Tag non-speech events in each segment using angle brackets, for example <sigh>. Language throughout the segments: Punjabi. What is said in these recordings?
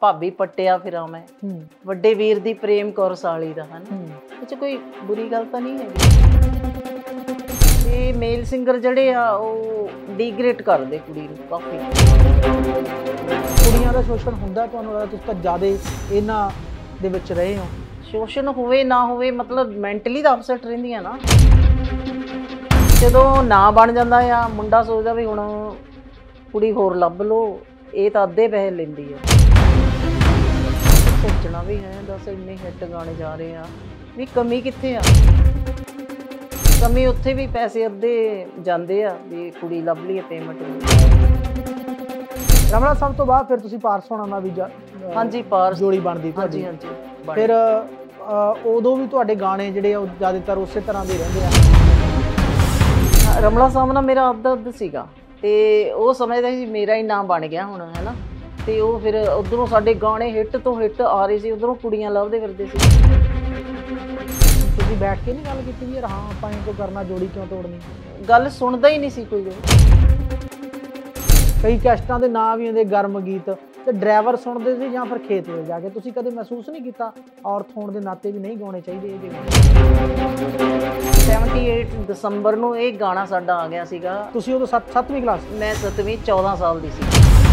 ਭਾਬੀ ਪੱਟਿਆ ਫਿਰਾਂ ਮੈਂ ਵੱਡੇ ਵੀਰ ਦੀ ਪ੍ਰੇਮ ਕੌਰ ਸਾਲੀ ਦਾ ਹਨ ਅੱਛਾ ਕੋਈ ਬੁਰੀ ਗੱਲ ਤਾਂ ਨਹੀਂ ਹੈਗੀ ਇਹ ਮੇਲ ਸਿੰਗਰ ਜਿਹੜੇ ਆ ਉਹ ਡੀਗ੍ਰੇਡ ਕਰਦੇ ਕੁੜੀ ਨੂੰ ਕਾਫੀ ਕੁੜੀਆਂ ਦਾ ਸ਼ੋਸ਼ਣ ਹੁੰਦਾ ਤੁਹਾਨੂੰ ਲੱਗਦਾ ਤੁਸੀਂ ਤਾਂ ਜ਼ਿਆਦਾ ਇਹਨਾਂ ਦੇ ਵਿੱਚ ਰਹੇ ਹੋ ਸ਼ੋਸ਼ਣ ਹੋਵੇ ਨਾ ਹੋਵੇ ਮਤਲਬ ਮੈਂਟਲੀ ਤਾਂ ਅਪਸੈਟ ਰਹਿੰਦੀਆਂ ਨਾ ਜਦੋਂ ਨਾ ਬਣ ਜਾਂਦਾ ਆ ਮੁੰਡਾ ਸੋਚਦਾ ਵੀ ਹੁਣ ਕੁੜੀ ਹੋਰ ਲੱਭ ਲੋ ਇਹ ਤਾਂ ਅੱਧੇ ਪੈਸੇ ਲੈਂਦੀ ਆ ਸੋਚਣਾ ਵੀ ਹੈ ਦੱਸ ਇੰਨੇ ਹਿੱਟ ਗਾਣੇ ਜਾ ਰਹੇ ਆ ਵੀ ਕਮੀ ਕਿੱਥੇ ਆ ਕਮੀ ਉੱਥੇ ਵੀ ਪੈਸੇ ਅੱਧੇ ਜਾਂਦੇ ਆ ਵੀ ਕੁੜੀ ਲੱਭ ਲਈ ਪੇਮੈਂਟ ਰਮਣਾ ਸਾਹਿਬ ਤੋਂ ਬਾਅਦ ਫਿਰ ਤੁਸੀਂ ਪਾਰਸ ਹੋਣਾ ਨਾ ਵੀ ਹਾਂਜੀ ਪਾਰਸ ਜੋੜੀ ਬਣਦੀ ਹਾਂਜੀ ਹਾਂਜੀ ਫਿਰ ਉਦੋਂ ਵੀ ਤੁਹਾਡੇ ਗਾਣੇ ਜਿਹੜੇ ਆ ਜ਼ਿਆਦਾਤਰ ਉਸੇ ਤਰ੍ਹਾਂ ਦੇ ਰਹਿੰਦੇ ਆ ਰਮਲਾ ਸਾਹਿਬ ਨਾਲ ਮੇਰਾ ਅੱਧਾ ਅੱਧ ਸੀਗਾ ਤੇ ਉਹ ਸਮਝਦਾ ਸੀ ਮੇਰਾ ਹੀ ਨਾਮ ਬਣ ਗਿਆ ਹੁਣ ਹੈ ਨਾ ਤੇ ਉਹ ਫਿਰ ਉਧਰੋਂ ਸਾਡੇ ਗਾਣੇ ਹਿੱਟ ਤੋਂ ਹਿੱਟ ਆ ਰਹੇ ਸੀ ਉਧਰੋਂ ਕੁੜੀਆਂ ਲੱਭਦੇ ਫਿਰਦੇ ਸੀ ਤੁਸੀਂ ਬੈਠ ਕੇ ਨਹੀਂ ਗੱਲ ਕੀਤੀ ਵੀ ਹਾਂ ਆਪਾਂ ਇਹ ਤੋਂ ਕਰਨਾ ਜੋੜੀ ਕਿਉਂ ਤੋੜਨੀ ਗੱਲ ਸੁਣਦਾ ਹੀ ਨਹੀਂ ਸੀ ਕੋਈ ਕਈ ਕਸ਼ਟਾਂ ਦੇ ਨਾਂ ਵੀ ਹੁੰਦੇ ਗਰਮ ਗੀਤ ਤੇ ਡਰਾਈਵਰ ਸੁਣਦੇ ਸੀ ਜਾਂ ਫਿਰ ਖੇਤ ਵਿੱਚ ਜਾ ਕੇ ਤੁਸੀਂ ਕਦੇ ਮਹਿਸੂਸ ਨਹੀਂ ਕੀਤਾ ਔਰਤ ਹੋਣ ਦੇ ਨਾਤੇ ਵੀ ਨਹੀਂ ਗਾਉਣੇ ਚਾਹੀਦੇ ਇਹ ਗਾਣੇ 78 ਦਸੰਬਰ ਨੂੰ ਇਹ ਗਾਣਾ ਸਾਡਾ ਆ ਗਿਆ ਸੀਗਾ ਤੁਸੀਂ ਉਦੋਂ 7ਵੀਂ ਕਲਾਸ ਮੈਂ 7ਵੀਂ 14 ਸਾਲ ਦੀ ਸੀ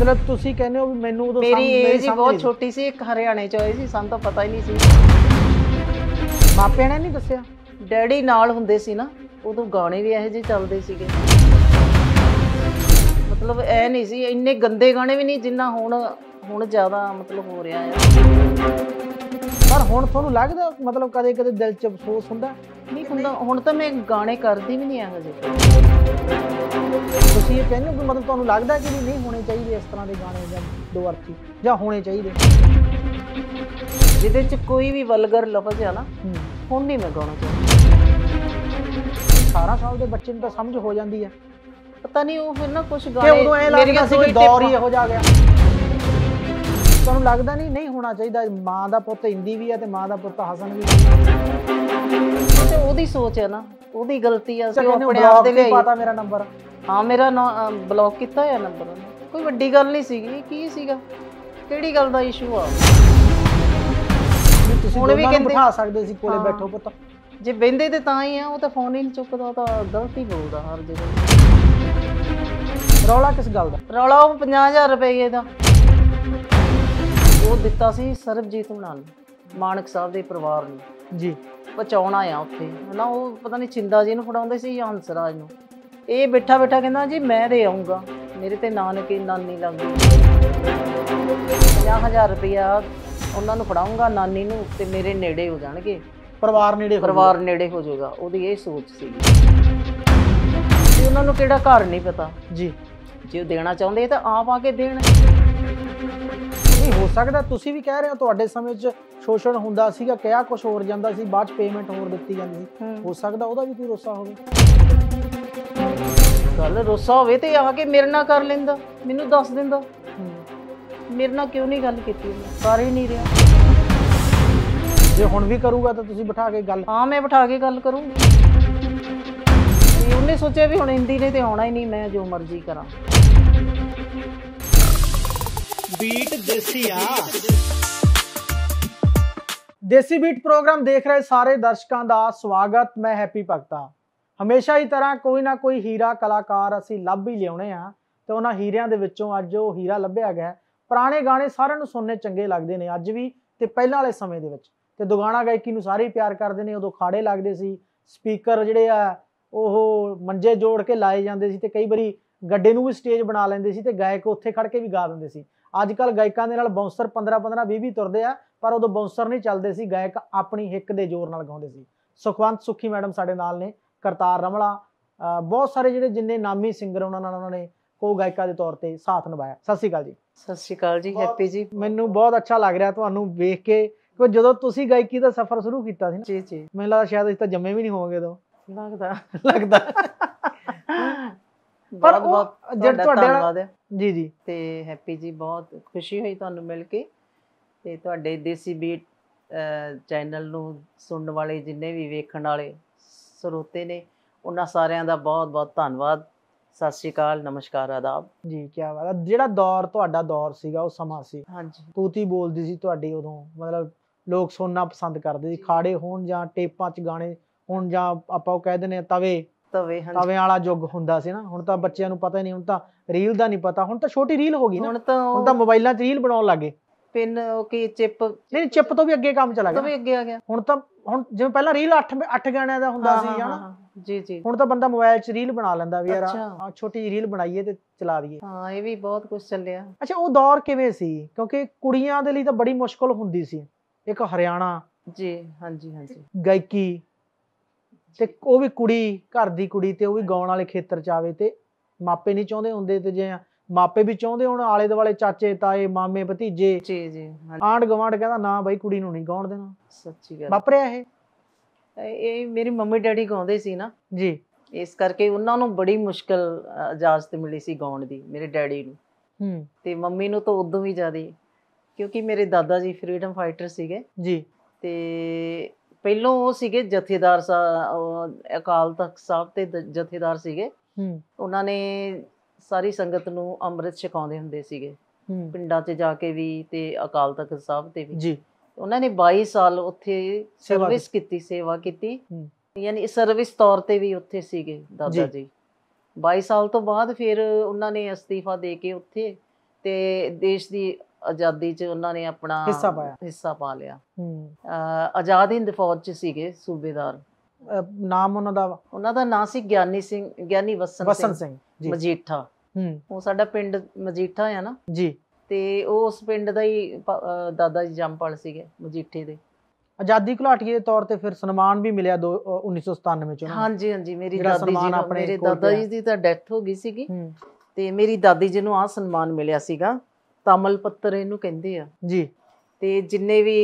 ਮਤਲਬ ਤੁਸੀਂ ਕਹਿੰਦੇ ਹੋ ਵੀ ਮੈਨੂੰ ਉਦੋਂ ਮੇਰੀ ਏਜ ਬਹੁਤ ਛੋਟੀ ਸੀ ਇੱਕ ਹਰਿਆਣੇ ਚ ਹੋਈ ਸੀ ਸਾਨੂੰ ਤਾਂ ਪਤਾ ਹੀ ਨਹੀਂ ਸੀ ਮਾਪਿਆਂ ਨੇ ਨਹੀਂ ਦੱਸਿਆ ਡੈਡੀ ਨਾਲ ਹੁੰਦੇ ਸੀ ਨਾ ਉਦੋਂ ਗਾਣੇ ਵੀ ਇਹੋ ਜਿਹੇ ਚੱਲਦੇ ਸੀਗੇ ਮਤਲਬ ਐ ਨਹੀਂ ਸੀ ਇੰਨੇ ਗੰਦੇ ਗਾਣੇ ਵੀ ਨਹੀਂ ਜਿੰਨਾ ਹੁਣ ਹੁਣ ਜ਼ਿਆਦਾ ਮਤਲਬ ਹੋ ਰਿਹਾ ਹੈ ਪਰ ਹੁਣ ਤੁਹਾਨੂੰ ਲੱਗਦਾ ਮਤਲਬ ਕਦੇ ਕਦੇ ਦਿਲ 'ਚ ਅਫਸੋਸ ਹੁੰਦਾ ਨਹੀਂ ਹੁੰਦਾ ਹੁਣ ਤਾਂ ਮੈਂ ਗਾਣੇ ਕਰਦੀ ਵੀ ਨਹੀਂ ਇਹੋ ਜਿਹੇ ਤੁਸੀਂ ਇਹ ਕਹਿੰਦੇ ਹੋ ਕਿ ਮਤਲਬ ਤੁਹਾਨੂੰ ਲੱਗਦਾ ਕਿ ਨਹੀਂ ਹੋਣੇ ਚਾਹੀਦੇ ਇਸ ਤਰ੍ਹਾਂ ਦੇ ਗਾਣੇ ਜਾਂ ਦੋ ਅਰਥੀ ਜਾਂ ਹੋਣੇ ਚਾਹੀਦੇ ਜਿਹਦੇ ਚ ਕੋਈ ਵੀ ਵਲਗਰ ਲਫ਼ਜ਼ ਆ ਨਾ ਹੁਣ ਨਹੀਂ ਮੈਂ ਗਾਉਣਾ ਚਾਹੁੰਦਾ 18 ਸਾਲ ਦੇ ਬੱਚੇ ਨੂੰ ਤਾਂ ਸਮਝ ਹੋ ਜਾਂਦੀ ਹੈ ਪਤਾ ਨਹੀਂ ਉਹ ਫਿਰ ਨਾ ਕੁਝ ਗਾਣੇ ਮੇਰੀਆਂ ਸੀ ਕਿ ਦੌਰ ਹੀ ਇਹੋ ਜਾ ਗਿਆ ਤੁਹਾਨੂੰ ਲੱਗਦਾ ਨਹੀਂ ਨਹੀਂ ਹੋਣਾ ਚਾਹੀਦਾ ਮਾਂ ਦਾ ਪੁੱਤ ਹਿੰਦੀ ਵੀ ਆ ਤੇ ਮਾਂ ਦਾ ਪੁੱਤ ਹਸਨ ਵੀ ਤੇ ਉਹਦੀ ਸੋਚ ਹੈ ਨਾ ਉਹਦੀ ਗਲਤੀ ਆ ਉਹ ਆਪਣੇ ਆਪ ਦੇ ਲਈ ਪਤਾ ਮੇਰਾ ਨੰਬਰ ਹਾਂ ਮੇਰਾ ਬਲੌਕ ਕੀਤਾ ਹੋਇਆ ਨੰਬਰ ਕੋਈ ਵੱਡੀ ਗੱਲ ਨਹੀਂ ਸੀਗੀ ਕੀ ਸੀਗਾ ਕਿਹੜੀ ਗੱਲ ਦਾ ਇਸ਼ੂ ਆ ਹੁਣ ਵੀ ਕਿੰਨੇ ਬਿਠਾ ਸਕਦੇ ਸੀ ਕੋਲੇ ਬੈਠੋ ਪੁੱਤ ਜੇ ਬੈੰਦੇ ਤੇ ਤਾਂ ਹੀ ਆ ਉਹ ਤਾਂ ਫੋਨ ਹੀ ਨਹੀਂ ਚੁੱਕਦਾ ਤਾਂ ਗਲਤ ਹੀ ਬੋਲਦਾ ਹਰ ਜਗ੍ਹਾ ਰੌਲਾ ਕਿਸ ਗੱਲ ਦਾ ਰੌਲਾ ਉਹ 50000 ਰੁਪਏ ਦਾ ਉਹ ਦਿੱਤਾ ਸੀ ਸਰਬਜੀਤ ਹੁਣਾਂ ਨੂੰ ਮਾਨਕ ਸਾਹਿਬ ਦੇ ਪਰਿਵਾਰ ਨੂੰ ਜੀ ਪਚਾਉਣਾ ਆ ਉੱਥੇ ਨਾ ਉਹ ਪਤਾ ਨਹੀਂ ਚਿੰਦਾ ਜੀ ਨੂੰ ਫੜਾਉਂਦੇ ਸੀ ਜਾਂ ਹੰਸਰਾਜ ਨੂੰ ਇਹ ਬਿਠਾ ਬਿਠਾ ਕਹਿੰਦਾ ਜੀ ਮੈਂ ਦੇ ਆਉਂਗਾ ਮੇਰੇ ਤੇ ਨਾਨਕੇ ਨਾਨੀ ਲੱਗ 50000 ਰੁਪਇਆ ਉਹਨਾਂ ਨੂੰ ਫੜਾਉਂਗਾ ਨਾਨੀ ਨੂੰ ਤੇ ਮੇਰੇ ਨੇੜੇ ਹੋ ਜਾਣਗੇ ਪਰਿਵਾਰ ਨੇੜੇ ਪਰਿਵਾਰ ਨੇੜੇ ਹੋ ਜਾਊਗਾ ਉਹਦੀ ਇਹ ਸੋਚ ਸੀ ਜੀ ਉਹਨਾਂ ਨੂੰ ਕਿਹੜਾ ਘਰ ਨਹੀਂ ਪਤਾ ਜੀ ਜੇ ਉਹ ਦੇਣਾ ਚਾਹੁੰਦੇ ਤਾਂ ਆਪ ਆ ਕੇ ਦੇਣ ਨਹੀਂ ਹੋ ਸਕਦਾ ਤੁਸੀਂ ਵੀ ਕਹਿ ਰਹੇ ਹੋ ਤੁਹਾਡੇ ਸਮੇਂ 'ਚ ਸ਼ੋਸ਼ਣ ਹੁੰਦਾ ਸੀਗਾ ਕਿਹਾ ਕੁਝ ਹੋਰ ਜਾਂਦਾ ਸੀ ਬਾਅਦ 'ਚ ਪੇਮੈਂਟ ਹੋਰ ਦਿੱਤੀ ਜਾਂਦੀ ਸੀ ਹੋ ਸਕਦਾ ਉਹਦਾ ਵੀ ਕੋਈ ਰੋਸਾ ਹੋਵੇ ਗੱਲ ਰੋਸਾ ਹੋਵੇ ਤੇ ਆ ਕੇ ਮੇਰੇ ਨਾਲ ਕਰ ਲੈਂਦਾ ਮੈਨੂੰ ਦੱਸ ਦਿੰਦਾ ਮੇਰੇ ਨਾਲ ਕਿਉਂ ਨਹੀਂ ਗੱਲ ਕੀਤੀ ਕਰ ਹੀ ਨਹੀਂ ਰਿਹਾ ਜੇ ਹੁਣ ਵੀ ਕਰੂਗਾ ਤਾਂ ਤੁਸੀਂ ਬਿਠਾ ਕੇ ਗੱਲ ਹਾਂ ਮੈਂ ਬਿਠਾ ਕੇ ਗੱਲ ਕਰੂੰਗੀ ਉਹਨੇ ਸੋਚਿਆ ਵੀ ਹੁਣ ਹਿੰਦੀ ਨੇ ਤੇ ਆਉਣਾ ਹੀ ਨਹੀਂ ਮੈਂ ਜੋ ਮਰਜ਼ੀ ਕਰਾਂ ਬੀਟ ਦੇਸੀ ਆ ਦੇਸੀ ਬੀਟ ਪ੍ਰੋਗਰਾਮ ਦੇਖ ਰਹੇ ਸਾਰੇ ਦਰਸ਼ਕਾਂ ਦਾ ਸਵਾਗਤ ਮੈਂ ਹੈਪੀ ਭਗਤਾ ਹਮੇਸ਼ਾ ਹੀ ਤਰ੍ਹਾਂ ਕੋਈ ਨਾ ਕੋਈ ਹੀਰਾ ਕਲਾਕਾਰ ਅਸੀਂ ਲੱਭ ਹੀ ਲਿਆਉਣੇ ਆ ਤੇ ਉਹਨਾਂ ਹੀਰਿਆਂ ਦੇ ਵਿੱਚੋਂ ਅੱਜ ਉਹ ਹੀਰਾ ਲੱਭਿਆ ਗਿਆ ਪੁਰਾਣੇ ਗਾਣੇ ਸਾਰਿਆਂ ਨੂੰ ਸੁਣਨੇ ਚੰਗੇ ਲੱਗਦੇ ਨੇ ਅੱਜ ਵੀ ਤੇ ਪਹਿਲਾਂ ਵਾਲੇ ਸਮੇਂ ਦੇ ਵਿੱਚ ਤੇ ਦੁਗਾਣਾ ਗਾਇਕੀ ਨੂੰ ਸਾਰੇ ਪਿਆਰ ਕਰਦੇ ਨੇ ਉਦੋਂ ਖਾੜੇ ਲੱਗਦੇ ਸੀ ਸਪੀਕਰ ਜਿਹੜੇ ਆ ਉਹ ਮੰਜੇ ਜੋੜ ਕੇ ਲਾਏ ਜਾਂਦੇ ਸੀ ਤੇ ਕਈ ਵਾਰੀ ਗੱਡੇ ਨੂੰ ਵੀ ਸਟੇਜ ਬਣਾ ਲੈਂਦੇ ਸੀ ਤੇ ਗਾਇਕ ਉੱਥੇ ਖੜ ਕੇ ਵੀ ਗਾ ਦਿੰਦੇ ਸੀ ਅੱਜ ਕੱਲ ਗਾਇਕਾਂ ਦੇ ਨਾਲ ਬੌਂਸਰ 15 15 20 20 ਤੁਰਦੇ ਆ ਪਰ ਉਦੋਂ ਬੌਂਸਰ ਨਹੀਂ ਚੱਲਦੇ ਸੀ ਗਾਇਕ ਆਪਣੀ ਹਿੱਕ ਦੇ ਜ਼ੋਰ ਨਾਲ ਗਾਉਂਦੇ ਸੀ ਸੁਖਵੰਤ ਸੁਖੀ ਮੈਡਮ ਸਾਡੇ ਨਾਲ ਨੇ ਕਰਤਾਰ ਰਮਲਾ ਬਹੁਤ ਸਾਰੇ ਜਿਹੜੇ ਜਿੰਨੇ ਨਾਮੀ ਸਿੰਗਰ ਉਹਨਾਂ ਨਾਲ ਉਹਨਾਂ ਨੇ ਕੋ ਗਾਇਕਾ ਦੇ ਤੌਰ ਤੇ ਸਾਥ ਨਿਭਾਇਆ ਸਤਿ ਸ਼੍ਰੀ ਅਕਾਲ ਜੀ ਸਤਿ ਸ਼੍ਰੀ ਅਕਾਲ ਜੀ ਹੈਪੀ ਜੀ ਮੈਨੂੰ ਬਹੁਤ ਅੱਛਾ ਲੱਗ ਰਿਹਾ ਤੁਹਾਨੂੰ ਵੇਖ ਕੇ ਕਿ ਜਦੋਂ ਤੁਸੀਂ ਗਾਇਕੀ ਦਾ ਸਫ਼ਰ ਸ਼ੁਰੂ ਕੀਤਾ ਸੀ ਨਾ ਜੀ ਜੀ ਮੈਨੂੰ ਲੱਗਦਾ ਸ਼ਾਇਦ ਅਸੀਂ ਤਾਂ ਜੰਮੇ ਵੀ ਨਹੀਂ ਹੋਵਾਂਗੇ ਤੋਂ ਲੱਗਦਾ ਲੱਗਦਾ ਪਰ ਬਹੁਤ ਜਦ ਤੁਹਾਡੇ ਨਾਲ ਜੀ ਜੀ ਤੇ ਹੈਪੀ ਜੀ ਬਹੁਤ ਖੁਸ਼ੀ ਹੋਈ ਤੁਹਾਨੂੰ ਮਿਲ ਕੇ ਤੇ ਤੁਹਾਡੇ ਦੇਸੀ ਬੀਟ ਚੈਨਲ ਨੂੰ ਸੁਣਨ ਵਾਲੇ ਜਿੰਨੇ ਵੀ ਵੇਖਣ ਵਾਲੇ ਸਰੋਤੇ ਨੇ ਉਹਨਾਂ ਸਾਰਿਆਂ ਦਾ ਬਹੁਤ-ਬਹੁਤ ਧੰਨਵਾਦ ਸਤਿ ਸ਼੍ਰੀ ਅਕਾਲ ਨਮਸਕਾਰ ਆਦਾਬ ਜੀ ਕੀ ਬਾਤ ਹੈ ਜਿਹੜਾ ਦੌਰ ਤੁਹਾਡਾ ਦੌਰ ਸੀਗਾ ਉਹ ਸਮਾਂ ਸੀ ਹਾਂਜੀ ਤੂਤੀ ਬੋਲਦੀ ਸੀ ਤੁਹਾਡੀ ਉਦੋਂ ਮਤਲਬ ਲੋਕ ਸੁਣਨਾ ਪਸੰਦ ਕਰਦੇ ਸੀ ਖਾੜੇ ਹੋਣ ਜਾਂ ਟੇਪਾਂ 'ਚ ਗਾਣੇ ਹੁਣ ਜਾਂ ਆਪਾਂ ਉਹ ਕਹਿ ਦਿੰਦੇ ਤਵੇ ਤਵੇ ਹਾਂਜੀ ਤਵੇ ਵਾਲਾ ਯੁੱਗ ਹੁੰਦਾ ਸੀ ਨਾ ਹੁਣ ਤਾਂ ਬੱਚਿਆਂ ਨੂੰ ਪਤਾ ਹੀ ਨਹੀਂ ਹੁਣ ਤਾਂ ਰੀਲ ਦਾ ਨਹੀਂ ਪਤਾ ਹੁਣ ਤਾਂ ਛੋਟੀ ਰੀਲ ਹੋ ਗਈ ਨਾ ਹੁਣ ਤਾਂ ਮੋਬਾਈਲਾਂ 'ਚ ਰੀਲ ਬਣਾਉਣ ਲੱਗੇ ਪਿੰਨ ਕੀ ਚਿਪ ਨਹੀਂ ਚਿਪ ਤੋਂ ਵੀ ਅੱਗੇ ਕੰਮ ਚਲਾ ਗਿਆ ਤੋਂ ਵੀ ਅੱਗੇ ਆ ਗਿਆ ਹੁਣ ਤਾਂ ਹੁਣ ਜਿਵੇਂ ਪਹਿਲਾਂ ਰੀਲ 8 8 ਗਾਣਿਆਂ ਦਾ ਹੁੰਦਾ ਸੀ ਹਨਾ ਜੀ ਜੀ ਹੁਣ ਤਾਂ ਬੰਦਾ ਮੋਬਾਈਲ 'ਚ ਰੀਲ ਬਣਾ ਲੈਂਦਾ ਵੀ ਯਾਰ ਆ ਛੋਟੀ ਜੀ ਰੀਲ ਬਣਾਈਏ ਤੇ ਚਲਾ ਦਈਏ ਹਾਂ ਇਹ ਵੀ ਬਹੁਤ ਕੁਝ ਚੱਲਿਆ ਅੱਛਾ ਉਹ ਦੌਰ ਕਿਵੇਂ ਸੀ ਕਿਉਂਕਿ ਕੁੜੀਆਂ ਦੇ ਲਈ ਤਾਂ ਬੜੀ ਮੁਸ਼ਕਲ ਹੁੰਦੀ ਸੀ ਇੱਕ ਹਰਿਆਣਾ ਜੀ ਹਾਂਜੀ ਹਾਂਜੀ ਗਾਇਕੀ ਤੇ ਉਹ ਵੀ ਕੁੜੀ ਘਰ ਦੀ ਕੁੜੀ ਤੇ ਉਹ ਵੀ ਗਾਉਣ ਵਾਲੇ ਖੇਤਰ 'ਚ ਆਵੇ ਤੇ ਮਾਪੇ ਨਹੀਂ ਚਾਹੁੰਦੇ ਹੁੰਦੇ ਤੇ ਜੇ ਮਾਪੇ ਵੀ ਚਾਹੁੰਦੇ ਹੁਣ ਆਲੇ ਦੁਆਲੇ ਚਾਚੇ ਤਾਏ ਮਾਮੇ ਭਤੀਜੇ ਜੀ ਜੀ ਆਂਡ ਗਵਾਂਡ ਕਹਿੰਦਾ ਨਾ ਬਾਈ ਕੁੜੀ ਨੂੰ ਨਹੀਂ ਗਾਉਣ ਦੇਣਾ ਸੱਚੀ ਗੱਲ ਵਾਪਰਿਆ ਇਹ ਇਹ ਮੇਰੀ ਮੰਮੀ ਡੈਡੀ ਗਾਉਂਦੇ ਸੀ ਨਾ ਜੀ ਇਸ ਕਰਕੇ ਉਹਨਾਂ ਨੂੰ ਬੜੀ ਮੁਸ਼ਕਲ ਇਜਾਜ਼ਤ ਮਿਲੀ ਸੀ ਗਾਉਣ ਦੀ ਮੇਰੇ ਡੈਡੀ ਨੂੰ ਹੂੰ ਤੇ ਮੰਮੀ ਨੂੰ ਤਾਂ ਉਦੋਂ ਵੀ ਜ਼ਿਆਦਾ ਕਿਉਂਕਿ ਮੇਰੇ ਦਾਦਾ ਜੀ ਫਰੀडम ਫਾਈਟਰ ਸੀਗੇ ਜੀ ਤੇ ਪਹਿਲੋਂ ਉਹ ਸੀਗੇ ਜਥੇਦਾਰ ਅਕਾਲ ਤਖਤ ਸਾਹਿਬ ਤੇ ਜਥੇਦਾਰ ਸੀਗੇ ਹੂੰ ਉਹਨਾਂ ਨੇ ਸਾਰੀ ਸੰਗਤ ਨੂੰ ਅੰਮ੍ਰਿਤ ਛਕਾਉਂਦੇ ਹੁੰਦੇ ਸੀਗੇ ਪਿੰਡਾਂ 'ਚ ਜਾ ਕੇ ਵੀ ਤੇ ਅਕਾਲ ਤਖਤ ਸਾਹਿਬ ਤੇ ਵੀ ਜੀ ਉਹਨਾਂ ਨੇ 22 ਸਾਲ ਉੱਥੇ ਸਰਵਿਸ ਕੀਤੀ ਸੇਵਾ ਕੀਤੀ ਯਾਨੀ ਸਰਵਿਸ ਤੌਰ ਤੇ ਵੀ ਉੱਥੇ ਸੀਗੇ ਦਾਦਾ ਜੀ 22 ਸਾਲ ਤੋਂ ਬਾਅਦ ਫਿਰ ਉਹਨਾਂ ਨੇ ਅਸਤੀਫਾ ਦੇ ਕੇ ਉੱਥੇ ਤੇ ਦੇਸ਼ ਦੀ ਆਜ਼ਾਦੀ 'ਚ ਉਹਨਾਂ ਨੇ ਆਪਣਾ ਹਿੱਸਾ ਪਾਇਆ ਹਿੱਸਾ ਪਾ ਲਿਆ ਆਜ਼ਾਦ ਹਿੰਦ ਫੌਜ 'ਚ ਸੀਗੇ ਸੂਬੇਦਾਰ ਨਾਮ ਉਹਨਾਂ ਦਾ ਉਹਨਾਂ ਦਾ ਨਾਂ ਸੀ ਗਿਆਨੀ ਸਿੰਘ ਗਿਆਨੀ ਵਸਨ ਸਿੰਘ ਵਸਨ ਸਿੰਘ ਜੀ ਮਜੀਠਾ ਹੂੰ ਉਹ ਸਾਡਾ ਪਿੰਡ ਮਜੀਠਾ ਆ ਨਾ ਜੀ ਤੇ ਉਹ ਉਸ ਪਿੰਡ ਦਾ ਹੀ ਦਾਦਾ ਜੀ ਜੰਮਪਲ ਸੀਗੇ ਮਜੀਠੇ ਦੇ ਆਜ਼ਾਦੀ ਘੁਲਾਟੀਏ ਦੇ ਤੌਰ ਤੇ ਫਿਰ ਸਨਮਾਨ ਵੀ ਮਿਲਿਆ 1997 ਚ ਉਹਨਾਂ ਹਾਂਜੀ ਹਾਂਜੀ ਮੇਰੀ ਦਾਦੀ ਜੀ ਨੂੰ ਮੇਰੇ ਦਾਦਾ ਜੀ ਦੀ ਤਾਂ ਡੈਥ ਹੋ ਗਈ ਸੀਗੀ ਤੇ ਮੇਰੀ ਦਾਦੀ ਜੀ ਨੂੰ ਆ ਸਨਮਾਨ ਮਿਲਿਆ ਸੀਗਾ ਤਾਮਲ ਪੱਤਰ ਇਹਨੂੰ ਕਹਿੰਦੇ ਆ ਜੀ ਤੇ ਜਿੰਨੇ ਵੀ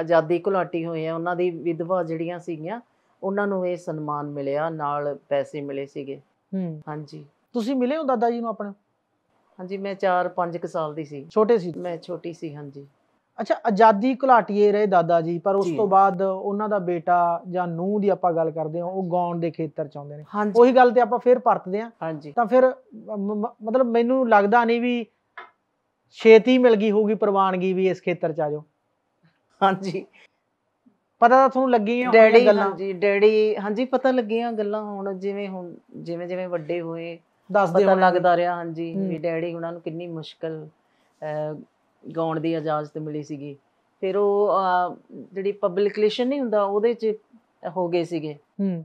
ਆਜ਼ਾਦੀ ਘੁਲਾਟੀ ਹੋਏ ਆ ਉਹਨਾਂ ਦੀ ਵਿਧਵਾ ਜਿਹੜੀਆਂ ਸੀਗੀਆਂ ਉਹਨਾਂ ਨੂੰ ਇਹ ਸਨਮਾਨ ਮਿਲਿਆ ਨਾਲ ਪੈਸੇ ਮਿਲੇ ਸੀਗੇ ਹੂੰ ਹਾਂਜੀ ਤੁਸੀਂ ਮਿਲੇ ਹੋ ਦਾਦਾ ਜੀ ਨੂੰ ਆਪਣੇ ਹਾਂਜੀ ਮੈਂ 4-5 ਕੁ ਸਾਲ ਦੀ ਸੀ ਛੋਟੇ ਸੀ ਮੈਂ ਛੋਟੀ ਸੀ ਹਾਂਜੀ ਅੱਛਾ ਆਜ਼ਾਦੀ ਘੁਲਾਟੀਏ ਰਹੇ ਦਾਦਾ ਜੀ ਪਰ ਉਸ ਤੋਂ ਬਾਅਦ ਉਹਨਾਂ ਦਾ ਬੇਟਾ ਜਾਂ ਨੂੰਹ ਦੀ ਆਪਾਂ ਗੱਲ ਕਰਦੇ ਹਾਂ ਉਹ ਗਾਉਣ ਦੇ ਖੇਤਰ ਚ ਆਉਂਦੇ ਨੇ ਉਹੀ ਗੱਲ ਤੇ ਆਪਾਂ ਫੇਰ ਪਰਤਦੇ ਹਾਂ ਤਾਂ ਫਿਰ ਮਤਲਬ ਮੈਨੂੰ ਲੱਗਦਾ ਨਹੀਂ ਵੀ ਛੇਤੀ ਮਿਲ ਗਈ ਹੋਊਗੀ ਪ੍ਰਵਾਨਗੀ ਵੀ ਇਸ ਖੇਤਰ ਚ ਆ ਜਾਓ ਹਾਂਜੀ ਪਤਾ ਤਾਂ ਤੁਹਾਨੂੰ ਲੱਗੀਆਂ ਗੱਲਾਂ ਡੈਡੀ ਗੱਲਾਂ ਹਾਂਜੀ ਡੈਡੀ ਹਾਂਜੀ ਪਤਾ ਲੱਗੀਆਂ ਗੱਲਾਂ ਹੁਣ ਜਿਵੇਂ ਹੁਣ ਜਿਵੇਂ ਜਿਵੇਂ ਵੱਡੇ ਹੋਏ ਦੱਸਦੇ ਪਤਾ ਲੱਗਦਾ ਰਿਹਾ ਹਾਂਜੀ ਵੀ ਡੈਡੀ ਉਹਨਾਂ ਨੂੰ ਕਿੰਨੀ ਮੁਸ਼ਕਲ ਗਾਉਣ ਦੀ ਇਜਾਜ਼ਤ ਮਿਲੀ ਸੀਗੀ ਫਿਰ ਉਹ ਜਿਹੜੀ ਪਬਲਿਕਲੇਸ਼ਨ ਨਹੀਂ ਹੁੰਦਾ ਉਹਦੇ 'ਚ ਹੋ ਗਏ ਸੀਗੇ ਹੂੰ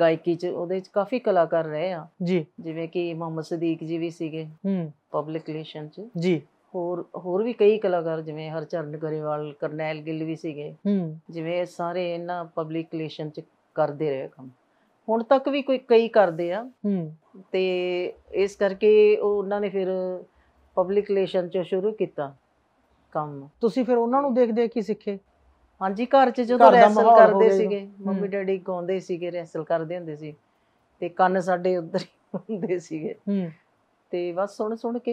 ਗਾਇਕੀ 'ਚ ਉਹਦੇ 'ਚ ਕਾਫੀ ਕਲਾਕਾਰ ਰਹੇ ਆ ਜੀ ਜਿਵੇਂ ਕਿ ਮੁਹੰਮਦ ਸਦੀਕ ਜੀ ਵੀ ਸੀਗੇ ਹੂੰ ਪਬਲਿਕਲੇਸ਼ਨ 'ਚ ਜੀ ਹੋਰ ਹੋਰ ਵੀ ਕਈ ਕਲਾਕਾਰ ਜਿਵੇਂ ਹਰਚਰਨ ਗਰੇਵਾਲ ਕਰਨੈਲ ਗਿੱਲ ਵੀ ਸੀਗੇ ਹੂੰ ਜਿਵੇਂ ਸਾਰੇ ਇਹਨਾਂ ਪਬਲਿਕ ਰਿਲੇਸ਼ਨ ਚ ਕਰਦੇ ਰਹੇ ਕੰਮ ਹੁਣ ਤੱਕ ਵੀ ਕੋਈ ਕਈ ਕਰਦੇ ਆ ਹੂੰ ਤੇ ਇਸ ਕਰਕੇ ਉਹ ਉਹਨਾਂ ਨੇ ਫਿਰ ਪਬਲਿਕ ਰਿਲੇਸ਼ਨ ਚ ਸ਼ੁਰੂ ਕੀਤਾ ਕੰਮ ਤੁਸੀਂ ਫਿਰ ਉਹਨਾਂ ਨੂੰ ਦੇਖਦੇ ਕੀ ਸਿੱਖੇ ਹਾਂਜੀ ਘਰ 'ਚ ਜਦੋਂ ਰੈਸਲ ਕਰਦੇ ਸੀਗੇ ਮੰਮੀ ਡੈਡੀ ਗਾਉਂਦੇ ਸੀਗੇ ਰੈਸਲ ਕਰਦੇ ਹੁੰਦੇ ਸੀ ਤੇ ਕੰਨ ਸਾਡੇ ਉੱਧਰ ਹੁੰਦੇ ਸੀਗੇ ਹੂੰ ਤੇ ਬਸ ਸੁਣ ਸੁਣ ਕੇ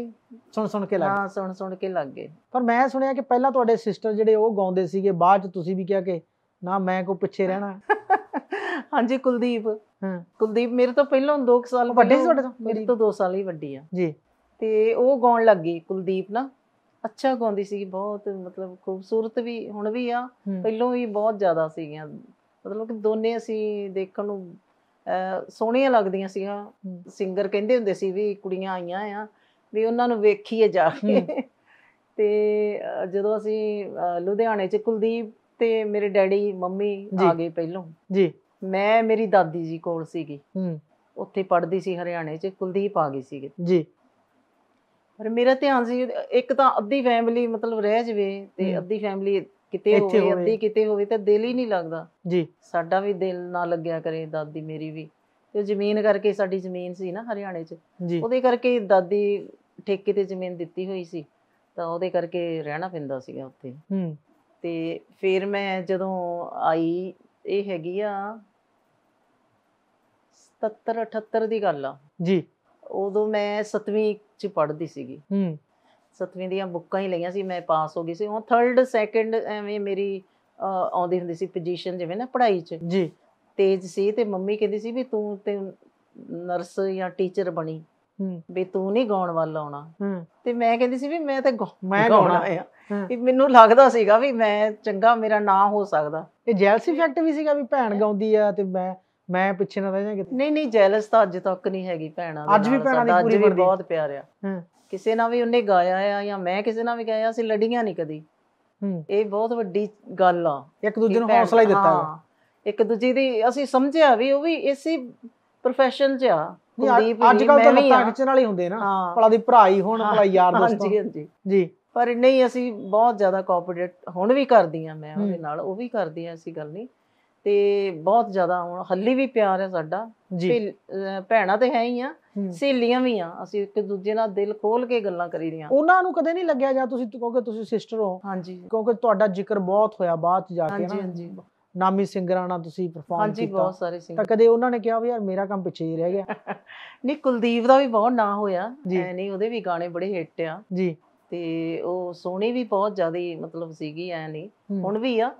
ਸੁਣ ਸੁਣ ਕੇ ਲੱਗ ਹਾਂ ਸੁਣ ਸੁਣ ਕੇ ਲੱਗ ਗਏ ਪਰ ਮੈਂ ਸੁਣਿਆ ਕਿ ਪਹਿਲਾਂ ਤੁਹਾਡੇ ਸਿਸਟਰ ਜਿਹੜੇ ਉਹ ਗਾਉਂਦੇ ਸੀਗੇ ਬਾਅਦ ਚ ਤੁਸੀਂ ਵੀ ਕਿਹਾ ਕਿ ਨਾ ਮੈਂ ਕੋ ਪਿੱਛੇ ਰਹਿਣਾ <laughs> ਹਾਂਜੀ ਕੁਲਦੀਪ ਹਾਂ ਕੁਲਦੀਪ ਮੇਰੇ ਤੋਂ ਪਹਿਲਾਂ 2 ਸਾਲ ਵੱਡੇ ਸੀ ਤੁਹਾਡੇ ਤੋਂ ਮੇਰੇ ਤੋਂ 2 ਸਾਲ ਹੀ ਵੱਡੀ ਆ ਜੀ ਤੇ ਉਹ ਗਾਉਣ ਲੱਗੀ ਕੁਲਦੀਪ ਨਾ ਅੱਛਾ ਗਾਉਂਦੀ ਸੀ ਬਹੁਤ ਮਤਲਬ ਖੂਬਸੂਰਤ ਵੀ ਹੁਣ ਵੀ ਆ ਪਹਿਲਾਂ ਵੀ ਬਹੁਤ ਜ਼ਿਆਦਾ ਸੀਗੀਆਂ ਮਤਲਬ ਕਿ ਦੋਨੇ ਅਸੀਂ ਦੇਖਣ ਨੂੰ ਸੋਹਣੀਆਂ ਲੱਗਦੀਆਂ ਸੀਗਾ ਸਿੰਗਰ ਕਹਿੰਦੇ ਹੁੰਦੇ ਸੀ ਵੀ ਕੁੜੀਆਂ ਆਈਆਂ ਆ ਵੀ ਉਹਨਾਂ ਨੂੰ ਵੇਖੀਏ ਜਾ ਕੇ ਤੇ ਜਦੋਂ ਅਸੀਂ ਲੁਧਿਆਣੇ ਚ ਕੁਲਦੀਪ ਤੇ ਮੇਰੇ ਡੈਡੀ ਮੰਮੀ ਆ ਗਏ ਪਹਿਲੋਂ ਜੀ ਮੈਂ ਮੇਰੀ ਦਾਦੀ ਜੀ ਕੋਲ ਸੀਗੀ ਹੂੰ ਉੱਥੇ ਪੜਦੀ ਸੀ ਹਰਿਆਣੇ ਚ ਕੁਲਦੀਪ ਆ ਗਈ ਸੀਗੀ ਜੀ ਪਰ ਮੇਰਾ ਧਿਆਨ ਸੀ ਇੱਕ ਤਾਂ ਅੱਧੀ ਫੈਮਿਲੀ ਮਤਲਬ ਰਹਿ ਜਵੇ ਤੇ ਅੱਧੀ ਫੈਮਿਲੀ ਕਿਤੇ ਹੋਵੇ ਅੱਧੀ ਕਿਤੇ ਹੋਵੇ ਤਾਂ ਦਿਲ ਹੀ ਨਹੀਂ ਲੱਗਦਾ ਜੀ ਸਾਡਾ ਵੀ ਦਿਲ ਨਾ ਲੱਗਿਆ ਕਰੇ ਦਾਦੀ ਮੇਰੀ ਵੀ ਤੇ ਜ਼ਮੀਨ ਕਰਕੇ ਸਾਡੀ ਜ਼ਮੀਨ ਸੀ ਨਾ ਹਰਿਆਣੇ 'ਚ ਉਹਦੇ ਕਰਕੇ ਦਾਦੀ ਠੇਕੇ ਤੇ ਜ਼ਮੀਨ ਦਿੱਤੀ ਹੋਈ ਸੀ ਤਾਂ ਉਹਦੇ ਕਰਕੇ ਰਹਿਣਾ ਪੈਂਦਾ ਸੀਗਾ ਉੱਥੇ ਹੂੰ ਤੇ ਫਿਰ ਮੈਂ ਜਦੋਂ ਆਈ ਇਹ ਹੈਗੀ ਆ 77 78 ਦੀ ਗੱਲ ਆ ਜੀ ਉਦੋਂ ਮੈਂ 7ਵੀਂ ਚ ਪੜ੍ਹਦੀ ਸੀਗੀ ਹੂੰ ਸਤਵੀਂ ਦੀਆਂ ਬੁੱਕਾਂ ਹੀ ਲਈਆਂ ਸੀ ਮੈਂ ਪਾਸ ਹੋ ਗਈ ਸੀ ਉਹ 3rd 2nd ਐਵੇਂ ਮੇਰੀ ਆਉਂਦੀ ਹੁੰਦੀ ਸੀ ਪੋਜੀਸ਼ਨ ਜਿਵੇਂ ਨਾ ਪੜ੍ਹਾਈ 'ਚ ਜੀ ਤੇਜ਼ ਸੀ ਤੇ ਮੰਮੀ ਕਹਿੰਦੀ ਸੀ ਵੀ ਤੂੰ ਤੇ ਨਰਸ ਜਾਂ ਟੀਚਰ ਬਣੀ ਹੂੰ ਵੀ ਤੂੰ ਨਹੀਂ ਗਾਉਣ ਵਾਲਾ ਆਉਣਾ ਹੂੰ ਤੇ ਮੈਂ ਕਹਿੰਦੀ ਸੀ ਵੀ ਮੈਂ ਤੇ ਮੈਂ ਗਾਉਣਾ ਆ ਕਿ ਮੈਨੂੰ ਲੱਗਦਾ ਸੀਗਾ ਵੀ ਮੈਂ ਚੰਗਾ ਮੇਰਾ ਨਾਂ ਹੋ ਸਕਦਾ ਤੇ ਜੈਲਸੀ ਇਫੈਕਟ ਵੀ ਸੀਗਾ ਵੀ ਭੈਣ ਗਾਉਂਦੀ ਆ ਤੇ ਮੈਂ ਮੈਂ ਪਿੱਛੇ ਨਾ ਰਹਿ ਜਾ ਕਿਤੇ ਨਹੀਂ ਨਹੀਂ ਜੈਲਸ ਤਾਂ ਅੱਜ ਤੱਕ ਨਹੀਂ ਹੈਗੀ ਭੈਣਾਂ ਅੱਜ ਵੀ ਭੈਣਾਂ ਦੀ ਪੂਰੀ ਬਹੁਤ ਪਿਆਰ ਆ ਹੂੰ ਕਿਸੇ ਨਾਲ ਵੀ ਉਹਨੇ ਗਾਇਆ ਆ ਜਾਂ ਮੈਂ ਕਿਸੇ ਨਾਲ ਵੀ ਗਾਇਆ ਅਸੀਂ ਲੜੀਆਂ ਨਹੀਂ ਕਦੀ ਹੂੰ ਇਹ ਬਹੁਤ ਵੱਡੀ ਗੱਲ ਆ ਇੱਕ ਦੂਜੇ ਨੂੰ ਹੌਸਲਾ ਹੀ ਦਿੱਤਾ ਇੱਕ ਦੂਜੀ ਦੀ ਅਸੀਂ ਸਮਝਿਆ ਵੀ ਉਹ ਵੀ ਇਸੇ ਪ੍ਰੋਫੈਸ਼ਨ 'ਚ ਆ ਕੁਲਦੀਪ ਅੱਜ ਕੱਲ ਤਾਂ ਲੱਤਾਂ ਖਿੱਚਣ ਵਾਲੇ ਹੁੰਦੇ ਨਾ ਭਲਾ ਦੀ ਭਰਾ ਹੀ ਹੋਣ ਭਲਾ ਯਾਰ ਦੋਸਤ ਹਾਂਜੀ ਹਾਂਜੀ ਜੀ ਪਰ ਨਹੀਂ ਅਸੀਂ ਬਹੁਤ ਜ਼ਿਆਦਾ ਕੋਆਪਰੇਟ ਹੁਣ ਵੀ ਕਰਦੀ ਆ ਮੈਂ ਉਹਦੇ ਨਾਲ ਉਹ ਵੀ ਕਰਦੀ ਆ ਅਸੀਂ ਗੱਲ ਨਹੀਂ ਤੇ ਬਹੁਤ ਜ਼ਿਆਦਾ ਹੁਣ ਹੱਲੀ ਵੀ ਪਿਆਰ ਹੈ ਸਾਡਾ ਜੀ ਭੈਣਾ ਤੇ ਹੈ ਹੀ ਆ ਸਹੇਲੀਆਂ ਵੀ ਆ ਅਸੀਂ ਇੱਕ ਦੂਜੇ ਨਾਲ ਦਿਲ ਖੋਲ ਕੇ ਗੱਲਾਂ ਕਰੀਦੀਆਂ ਉਹਨਾਂ ਨੂੰ ਕਦੇ ਨਹੀਂ ਲੱਗਿਆ ਜਾਂ ਤੁਸੀਂ ਕਿਉਂਕਿ ਤੁਸੀਂ ਸਿਸਟਰ ਹੋ ਹਾਂਜੀ ਕਿਉਂਕਿ ਤੁਹਾਡਾ ਜ਼ਿਕਰ ਬਹੁਤ ਹੋਇਆ ਬਾਅਦ ਚ ਜਾ ਕੇ ਨਾ ਹਾਂਜੀ ਨਾਮੀ ਸਿੰਗਰਾਂ ਨਾਲ ਤੁਸੀਂ ਪਰਫਾਰਮ ਕੀਤਾ ਹਾਂਜੀ ਬਹੁਤ ਸਾਰੇ ਸਿੰਗਰ ਤਾਂ ਕਦੇ ਉਹਨਾਂ ਨੇ ਕਿਹਾ ਵੀ ਯਾਰ ਮੇਰਾ ਕੰਮ ਪਿੱਛੇ ਹੀ ਰਹਿ ਗਿਆ <laughs> ਨਹੀਂ ਕੁਲਦੀਪ ਦਾ ਵੀ ਬਹੁਤ ਨਾਂ ਹੋਇਆ ਐ ਨਹੀਂ ਉਹਦੇ ਵੀ ਗਾਣੇ ਬੜੇ ਹਿੱਟ ਆ ਜੀ ਤੇ ਉਹ ਸੋਹਣੀ ਵੀ ਬਹੁਤ ਜ਼ਿਆਦਾ ਮਤਲਬ ਸੀਗੀ ਐ ਨਹੀਂ ਹੁਣ ਵੀ ਆ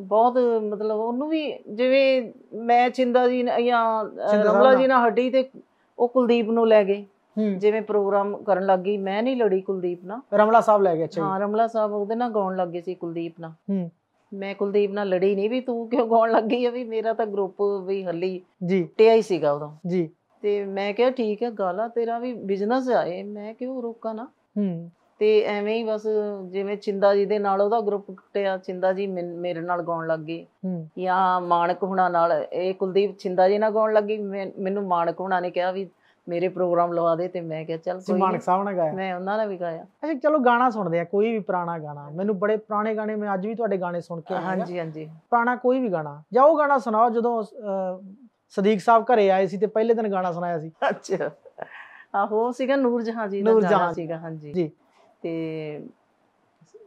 ਬਹੁਤ ਮਤਲਬ ਉਹਨੂੰ ਵੀ ਜਿਵੇਂ ਮੈਂ ਚਿੰਦਾ ਜੀ ਜਾਂ ਰਮਲਾ ਜੀ ਨਾਲ ਹੱਡੀ ਤੇ ਉਹ ਕੁਲਦੀਪ ਨੂੰ ਲੈ ਗਏ ਜਿਵੇਂ ਪ੍ਰੋਗਰਾਮ ਕਰਨ ਲੱਗ ਗਈ ਮੈਂ ਨਹੀਂ ਲੜੀ ਕੁਲਦੀਪ ਨਾਲ ਰਮਲਾ ਸਾਹਿਬ ਲੈ ਗਏ ਅੱਛਾ ਹਾਂ ਰਮਲਾ ਸਾਹਿਬ ਉਹਦੇ ਨਾਲ ਗਾਉਣ ਲੱਗ ਗਈ ਸੀ ਕੁਲਦੀਪ ਨਾਲ ਮੈਂ ਕੁਲਦੀਪ ਨਾਲ ਲੜੀ ਨਹੀਂ ਵੀ ਤੂੰ ਕਿਉਂ ਗਾਉਣ ਲੱਗੀ ਆ ਵੀ ਮੇਰਾ ਤਾਂ ਗਰੁੱਪ ਵੀ ਹੱਲੀ ਜੀ ਟਿਆ ਹੀ ਸੀਗਾ ਉਦੋਂ ਜੀ ਤੇ ਮੈਂ ਕਿਹਾ ਠੀਕ ਹੈ ਗਾਲਾ ਤੇਰਾ ਵੀ ਬਿਜ਼ਨਸ ਆਏ ਮੈਂ ਕਿਉਂ ਰੋਕਾਂ ਨਾ ਹੂੰ ਤੇ ਐਵੇਂ ਹੀ ਬਸ ਜਿਵੇਂ ਚਿੰਦਾ ਜੀ ਦੇ ਨਾਲ ਉਹਦਾ ਗਰੁੱਪ ਟੁੱਟਿਆ ਚਿੰਦਾ ਜੀ ਮੇਰੇ ਨਾਲ ਗਾਉਣ ਲੱਗ ਗਏ ਜਾਂ ਮਾਨਕ ਹੁਣਾ ਨਾਲ ਇਹ ਕੁਲਦੀਪ ਚਿੰਦਾ ਜੀ ਨਾਲ ਗਾਉਣ ਲੱਗੀ ਮੈਨੂੰ ਮਾਨਕ ਹੁਣਾ ਨੇ ਕਿਹਾ ਵੀ ਮੇਰੇ ਪ੍ਰੋਗਰਾਮ ਲਵਾ ਦੇ ਤੇ ਮੈਂ ਕਿਹਾ ਚੱਲ ਕੋਈ ਮਾਨਕ ਸਾਹਿਬ ਨਾਲ ਗਾਇਆ ਮੈਂ ਉਹਨਾਂ ਨਾਲ ਵੀ ਗਾਇਆ ਅੱਛਾ ਚਲੋ ਗਾਣਾ ਸੁਣਦੇ ਆ ਕੋਈ ਵੀ ਪੁਰਾਣਾ ਗਾਣਾ ਮੈਨੂੰ ਬੜੇ ਪੁਰਾਣੇ ਗਾਣੇ ਮੈਂ ਅੱਜ ਵੀ ਤੁਹਾਡੇ ਗਾਣੇ ਸੁਣ ਕੇ ਆਇਆ ਹਾਂਜੀ ਹਾਂਜੀ ਪੁਰਾਣਾ ਕੋਈ ਵੀ ਗਾਣਾ ਜਾਂ ਉਹ ਗਾਣਾ ਸੁਣਾਓ ਜਦੋਂ ਸਦੀਕ ਸਾਹਿਬ ਘਰੇ ਆਏ ਸੀ ਤੇ ਪਹਿਲੇ ਦਿਨ ਗਾਣਾ ਸੁਣਾਇਆ ਸੀ ਅੱਛਾ ਆਹੋ ਸੀਗਾ ਨੂਰ ਜਹਾਂ ਜੀ ਦਾ ਗਾਣਾ ਸੀਗਾ ਹਾਂਜੀ ਜੀ ਤੇ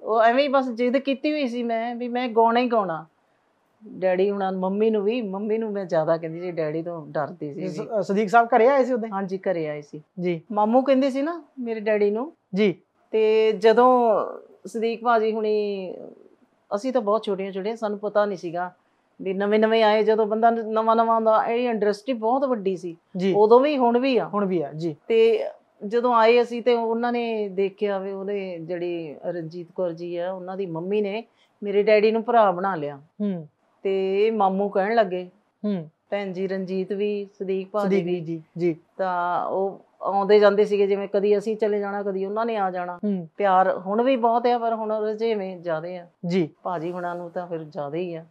ਉਹ ਐਵੇਂ ਹੀ ਬਸ ਜਿੱਦ ਕੀਤੀ ਹੋਈ ਸੀ ਮੈਂ ਵੀ ਮੈਂ ਗਾਉਣਾ ਹੀ ਗਾਉਣਾ ਡੈਡੀ ਹੁਣਾਂ ਮੰਮੀ ਨੂੰ ਵੀ ਮੰਮੀ ਨੂੰ ਮੈਂ ਜ਼ਿਆਦਾ ਕਹਿੰਦੀ ਸੀ ਡੈਡੀ ਤੋਂ ਡਰਦੀ ਸੀ ਸਦੀਕ ਸਾਹਿਬ ਘਰੇ ਆਏ ਸੀ ਉਦੋਂ ਹਾਂਜੀ ਘਰੇ ਆਏ ਸੀ ਜੀ ਮਾਮੂ ਕਹਿੰਦੇ ਸੀ ਨਾ ਮੇਰੇ ਡੈਡੀ ਨੂੰ ਜੀ ਤੇ ਜਦੋਂ ਸਦੀਕ ਬਾਜੀ ਹੁਣੀ ਅਸੀਂ ਤਾਂ ਬਹੁਤ ਛੋਟੀਆਂ ਛੋਟੀਆਂ ਸਾਨੂੰ ਪਤਾ ਨਹੀਂ ਸੀਗਾ ਵੀ ਨਵੇਂ ਨਵੇਂ ਆਏ ਜਦੋਂ ਬੰਦਾ ਨਵਾਂ ਨਵਾਂ ਆਉਂਦਾ ਇਹ ਇੰਡਸਟਰੀ ਬਹੁਤ ਵੱਡੀ ਸੀ ਉਦੋਂ ਵੀ ਹੁਣ ਵੀ ਆ ਹੁਣ ਵੀ ਆ ਜੀ ਤੇ ਜਦੋਂ ਆਏ ਅਸੀਂ ਤੇ ਉਹਨਾਂ ਨੇ ਦੇਖਿਆ ਵੀ ਉਹਦੇ ਜਿਹੜੀ ਰਣਜੀਤ ਕੌਰ ਜੀ ਆ ਉਹਨਾਂ ਦੀ ਮੰਮੀ ਨੇ ਮੇਰੇ ਡੈਡੀ ਨੂੰ ਭਰਾ ਬਣਾ ਲਿਆ ਹੂੰ ਤੇ ਮਾਮੂ ਕਹਿਣ ਲੱਗੇ ਹੂੰ ਭੈਣ ਜੀ ਰਣਜੀਤ ਵੀ ਸਦੀਕ ਭਾਜੀ ਵੀ ਜੀ ਜੀ ਤਾਂ ਉਹ ਆਉਂਦੇ ਜਾਂਦੇ ਸੀਗੇ ਜਿਵੇਂ ਕਦੀ ਅਸੀਂ ਚਲੇ ਜਾਣਾ ਕਦੀ ਉਹਨਾਂ ਨੇ ਆ ਜਾਣਾ ਪਿਆਰ ਹੁਣ ਵੀ ਬਹੁਤ ਆ ਪਰ ਹੁਣ ਰਜੇਵੇਂ ਜ਼ਿਆਦੇ ਆ ਜੀ ਭਾਜੀ ਹੁਣਾਂ ਨੂੰ ਤਾਂ ਫਿਰ ਜ਼ਿਆਦਾ ਹੀ ਆ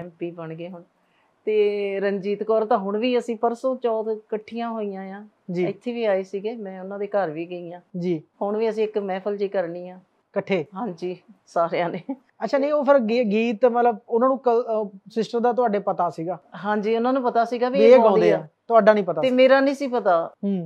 ਐਮਪੀ ਬਣ ਗਏ ਹੁਣ ਤੇ ਰਣਜੀਤ ਕੌਰ ਤਾਂ ਹੁਣ ਵੀ ਅਸੀਂ ਪਰਸੋਂ ਚੌਥ ਇਕੱਠੀਆਂ ਹੋਈਆਂ ਆ ਜੀ ਇੱਥੇ ਵੀ ਆਏ ਸੀਗੇ ਮੈਂ ਉਹਨਾਂ ਦੇ ਘਰ ਵੀ ਗਈ ਆ ਜੀ ਹੁਣ ਵੀ ਅਸੀਂ ਇੱਕ ਮਹਿਫਲ ਜੀ ਕਰਨੀ ਆ ਇਕੱਠੇ ਹਾਂਜੀ ਸਾਰਿਆਂ ਨੇ ਅੱਛਾ ਨਹੀਂ ਉਹ ਫਿਰ ਗੀਤ ਮਤਲਬ ਉਹਨਾਂ ਨੂੰ ਸਿਸਟਰ ਦਾ ਤੁਹਾਡੇ ਪਤਾ ਸੀਗਾ ਹਾਂਜੀ ਉਹਨਾਂ ਨੂੰ ਪਤਾ ਸੀਗਾ ਵੀ ਇਹ ਗਾਉਂਦੇ ਆ ਤੁਹਾਡਾ ਨਹੀਂ ਪਤਾ ਤੇ ਮੇਰਾ ਨਹੀਂ ਸੀ ਪਤਾ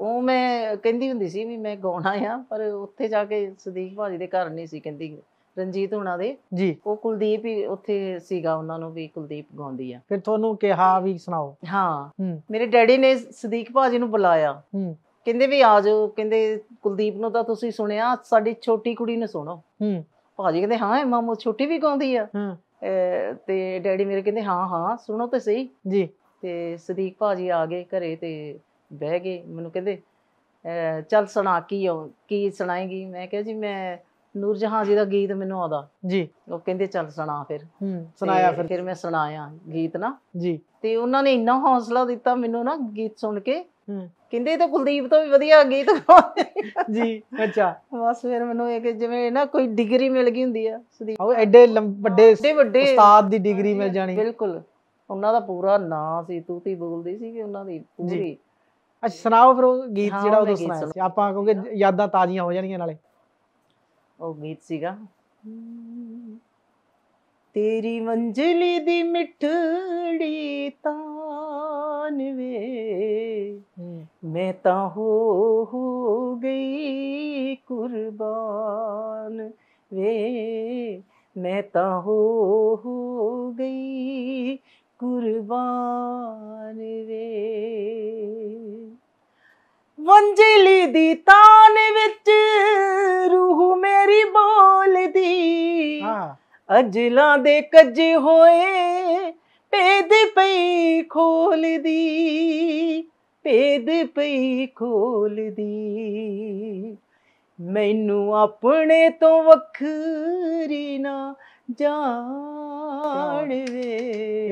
ਉਹ ਮੈਂ ਕਹਿੰਦੀ ਹੁੰਦੀ ਸੀ ਵੀ ਮੈਂ ਗਾਉਣਾ ਆ ਪਰ ਉੱਥੇ ਜਾ ਕੇ ਸਦੀਕ ਭਾਜੀ ਦੇ ਘਰ ਨਹੀਂ ਸੀ ਕਹਿੰਦੀ ਰਣਜੀਤ ਹੁਣਾਂ ਦੇ ਜੀ ਉਹ ਕੁਲਦੀਪ ਹੀ ਉੱਥੇ ਸੀਗਾ ਉਹਨਾਂ ਨੂੰ ਵੀ ਕੁਲਦੀਪ ਗਾਉਂਦੀ ਆ ਫਿਰ ਤੁਹਾਨੂੰ ਕਿਹਾ ਵੀ ਸੁਣਾਓ ਹਾਂ ਮੇਰੇ ਡੈਡੀ ਨੇ ਸਦੀਕ ਭਾਜੀ ਨੂੰ ਬੁਲਾਇਆ ਹੂੰ ਕਹਿੰਦੇ ਵੀ ਆ ਜਾਓ ਕਹਿੰਦੇ ਕੁਲਦੀਪ ਨੂੰ ਤਾਂ ਤੁਸੀਂ ਸੁਣਿਆ ਸਾਡੀ ਛੋਟੀ ਕੁੜੀ ਨੂੰ ਸੁਣੋ ਹੂੰ ਭਾਜੀ ਕਹਿੰਦੇ ਹਾਂ ਮਾਮੂ ਛੋਟੀ ਵੀ ਗਾਉਂਦੀ ਆ ਹੂੰ ਤੇ ਡੈਡੀ ਮੇਰੇ ਕਹਿੰਦੇ ਹਾਂ ਹਾਂ ਸੁਣੋ ਤੇ ਸਹੀ ਜੀ ਤੇ ਸਦੀਕ ਭਾਜੀ ਆ ਗਏ ਘਰੇ ਤੇ ਬਹਿ ਗਏ ਮੈਨੂੰ ਕਹਿੰਦੇ ਚੱਲ ਸੁਣਾ ਕੀ ਕੀ ਸੁਣਾਏਗੀ ਮੈਂ ਕਿਹਾ ਜੀ ਮੈਂ ਨੂਰ ਜਹਾਂ ਜੀ ਦਾ ਗੀਤ ਮੈਨੂੰ ਆਉਂਦਾ ਜੀ ਉਹ ਕਹਿੰਦੇ ਚੱਲ ਸੁਣਾ ਫਿਰ ਹੂੰ ਸੁਣਾਇਆ ਫਿਰ ਫਿਰ ਮੈਂ ਸੁਣਾਇਆ ਗੀਤ ਨਾ ਜੀ ਤੇ ਉਹਨਾਂ ਨੇ ਇੰਨਾ ਹੌਸਲਾ ਦਿੱਤਾ ਮੈਨੂੰ ਨਾ ਗੀਤ ਸੁਣ ਕੇ ਹੂੰ ਕਹਿੰਦੇ ਇਹ ਤਾਂ ਕੁਲਦੀਪ ਤੋਂ ਵੀ ਵਧੀਆ ਗੀਤ ਜੀ ਅੱਛਾ ਬਸ ਫਿਰ ਮੈਨੂੰ ਇਹ ਕਿ ਜਿਵੇਂ ਨਾ ਕੋਈ ਡਿਗਰੀ ਮਿਲ ਗਈ ਹੁੰਦੀ ਆ ਸੁਦੀਪ ਉਹ ਐਡੇ ਵੱਡੇ ਵੱਡੇ ਉਸਤਾਦ ਦੀ ਡਿਗਰੀ ਮਿਲ ਜਾਣੀ ਬਿਲਕੁਲ ਉਹਨਾਂ ਦਾ ਪੂਰਾ ਨਾਂ ਸੀ ਤੂਤੀ ਬੋਲਦੀ ਸੀ ਕਿ ਉਹਨਾਂ ਦੀ ਪੂਰੀ ਅੱਛਾ ਸੁਣਾਓ ਫਿਰ ਉਹ ਗੀਤ ਜਿਹੜਾ ਉਹ ਸੁਣਾਇਆ ਸੀ ਆਪਾਂ ਕਿਉਂਕਿ ਯਾਦਾਂ ਤਾਜ਼ੀਆਂ ਹੋ ਜਾਣੀਆਂ ਨਾਲੇ ਉਹ ਗੀਤ ਸੀਗਾ ਤੇਰੀ ਮੰਜ਼ਲੀ ਦੀ ਮਿੱਠੜੀ ਤਾਨ ਵੇ ਮੈਂ ਤਾਂ ਹੋ ਹੋ ਗਈ ਕੁਰਬਾਨ ਵੇ ਮੈਂ ਤਾਂ ਹੋ ਹੋ ਗਈ ਕੁਰਬਾਨ ਵੇ ਮੰਜਲੀ ਦੀ ਤਾਨ ਵਿੱਚ ਰੂਹ ਮੇਰੀ ਬੋਲਦੀ ਹਾਂ ਅਜਲਾਂ ਦੇ ਕੱਜੇ ਹੋਏ ਪੇਦ ਪਈ ਖੋਲਦੀ ਪੇਦ ਪਈ ਖੋਲਦੀ ਮੈਨੂੰ ਆਪਣੇ ਤੋਂ ਵੱਖਰੀ ਨਾ ਜਾਣ ਵੇ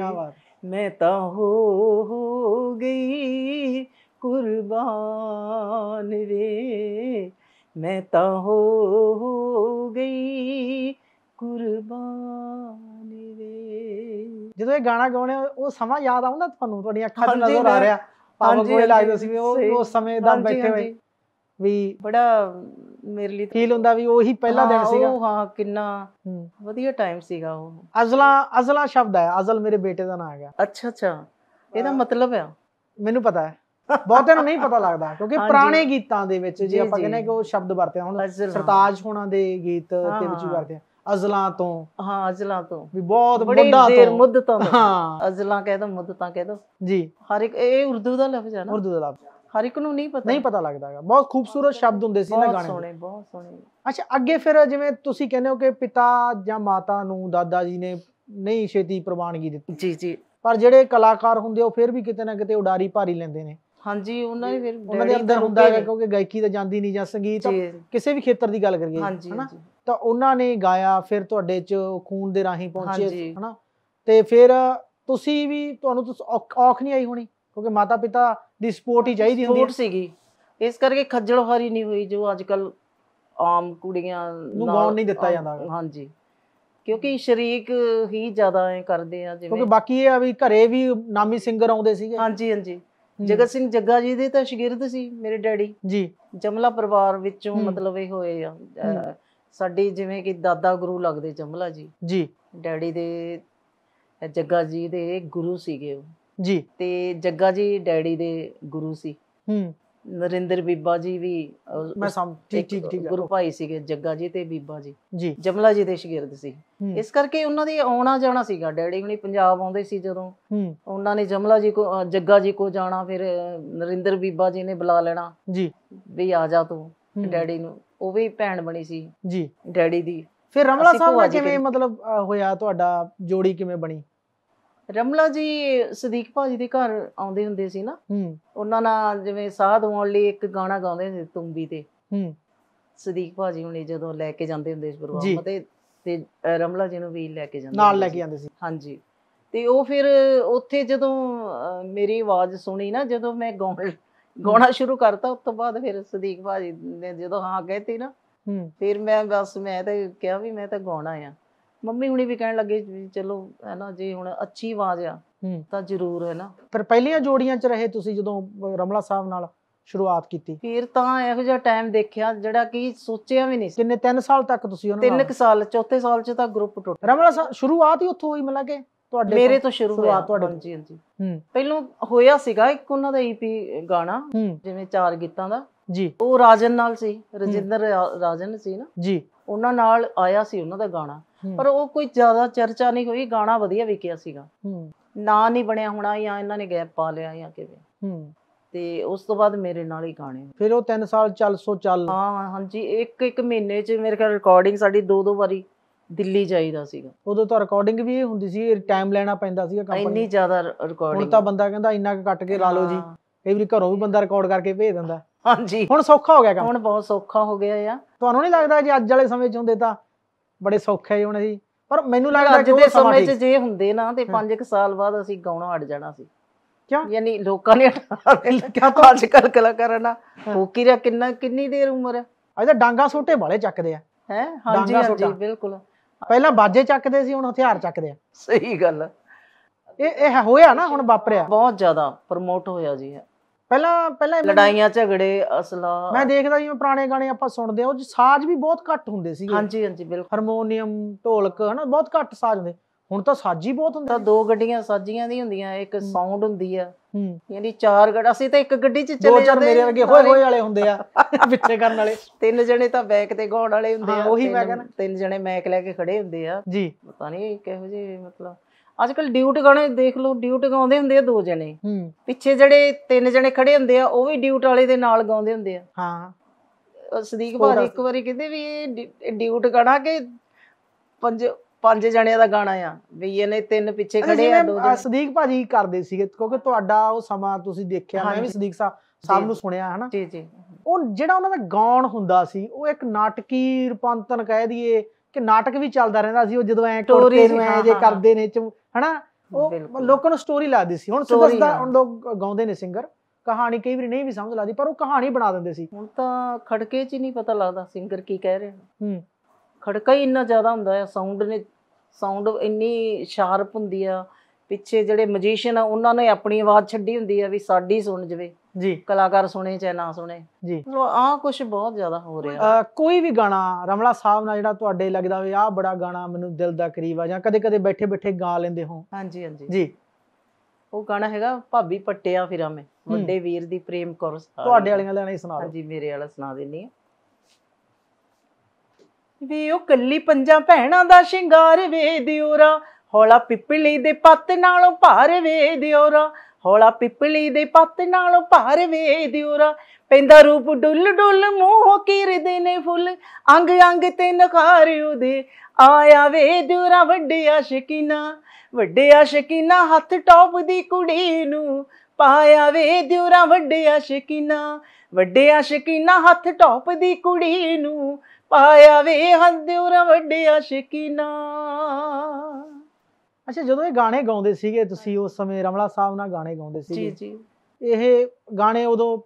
ਮੈਂ ਤਾਂ ਹੋ ਗਈ ਕੁਰਬਾਨ ਰੇ ਮੈਂ ਤਾਂ ਹੋ ਗਈ ਕੁਰਬਾਨ ਰੇ ਜਦੋਂ ਇਹ ਗਾਣਾ ਗਾਉਣੇ ਉਹ ਸਮਾਂ ਯਾਦ ਆਉਂਦਾ ਤੁਹਾਨੂੰ ਤੁਹਾਡੀਆਂ ਅੱਖਾਂ 'ਚ ਨਜ਼ਰ ਆ ਰਿਹਾ ਪਾਵਨ ਕੋਈ ਲੱਗਦਾ ਸੀ ਉਹ ਉਸ ਸਮੇਂ ਦਾ ਬੈਠੇ ਹੋਏ ਵੀ ਬੜਾ ਮੇਰੇ ਲਈ ਫੀਲ ਹੁੰਦਾ ਵੀ ਉਹੀ ਪਹਿਲਾ ਦਿਨ ਸੀਗਾ ਉਹ ਹਾਂ ਕਿੰਨਾ ਵਧੀਆ ਟਾਈਮ ਸੀਗਾ ਉਹ ਅਜ਼ਲਾ ਅਜ਼ਲਾ ਸ਼ਬਦ ਹੈ ਅਜ਼ਲ ਮੇਰੇ ਬੇਟੇ ਦਾ ਨਾਮ ਹੈਗਾ ਅੱਛਾ ਅੱਛਾ ਇਹਦਾ ਮਤਲਬ ਹੈ ਮੈਨੂੰ ਪਤਾ ਹੈ ਬਹੁਤਿਆਂ ਨੂੰ ਨਹੀਂ ਪਤਾ ਲੱਗਦਾ ਕਿਉਂਕਿ ਪੁਰਾਣੇ ਗੀਤਾਂ ਦੇ ਵਿੱਚ ਜੇ ਆਪਾਂ ਕਹਿੰਦੇ ਕਿ ਉਹ ਸ਼ਬਦ ਵਰਤੇ ਹੁਣ ਸਰਤਾਜ ਹੋਣਾ ਦੇ ਗੀਤ ਦੇ ਵਿੱਚ ਵਰਤੇ ਅਜ਼ਲਾਂ ਤੋਂ ਹਾਂ ਅਜ਼ਲਾਂ ਤੋਂ ਵੀ ਬਹੁਤ ਵੱਡਾ ਤੋਂ ਮੁੱਦ ਤੋਂ ਹਾਂ ਅਜ਼ਲਾਂ ਕਹਿ ਦੋ ਤਾਂ ਕਹਿ ਦੋ ਜੀ ਹਰ ਇੱਕ ਇਹ ਉਰਦੂ ਦਾ ਲਫ਼ਜ਼ ਹੈ ਨਾ ਉਰਦੂ ਦਾ ਲਫ਼ਜ਼ ਹਰ ਇੱਕ ਨੂੰ ਨਹੀਂ ਪਤਾ ਨਹੀਂ ਪਤਾ ਲੱਗਦਾਗਾ ਬਹੁਤ ਖੂਬਸੂਰਤ ਸ਼ਬਦ ਹੁੰਦੇ ਸੀ ਨਾ ਗਾਣੇ ਬਹੁਤ ਸੋਹਣੇ ਬਹੁਤ ਸੋਹਣੇ ਅੱਛਾ ਅੱਗੇ ਫਿਰ ਜਿਵੇਂ ਤੁਸੀਂ ਕਹਿੰਦੇ ਹੋ ਕਿ ਪਿਤਾ ਜਾਂ ਮਾਤਾ ਨੂੰ ਦਾਦਾ ਜੀ ਨੇ ਨਹੀਂ ਛੇਤੀ ਪ੍ਰਵਾਨਗੀ ਦਿੱਤੀ ਜੀ ਜੀ ਪਰ ਜਿਹੜੇ ਕਲਾਕਾਰ ਹੁੰਦੇ ਉਹ ਫਿਰ ਵੀ ਕਿਤੇ ਨਾ ਕਿਤੇ ਉਡਾਰੀ ਭਾਰੀ ਲੈਂਦੇ ਨੇ ਹਾਂਜੀ ਉਹਨਾਂ ਦੇ ਫਿਰ ਉਹਨਾਂ ਦੇ ਅੰਦਰ ਹੁੰਦਾ ਹੈ ਕਿਉਂਕਿ ਗਾਇਕੀ ਤਾਂ ਜਾਂਦੀ ਨਹੀਂ ਜਾਂ ਸੰਗੀਤ ਕਿਸੇ ਵੀ ਖੇਤਰ ਦੀ ਗੱਲ ਕਰੀਏ ਹਨਾ ਤਾਂ ਉਹਨਾਂ ਨੇ ਗਾਇਆ ਫਿਰ ਤੁਹਾਡੇ ਚ ਖੂਨ ਦੇ ਰਾਹੀਂ ਪਹੁੰਚੇ ਹਨਾ ਤੇ ਫਿਰ ਤੁਸੀਂ ਵੀ ਤੁਹਾਨੂੰ ਔਖ ਨਹੀਂ ਆਈ ਹੋਣੀ ਕਿਉਂਕਿ ਮਾਤਾ ਪਿਤਾ ਦੀ ਸਪੋਰਟ ਹੀ ਚਾਹੀਦੀ ਹੁੰਦੀ ਸਪੋਰਟ ਸੀਗੀ ਇਸ ਕਰਕੇ ਖੱਜਲ ਖੁਆਰੀ ਨਹੀਂ ਹੋਈ ਜੋ ਅੱਜ ਕੱਲ ਆਮ ਕੁੜੀਆਂ ਨੂੰ ਗਾਉਣ ਨਹੀਂ ਦਿੱਤਾ ਜਾਂਦਾ ਹਾਂਜੀ ਕਿਉਂਕਿ ਸ਼ਰੀਕ ਹੀ ਜ਼ਿਆਦਾ ਐ ਕਰਦੇ ਆ ਜਿਵੇਂ ਕਿਉਂਕਿ ਬਾਕੀ ਇਹ ਆ ਵੀ ਘਰੇ ਵੀ ਨਾਮੀ ਸਿੰਗਰ ਆਉਂਦੇ ਸੀਗੇ ਹਾਂਜੀ ਹਾਂਜੀ ਜਗਤ ਸਿੰਘ ਜੱਗਾ ਜੀ ਦੇ ਤਾਂ ਸ਼ਗਿਰਦ ਸੀ ਮੇਰੇ ਡੈਡੀ ਜੀ ਜਮਲਾ ਪਰਿਵਾਰ ਵਿੱਚੋਂ ਮਤਲਬ ਇਹ ਹੋਏ ਆ ਸਾਡੀ ਜਿਵੇਂ ਕਿ ਦਾਦਾ ਗੁਰੂ ਲੱਗਦੇ ਜਮਲਾ ਜੀ ਜੀ ਡੈਡੀ ਦੇ ਜੱਗਾ ਜੀ ਦੇ ਗੁਰੂ ਸੀਗੇ ਉਹ ਜੀ ਤੇ ਜੱਗਾ ਜੀ ਡੈਡੀ ਦੇ ਗੁਰੂ ਸੀ ਹੂੰ ਨਰਿੰਦਰ ਬੀਬਾ ਜੀ ਵੀ ਮੈਂ ਸਮ ਠੀਕ ਠੀਕ ਠੀਕ ਗੁਰੂ ਭਾਈ ਸੀਗੇ ਜੱਗਾ ਜੀ ਤੇ ਬੀਬਾ ਜੀ ਜੀ ਜਮਲਾ ਜੀ ਦੇ ਸ਼ਗਿਰਦ ਸੀ ਇਸ ਕਰਕੇ ਉਹਨਾਂ ਦੇ ਆਉਣਾ ਜਾਣਾ ਸੀਗਾ ਡੈਡੀ ਹੁਣੀ ਪੰਜਾਬ ਆਉਂਦੇ ਸੀ ਜਦੋਂ ਉਹਨਾਂ ਨੇ ਜਮਲਾ ਜੀ ਕੋ ਜੱਗਾ ਜੀ ਕੋ ਜਾਣਾ ਫਿਰ ਨਰਿੰਦਰ ਬੀਬਾ ਜੀ ਨੇ ਬੁਲਾ ਲੈਣਾ ਜੀ ਵੀ ਆ ਜਾ ਤੂੰ ਡੈਡੀ ਨੂੰ ਉਹ ਵੀ ਭੈਣ ਬਣੀ ਸੀ ਜੀ ਡੈਡੀ ਦੀ ਫਿਰ ਰਮਲਾ ਸਾਹਿਬ ਨਾਲ ਕਿਵੇਂ ਮਤਲਬ ਹੋਇਆ ਤੁਹਾਡਾ ਜੋੜੀ ਕਿਵੇਂ ਬਣੀ ਰਮਲਾ ਜੀ ਸਦੀਕ ਭਾਜੀ ਦੇ ਘਰ ਆਉਂਦੇ ਹੁੰਦੇ ਸੀ ਨਾ ਹੂੰ ਉਹਨਾਂ ਨਾਲ ਜਿਵੇਂ ਸਾਹ ਦਵਾਉਣ ਲਈ ਇੱਕ ਗਾਣਾ ਗਾਉਂਦੇ ਹੁੰਦੇ ਤੁੰਬੀ ਤੇ ਹੂੰ ਸਦੀਕ ਭਾਜੀ ਹੁਣੇ ਜਦੋਂ ਲੈ ਕੇ ਜਾਂਦੇ ਹੁੰਦੇ ਸੀ ਪ੍ਰੋਗਰਾਮ ਤੇ ਤੇ ਰਮਲਾ ਜੀ ਨੂੰ ਵੀ ਲੈ ਕੇ ਜਾਂਦੇ ਨਾਲ ਲੈ ਕੇ ਜਾਂਦੇ ਸੀ ਹਾਂਜੀ ਤੇ ਉਹ ਫਿਰ ਉੱਥੇ ਜਦੋਂ ਮੇਰੀ ਆਵਾਜ਼ ਸੁਣੀ ਨਾ ਜਦੋਂ ਮੈਂ ਗਾਉਣ ਗਾਉਣਾ ਸ਼ੁਰੂ ਕਰਤਾ ਉਸ ਤੋਂ ਬਾਅਦ ਫਿਰ ਸਦੀਕ ਭਾਜੀ ਨੇ ਜਦੋਂ ਹਾਂ ਕਹਿਤੀ ਨਾ ਹੂੰ ਫਿਰ ਮੈਂ ਬਸ ਮੈਂ ਤਾਂ ਕਿਹਾ ਵੀ ਮੈਂ ਤਾਂ ਗਾਉਣਾ ਆ ਮੰਮੀ ਹੁਣੀ ਵੀ ਕਹਿਣ ਲੱਗੇ ਚਲੋ ਹੈ ਨਾ ਜੇ ਹੁਣ ਅੱਛੀ ਆਵਾਜ਼ ਆ ਤਾਂ ਜ਼ਰੂਰ ਹੈ ਨਾ ਪਰ ਪਹਿਲੀਆਂ ਜੋੜੀਆਂ 'ਚ ਰਹੇ ਤੁਸੀਂ ਜਦੋਂ ਰਮਲਾ ਸਾਹਿਬ ਨਾਲ ਸ਼ੁਰੂਆਤ ਕੀਤੀ ਫਿਰ ਤਾਂ ਇਹੋ ਜਿਹਾ ਟਾਈਮ ਦੇਖਿਆ ਜਿਹੜਾ ਕਿ ਸੋਚਿਆ ਵੀ ਨਹੀਂ ਸੀ ਕਿੰਨੇ 3 ਸਾਲ ਤੱਕ ਤੁਸੀਂ ਉਹਨਾਂ ਨਾਲ 3 ਸਾਲ ਚੌਥੇ ਸਾਲ 'ਚ ਤਾਂ ਗਰੁੱਪ ਟੁੱਟ ਰਮਲਾ ਸਾਹਿਬ ਸ਼ੁਰੂਆਤ ਹੀ ਉੱਥੋਂ ਹੋਈ ਮਿਲ ਕੇ ਤੁਹਾਡੇ ਮੇਰੇ ਤੋਂ ਸ਼ੁਰੂਆਤ ਤੁਹਾਡੇ ਹਾਂਜੀ ਹਾਂਜੀ ਪਹਿਲਾਂ ਹੋਇਆ ਸੀਗਾ ਇੱਕ ਉਹਨਾਂ ਦਾ ਈਪੀ e ਗਾਣਾ ਜਿਵੇਂ ਚਾਰ ਗੀਤਾਂ ਦਾ ਜੀ ਉਹ ਰਾਜਨ ਨਾਲ ਸੀ ਰਜਿੰਦਰ ਰਾਜਨ ਸੀ ਨਾ ਜੀ ਉਹਨਾਂ ਨਾਲ ਆਇਆ ਸੀ ਉਹਨਾਂ ਦਾ ਗਾਣਾ ਪਰ ਉਹ ਕੋਈ ਜ਼ਿਆਦਾ ਚਰਚਾ ਨਹੀਂ ਹੋਈ ਗਾਣਾ ਵਧੀਆ ਵਿਕਿਆ ਸੀਗਾ ਹੂੰ ਨਾਂ ਨਹੀਂ ਬਣਿਆ ਹੋਣਾ ਜਾਂ ਇਹਨਾਂ ਨੇ ਗੈਪ ਪਾ ਲਿਆ ਜਾਂ ਕਿਵੇਂ ਤੇ ਉਸ ਤੋਂ ਬਾਅਦ ਮੇਰੇ ਨਾਲ ਹੀ ਗਾਣੇ ਫਿਰ ਉਹ 3 ਸਾਲ ਚੱਲ ਸੋ ਚੱਲ ਹਾਂ ਹਾਂਜੀ ਇੱਕ ਇੱਕ ਮਹੀਨੇ ਚ ਮੇਰੇ ਕੋਲ ਰਿਕਾਰਡਿੰਗ ਸਾਡੀ ਦੋ ਦੋ ਵਾਰੀ ਦਿੱਲੀ ਜਾਈਦਾ ਸੀਗਾ ਉਦੋਂ ਤਾਂ ਰਿਕਾਰਡਿੰਗ ਵੀ ਹੁੰਦੀ ਸੀ ਟਾਈਮ ਲੈਣਾ ਪੈਂਦਾ ਸੀਗਾ ਕੰਪਨੀ ਇੰਨੀ ਜ਼ਿਆਦਾ ਰਿਕਾਰਡਿੰਗ ਹੁਣ ਤਾਂ ਬੰਦਾ ਕਹਿੰਦਾ ਇੰਨਾ ਕੱਟ ਕੇ ਲਾ ਲਓ ਜੀ ਕਈ ਵਾਰੀ ਘਰੋਂ ਵੀ ਬੰਦਾ ਰਿਕਾਰਡ ਕਰਕੇ ਭੇਜ ਦਿੰਦਾ ਹਾਂਜੀ ਹੁਣ ਸੌਖਾ ਹੋ ਗਿਆ ਕੰਮ ਹੁਣ ਬਹੁਤ ਸੌਖਾ ਹੋ ਗਿਆ ਆ ਤੁਹਾਨੂੰ ਨਹੀਂ ਲੱਗਦਾ ਜੇ ਅੱਜ ਵਾਲੇ ਸਮੇਂ 'ਚ ਹੁੰਦੇ ਤਾਂ ਬੜੇ ਸੌਖੇ ਹੋਣੇ ਸੀ ਪਰ ਮੈਨੂੰ ਲੱਗਦਾ ਅੱਜ ਦੇ ਸਮੇਂ 'ਚ ਜੇ ਹੁੰਦੇ ਨਾ ਤੇ 5 ਸਾਲ ਬਾਅਦ ਅਸੀਂ ਗਾਉਣਾ ਅੜ ਜਾਣਾ ਸੀ ਕਿਉਂ ਯਾਨੀ ਲੋਕਾਂ ਨੇ ਕਿਹਾ ਤਾਂ ਅੱਜ ਕੱਲ ਕਲਾਕਾਰਾਂ ਉਹ ਕੀ ਰਿਹਾ ਕਿੰਨਾ ਕਿੰਨੀ ਦੇਰ ਉਮਰ ਹੈ ਅੱਜ ਤਾਂ ਡਾਂਗਾ ਸੋਟੇ ਵਾਲੇ ਚੱਕਦੇ ਆ ਹੈ ਹਾਂਜੀ ਹਾਂਜੀ ਬਿਲਕੁਲ ਪਹਿਲਾਂ ਬਾਜੇ ਚੱਕਦੇ ਸੀ ਹੁਣ ਹਥਿਆਰ ਚੱਕਦੇ ਆ ਸਹੀ ਗੱਲ ਇਹ ਇਹ ਹੋਇਆ ਨਾ ਹੁਣ ਵਾਪਰਿਆ ਬਹੁਤ ਜ਼ਿਆਦਾ ਪ੍ਰਮੋਟ ਹੋਇਆ ਜੀ ਪਹਿਲਾਂ ਪਹਿਲਾਂ ਲੜਾਈਆਂ ਝਗੜੇ ਅਸਲਾ ਮੈਂ ਦੇਖਦਾ ਜਿਵੇਂ ਪੁਰਾਣੇ ਗਾਣੇ ਆਪਾਂ ਸੁਣਦੇ ਆ ਉਹ ਸਾਜ਼ ਵੀ ਬਹੁਤ ਘੱਟ ਹੁੰਦੇ ਸੀਗੇ ਹਾਂਜੀ ਹਾਂਜੀ ਬਿਲਕੁਲ ਹਾਰਮੋਨੀਅਮ ਢੋਲਕ ਹਨਾ ਬਹੁਤ ਘੱਟ ਸਾਜ਼ ਹੁੰਦੇ ਹੁਣ ਤਾਂ ਸਾਜੀ ਬਹੁਤ ਹੁੰਦਾ ਤਾਂ ਦੋ ਗੱਡੀਆਂ ਸਾਜੀਆਂ ਦੀ ਹੁੰਦੀਆਂ ਇੱਕ ਸਾਊਂਡ ਹੁੰਦੀ ਆ ਹੂੰ ਯਾਨੀ ਚਾਰ ਗੱਡ ਅਸੀਂ ਤਾਂ ਇੱਕ ਗੱਡੀ 'ਚ ਚੱਲੇ ਜਾਂਦੇ ਦੋ ਚਾਰ ਮੇਰੇ ਵਰਗੇ ਹੋਏ ਹੋਏ ਵਾਲੇ ਹੁੰਦੇ ਆ <laughs> ਪਿੱਛੇ ਕਰਨ ਵਾਲੇ ਤਿੰਨ ਜਣੇ ਤਾਂ ਬੈਕ ਤੇ ਗਾਉਣ ਵਾਲੇ ਹੁੰਦੇ ਆ ਉਹੀ ਮੈਂ ਕਹਿੰਦਾ ਤਿੰਨ ਜਣੇ ਮੈਕ ਲੈ ਕੇ ਖੜੇ ਹੁੰਦੇ ਆ ਜੀ ਪਤਾ ਨਹੀਂ ਕਿਹੋ ਜਿਹੇ ਮਤਲਬ ਅੱਜ ਕੱਲ ਡਿਊਟ ਗਾਣੇ ਦੇਖ ਲਓ ਡਿਊਟ ਗਾਉਂਦੇ ਹੁੰਦੇ ਆ ਦੋ ਜਣੇ ਹੂੰ ਪਿੱਛੇ ਜਿਹੜੇ ਤਿੰਨ ਜਣੇ ਖੜੇ ਹੁੰਦੇ ਆ ਉਹ ਵੀ ਡਿਊਟ ਵਾਲੇ ਦੇ ਨਾਲ ਗਾਉਂਦੇ ਹੁੰਦੇ ਆ ਹਾਂ ਸਦੀਕ ਭਾਜੀ ਇੱਕ ਵਾਰੀ ਕਹਿੰਦੇ ਵੀ ਇਹ ਡਿਊਟ ਗਾਣਾ ਕਿ ਪੰਜ ਪੰਜ ਜਣਿਆਂ ਦਾ ਗਾਣਾ ਆ ਵੀ ਇਹਨੇ ਤਿੰਨ ਪਿੱਛੇ ਖੜੇ ਆ ਦੋ ਜਣੇ ਸਦੀਕ ਭਾਜੀ ਕਰਦੇ ਸੀਗੇ ਕਿਉਂਕਿ ਤੁਹਾਡਾ ਉਹ ਸਮਾਂ ਤੁਸੀਂ ਦੇਖਿਆ ਮੈਂ ਵੀ ਸਦੀਕ ਸਾਹਿਬ ਨੂੰ ਸੁਣਿਆ ਨਾ ਜੀ ਜੀ ਉਹ ਜਿਹੜਾ ਉਹਨਾਂ ਦਾ ਗਾਉਣ ਹੁੰਦਾ ਸੀ ਉਹ ਇੱਕ ਨਾਟਕੀ ਰੂਪਾਂਤਨ ਕਹਿ ਦਈਏ ਕਿ ਨਾਟਕ ਵੀ ਚੱਲਦਾ ਰਹਿੰਦਾ ਸੀ ਉਹ ਜਦੋਂ ਐ ਕੁੜਤੇ ਨੂੰ ਐ ਜੇ ਕਰਦੇ ਨੇ ਹਨਾ ਉਹ ਲੋਕਾਂ ਨੂੰ ਸਟੋਰੀ ਲਾਦੀ ਸੀ ਹੁਣ ਦਾ ਹੁਣ ਲੋਕ ਗਾਉਂਦੇ ਨੇ ਸਿੰਗਰ ਕਹਾਣੀ ਕਈ ਵਾਰੀ ਨਹੀਂ ਵੀ ਸਮਝ ਲਾਦੀ ਪਰ ਉਹ ਕਹਾਣੀ ਬਣਾ ਦਿੰਦੇ ਸੀ ਹੁਣ ਤਾਂ ਖੜਕੇ 'ਚ ਹੀ ਨਹੀਂ ਪਤਾ ਲੱਗਦਾ ਸਿੰਗਰ ਕੀ ਕਹਿ ਰਿਹਾ ਹੂੰ ਖੜਕਾ ਹੀ ਇੰਨਾ ਜ਼ਿਆਦਾ ਹੁੰਦਾ ਹੈ ਸਾਊਂਡ ਨੇ ਸਾਊਂਡ ਇੰਨੀ ਸ਼ਾਰਪ ਹੁੰਦੀ ਆ ਪਿੱਛੇ ਜਿਹੜੇ ਮਜੀਸ਼ੀਅਨ ਆ ਉਹਨਾਂ ਨੇ ਆਪਣੀ ਆਵਾਜ਼ ਛੱਡੀ ਹੁੰਦੀ ਆ ਵੀ ਸਾਡੀ ਸੁਣ ਜਵੇ ਜੀ ਕਲਾਕਾਰ ਸੁਣੇ ਚਾਹੇ ਨਾ ਸੁਣੇ ਜੀ ਆ ਆਹ ਕੁਝ ਬਹੁਤ ਜ਼ਿਆਦਾ ਹੋ ਰਿਹਾ ਕੋਈ ਵੀ ਗਾਣਾ ਰਮਲਾ ਸਾਹਿਬ ਨਾਲ ਜਿਹੜਾ ਤੁਹਾਡੇ ਲੱਗਦਾ ਹੋਵੇ ਆਹ ਬੜਾ ਗਾਣਾ ਮੈਨੂੰ ਦਿਲ ਦਾ ਕਰੀਬ ਆ ਜਾਂ ਕਦੇ-ਕਦੇ ਬੈਠੇ-ਬੈਠੇ ਗਾ ਲੈਂਦੇ ਹੋ ਹਾਂਜੀ ਹਾਂਜੀ ਜੀ ਉਹ ਗਾਣਾ ਹੈਗਾ ਭਾਬੀ ਪੱਟਿਆ ਫਿਰਾਂ ਮੈਂ ਵੱਡੇ ਵੀਰ ਦੀ ਪ੍ਰੇਮ ਕਰੋ ਤੁਹਾਡੇ ਵਾਲੀਆਂ ਲੈਣਾ ਹੀ ਸੁਣਾ ਹਾਂਜੀ ਮੇਰੇ ਵਾਲਾ ਸੁਣਾ ਦਿੰਨੀ ਆ ਵੀ ਉਹ ਕੱਲੀ ਪੰਜਾਂ ਭੈਣਾਂ ਦਾ ਸ਼ਿੰਗਾਰ ਵੇ ਦਿਉਰਾ ਹੌਲਾ ਪਿੱਪਲੀ ਦੇ ਪੱਤ ਨਾਲੋਂ ਭਾਰ ਵੇ ਦਿਉਰਾ ਹੋਲਾ ਪਿਪਲੀ ਦੇ ਪੱਤ ਨਾਲੋਂ ਭਾਰ ਵੇ ਦਿਉਰਾ ਪੈਂਦਾ ਰੂਪ ਡੁੱਲ ਡੁੱਲ ਮੂੰਹੋਂ ਕੀਰਦੇ ਨੇ ਫੁੱਲ ਅੰਗ ਅੰਗ ਤੇ ਨਖਾਰ ਉਦੇ ਆਇਆ ਵੇ ਦਿਉਰਾ ਵੱਡੇ ਆਸ਼ਕੀਨਾ ਵੱਡੇ ਆਸ਼ਕੀਨਾ ਹੱਥ ਟੌਪ ਦੀ ਕੁੜੀ ਨੂੰ ਪਾਇਆ ਵੇ ਦਿਉਰਾ ਵੱਡੇ ਆਸ਼ਕੀਨਾ ਵੱਡੇ ਆਸ਼ਕੀਨਾ ਹੱਥ ਟੌਪ ਦੀ ਕੁੜੀ ਨੂੰ ਪਾਇਆ ਵੇ ਹੰਦਿਉਰਾ ਵੱਡੇ ਆਸ਼ਕੀਨਾ ਅੱਛਾ ਜਦੋਂ ਇਹ ਗਾਣੇ ਗਾਉਂਦੇ ਸੀਗੇ ਤੁਸੀਂ ਉਸ ਸਮੇਂ ਰਮਲਾ ਸਾਹਿਬ ਨਾਲ ਗਾਣੇ ਗਾਉਂਦੇ ਸੀਗੇ ਜੀ ਜੀ ਇਹ ਗਾਣੇ ਉਦੋਂ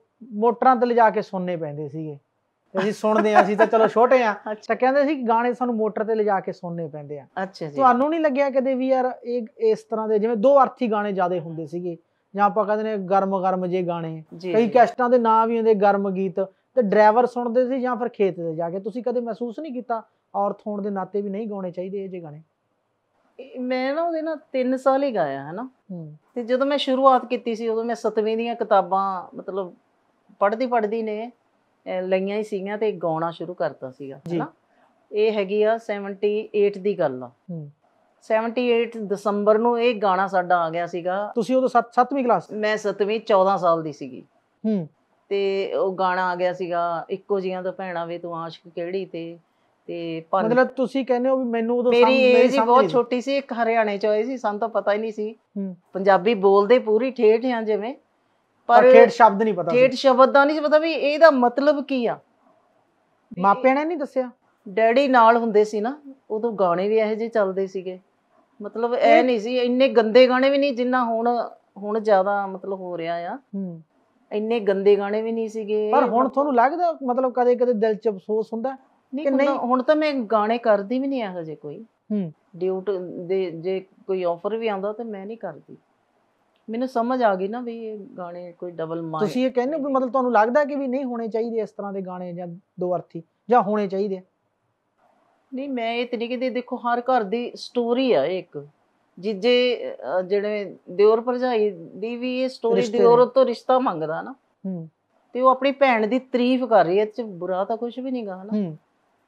ਮੋਟਰਾਂ ਤੇ ਲਿਜਾ ਕੇ ਸੁਣਨੇ ਪੈਂਦੇ ਸੀਗੇ ਅਸੀਂ ਸੁਣਦੇ ਆ ਅਸੀਂ ਤਾਂ ਚਲੋ ਛੋਟੇ ਆ <laughs> ਤਾਂ ਕਹਿੰਦੇ ਸੀ ਗਾਣੇ ਸਾਨੂੰ ਮੋਟਰ ਤੇ ਲਿਜਾ ਕੇ ਸੁਣਨੇ ਪੈਂਦੇ ਆ ਅੱਛਾ ਜੀ ਤੁਹਾਨੂੰ ਨਹੀਂ ਲੱਗਿਆ ਕਦੇ ਵੀ ਯਾਰ ਇਹ ਇਸ ਤਰ੍ਹਾਂ ਦੇ ਜਿਵੇਂ ਦੋ ਅਰਥੀ ਗਾਣੇ ਜ਼ਿਆਦਾ ਹੁੰਦੇ ਸੀਗੇ ਜਾਂ ਆਪਾਂ ਕਹਿੰਦੇ ਨੇ ਗਰਮ ਗਰਮ ਜੇ ਗਾਣੇ ਕਈ ਕੈਸਟਾਂ ਦੇ ਨਾਂ ਵੀ ਹੁੰਦੇ ਗਰਮ ਗੀਤ ਤੇ ਡਰਾਈਵਰ ਸੁਣਦੇ ਸੀ ਜਾਂ ਫਿਰ ਖੇਤ ਤੇ ਜਾ ਕੇ ਤੁਸੀਂ ਕਦੇ ਮਹਿਸੂਸ ਨਹੀਂ ਕੀਤਾ ਔਰਤ ਹੋਣ ਦੇ ਨਾਤੇ ਵੀ ਨਹੀਂ ਗਾਉਣੇ ਚਾਹੀਦੇ ਇਹ ਜੇ ਗਾਣੇ ਮੈਂ ਨਾ ਉਹਦੇ ਨਾਲ 3 ਸਾਲ ਹੀ ਗਾਇਆ ਹੈ ਨਾ ਤੇ ਜਦੋਂ ਮੈਂ ਸ਼ੁਰੂਆਤ ਕੀਤੀ ਸੀ ਉਦੋਂ ਮੈਂ ਸਤਵੀਂ ਦੀਆਂ ਕਿਤਾਬਾਂ ਮਤਲਬ ਪੜ੍ਹਦੀ ਪੜ੍ਹਦੀ ਨੇ ਲਈਆਂ ਹੀ ਸੀਗੀਆਂ ਤੇ ਗਾਉਣਾ ਸ਼ੁਰੂ ਕਰਤਾ ਸੀਗਾ ਹੈ ਨਾ ਇਹ ਹੈਗੀ ਆ 78 ਦੀ ਗੱਲ ਆ 78 ਦਸੰਬਰ ਨੂੰ ਇਹ ਗਾਣਾ ਸਾਡਾ ਆ ਗਿਆ ਸੀਗਾ ਤੁਸੀਂ ਉਦੋਂ 7ਵੀਂ ਕਲਾਸ ਮੈਂ 7ਵੀਂ 14 ਸਾਲ ਦੀ ਸੀਗੀ ਹੂੰ ਤੇ ਉਹ ਗਾਣਾ ਆ ਗਿਆ ਸੀਗਾ ਇੱਕੋ ਜੀਆਂ ਤੋਂ ਭੈਣਾ ਵੇ ਤੂੰ ਆਸ਼ਿਕ ਕਿਹੜੀ ਤੇ ਤੇ ਮਤਲਬ ਤੁਸੀਂ ਕਹਿੰਦੇ ਹੋ ਵੀ ਮੈਨੂੰ ਉਦੋਂ ਮੇਰੀ ਏਜ ਬਹੁਤ ਛੋਟੀ ਸੀ ਇੱਕ ਹਰਿਆਣੇ ਚ ਹੋਏ ਸੀ ਸਾਨੂੰ ਤਾਂ ਪਤਾ ਹੀ ਨਹੀਂ ਸੀ ਪੰਜਾਬੀ ਬੋਲਦੇ ਪੂਰੀ ਠੇਠ ਆ ਜਿਵੇਂ ਪਰ ਠੇਠ ਸ਼ਬਦ ਨਹੀਂ ਪਤਾ ਠੇਠ ਸ਼ਬਦ ਦਾ ਨਹੀਂ ਪਤਾ ਵੀ ਇਹਦਾ ਮਤਲਬ ਕੀ ਆ ਮਾਪਿਆਂ ਨੇ ਨਹੀਂ ਦੱਸਿਆ ਡੈਡੀ ਨਾਲ ਹੁੰਦੇ ਸੀ ਨਾ ਉਦੋਂ ਗਾਣੇ ਵੀ ਇਹੋ ਜਿਹੇ ਚੱਲਦੇ ਸੀਗੇ ਮਤਲਬ ਇਹ ਨਹੀਂ ਸੀ ਇੰਨੇ ਗੰਦੇ ਗਾਣੇ ਵੀ ਨਹੀਂ ਜਿੰਨਾ ਹੁਣ ਹੁਣ ਜ਼ਿਆਦਾ ਮਤਲਬ ਹੋ ਰਿਹਾ ਆ ਇੰਨੇ ਗੰਦੇ ਗਾਣੇ ਵੀ ਨਹੀਂ ਸੀਗੇ ਪਰ ਹੁਣ ਤੁਹਾਨੂੰ ਲੱਗਦਾ ਮਤਲਬ ਕਦੇ ਕਦੇ ਦਿਲ 'ਚ ਅਫਸੋਸ ਹੁੰਦਾ ਨਹੀਂ ਹੁਣ- ਹੁਣ ਤਾਂ ਮੈਂ ਗਾਣੇ ਕਰਦੀ ਵੀ ਨਹੀਂ ਇਹੋ ਜਿਹੇ ਕੋਈ ਹੂੰ ਡਿਊਟ ਦੇ ਜੇ ਕੋਈ ਆਫਰ ਵੀ ਆਉਂਦਾ ਤਾਂ ਮੈਂ ਨਹੀਂ ਕਰਦੀ ਮੈਨੂੰ ਸਮਝ ਆ ਗਈ ਨਾ ਵੀ ਇਹ ਗਾਣੇ ਕੋਈ ਡਬਲ ਮਾਈਂਡ ਤੁਸੀਂ ਇਹ ਕਹਿੰਦੇ ਹੋ ਵੀ ਮਤਲਬ ਤੁਹਾਨੂੰ ਲੱਗਦਾ ਕਿ ਵੀ ਨਹੀਂ ਹੋਣੇ ਚਾਹੀਦੇ ਇਸ ਤਰ੍ਹਾਂ ਦੇ ਗਾਣੇ ਜਾਂ ਦੋ ਅਰਥੀ ਜਾਂ ਹੋਣੇ ਚਾਹੀਦੇ ਨਹੀਂ ਮੈਂ ਇਹ ਤਰੀਕੇ ਦੇ ਦੇਖੋ ਹਰ ਘਰ ਦੀ ਸਟੋਰੀ ਆ ਇੱਕ ਜਿੱਜੇ ਜਿਹੜੇ ਦਿਓਰ ਭਰਜਾਈ ਦੀ ਵੀ ਇਹ ਸਟੋਰੀ ਦੀ। ਦਿਓਰ ਤੋਂ ਰਿਸ਼ਤਾ ਮੰਗਦਾ ਨਾ ਹੂੰ ਤੇ ਉਹ ਆਪਣੀ ਭੈਣ ਦੀ ਤਾਰੀਫ ਕਰ ਰਹੀ ਹੈ ਚ ਬੁਰਾ ਤਾਂ ਕੁਝ ਵੀ ਨਹੀਂਗਾ ਹਨਾ ਹੂੰ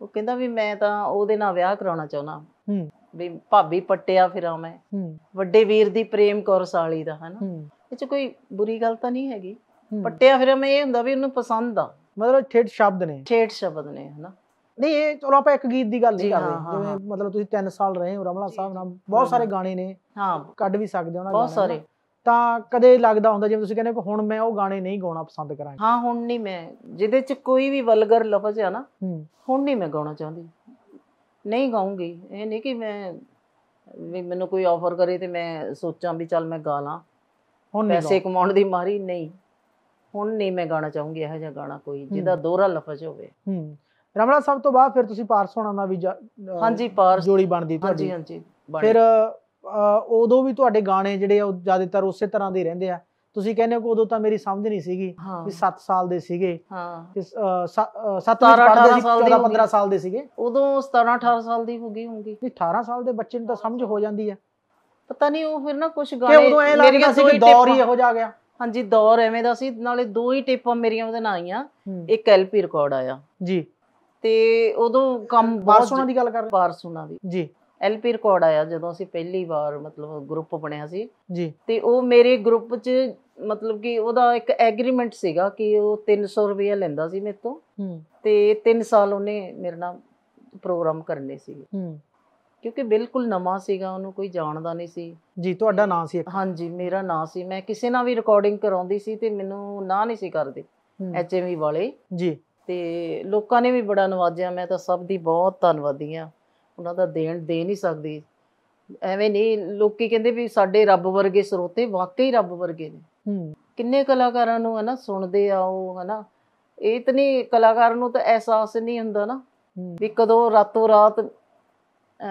ਉਹ ਕਹਿੰਦਾ ਵੀ ਮੈਂ ਤਾਂ ਉਹਦੇ ਨਾਲ ਵਿਆਹ ਕਰਾਉਣਾ ਚਾਹੁੰਦਾ ਹੂੰ ਵੀ ਭਾਬੀ ਪੱਟਿਆ ਫਿਰਾਂ ਮੈਂ ਹੂੰ ਵੱਡੇ ਵੀਰ ਦੀ ਪ੍ਰੇਮ ਕੌਰ ਸਾਲੀ ਦਾ ਹਨਾ ਇਹ ਚ ਕੋਈ ਬੁਰੀ ਗੱਲ ਤਾਂ ਨਹੀਂ ਹੈਗੀ ਪੱਟਿਆ ਫਿਰਾਂ ਮੈਂ ਇਹ ਹੁੰਦਾ ਵੀ ਉਹਨੂੰ ਪਸੰਦ ਆ ਮਤਲਬ ਠੇਡ ਸ਼ਬਦ ਨੇ ਠੇਡ ਸ਼ਬਦ ਨੇ ਹਨਾ ਨਹੀਂ ਇਹ ਚਲੋ ਆਪਾਂ ਇੱਕ ਗੀਤ ਦੀ ਗੱਲ ਨਹੀਂ ਕਰਦੇ ਜਿਵੇਂ ਮਤਲਬ ਤੁਸੀਂ 3 ਸਾਲ ਰਹੇ ਹੋ ਰਮਲਾ ਸਾਹਿਬ ਨਾਲ ਬਹੁਤ ਸਾਰੇ ਗਾਣੇ ਨੇ ਹਾਂ ਕੱਢ ਵੀ ਸਕਦੇ ਹੋ ਦੇ ਬਹੁਤ ਸਾਰੇ ਤਾਂ ਕਦੇ ਲੱਗਦਾ ਹੁੰਦਾ ਜਿਵੇਂ ਤੁਸੀਂ ਕਹਿੰਦੇ ਹੋ ਹੁਣ ਮੈਂ ਉਹ ਗਾਣੇ ਨਹੀਂ ਗਾਉਣਾ ਪਸੰਦ ਕਰਾਂਗਾ ਹਾਂ ਹੁਣ ਨਹੀਂ ਮੈਂ ਜਿਹਦੇ 'ਚ ਕੋਈ ਵੀ ਵਲਗਰ ਲਫ਼ਜ਼ ਆ ਨਾ ਹੁਣ ਨਹੀਂ ਮੈਂ ਗਾਉਣਾ ਚਾਹੁੰਦੀ ਨਹੀਂ ਗਾਉਂਗੀ ਇਹ ਨਹੀਂ ਕਿ ਮੈਂ ਵੀ ਮੈਨੂੰ ਕੋਈ ਆਫਰ ਕਰੇ ਤੇ ਮੈਂ ਸੋਚਾਂ ਵੀ ਚੱਲ ਮੈਂ ਗਾ ਲਾਂ ਹੁਣ ਨਹੀਂ ਪੈਸੇ ਕਮਾਉਣ ਦੀ ਮਾਰੀ ਨਹੀਂ ਹੁਣ ਨਹੀਂ ਮੈਂ ਗਾਣਾ ਚਾਹੂੰਗੀ ਇਹੋ ਜਿਹਾ ਗਾਣਾ ਕੋਈ ਜਿਹਦਾ ਦੋਹਰਾ ਲਫ਼ਜ਼ ਹੋਵੇ ਹੂੰ ਰਮਣਾ ਸਾਹਿਬ ਤੋਂ ਬਾਅਦ ਫਿਰ ਤੁਸੀਂ ਪਾਰਸ ਹੋਣਾ ਦਾ ਵੀ ਹਾਂਜੀ ਪਾਰਸ ਜੋੜੀ ਬਣਦੀ ਤੁਹਾਡੀ ਹਾਂਜੀ ਹਾਂਜੀ ਫਿਰ ਉਦੋਂ ਵੀ ਤੁਹਾਡੇ ਗਾਣੇ ਜਿਹੜੇ ਆ ਉਹ ਜ਼ਿਆਦਾਤਰ ਉਸੇ ਤਰ੍ਹਾਂ ਦੇ ਰਹਿੰਦੇ ਆ ਤੁਸੀਂ ਕਹਿੰਦੇ ਹੋ ਕਿ ਉਦੋਂ ਤਾਂ ਮੇਰੀ ਸਮਝ ਨਹੀਂ ਸੀਗੀ ਵੀ 7 ਸਾਲ ਦੇ ਸੀਗੇ ਹਾਂ 17 18 ਸਾਲ ਦੇ 15 ਸਾਲ ਦੇ ਸੀਗੇ ਉਦੋਂ 17 18 ਸਾਲ ਦੀ ਹੋ ਗਈ ਹੋਗੀ ਨਹੀਂ 18 ਸਾਲ ਦੇ ਬੱਚੇ ਨੂੰ ਤਾਂ ਸਮਝ ਹੋ ਜਾਂਦੀ ਆ ਪਤਾ ਨਹੀਂ ਉਹ ਫਿਰ ਨਾ ਕੁਝ ਗਾਣੇ ਮੇਰੀਆਂ ਸੀ ਕਿ ਦੌਰ ਹੀ ਇਹੋ ਆ ਗਿਆ ਹਾਂਜੀ ਦੌਰ ਐਵੇਂ ਦਾ ਸੀ ਨਾਲੇ ਦੋ ਹੀ ਟੇਪਾਂ ਮੇਰੀਆਂ ਉਹਦੇ ਨਾਲ ਆਈਆਂ ਇੱਕ ਐਲਪੀ ਰਿਕਾਰਡ ਆਇਆ ਜੀ ਤੇ ਉਦੋਂ ਕੰਮ ਸੁਣਾ ਦੀ ਗੱਲ ਕਰ ਬਾਰ ਸੁਣਾ ਦੀ ਜੀ ਐਲਪੀ ਰਿਕਾਰਡ ਆਇਆ ਜਦੋਂ ਅਸੀਂ ਪਹਿਲੀ ਵਾਰ ਮਤਲਬ ਗਰੁੱਪ ਬਣਿਆ ਸੀ ਜੀ ਤੇ ਉਹ ਮੇਰੇ ਗਰੁੱਪ 'ਚ ਮਤਲਬ ਕਿ ਉਹਦਾ ਇੱਕ ਐਗਰੀਮੈਂਟ ਸੀਗਾ ਕਿ ਉਹ 300 ਰੁਪਏ ਲੈਂਦਾ ਸੀ ਮੇਰੇ ਤੋਂ ਤੇ 3 ਸਾਲ ਉਹਨੇ ਮੇਰੇ ਨਾਲ ਪ੍ਰੋਗਰਾਮ ਕਰਨੇ ਹੂੰ ਕਿਉਂਕਿ ਬਿਲਕੁਲ ਨਵਾਂ ਸੀਗਾ ਉਹਨੂੰ ਕੋਈ ਜਾਣਦਾ ਨਹੀਂ ਸੀ ਜੀ ਤੁਹਾਡਾ ਨਾਂ ਸੀ ਹਾਂਜੀ ਮੇਰਾ ਨਾਂ ਸੀ ਮੈਂ ਕਿਸੇ ਨਾਲ ਵੀ ਰਿਕਾਰਡਿੰਗ ਕਰਾਉਂਦੀ ਸੀ ਤੇ ਮੈਨੂੰ ਨਾ ਨਹੀਂ ਸੀ ਕਰਦੇ ਐਚਐਮਵੀ ਵਾਲੇ ਜੀ ਤੇ ਲੋਕਾਂ ਨੇ ਵੀ ਬੜਾ ਨਵਾਜਿਆ ਮੈਂ ਤਾਂ ਸਭ ਦੀ ਬਹੁਤ ਧੰਨਵਾਦੀ ਆ ਉਹਨਾਂ ਦਾ ਦੇਣ ਦੇ ਨਹੀਂ ਸਕਦੀ ਐਵੇਂ ਨਹੀਂ ਲੋਕੀ ਕਹਿੰਦੇ ਵੀ ਸਾਡੇ ਰੱਬ ਵਰਗੇ ਸਰੋਤੇ ਵਾਕਈ ਰੱਬ ਵਰਗੇ ਨੇ ਹੂੰ ਕਿੰਨੇ ਕਲਾਕਾਰਾਂ ਨੂੰ ਹਨਾ ਸੁਣਦੇ ਆ ਉਹ ਹਨਾ ਇਹ ਇਤਨੀ ਕਲਾਕਾਰ ਨੂੰ ਤਾਂ ਅਹਿਸਾਸ ਨਹੀਂ ਹੁੰਦਾ ਨਾ ਵੀ ਕਦੋਂ ਰਾਤੋਂ ਰਾਤ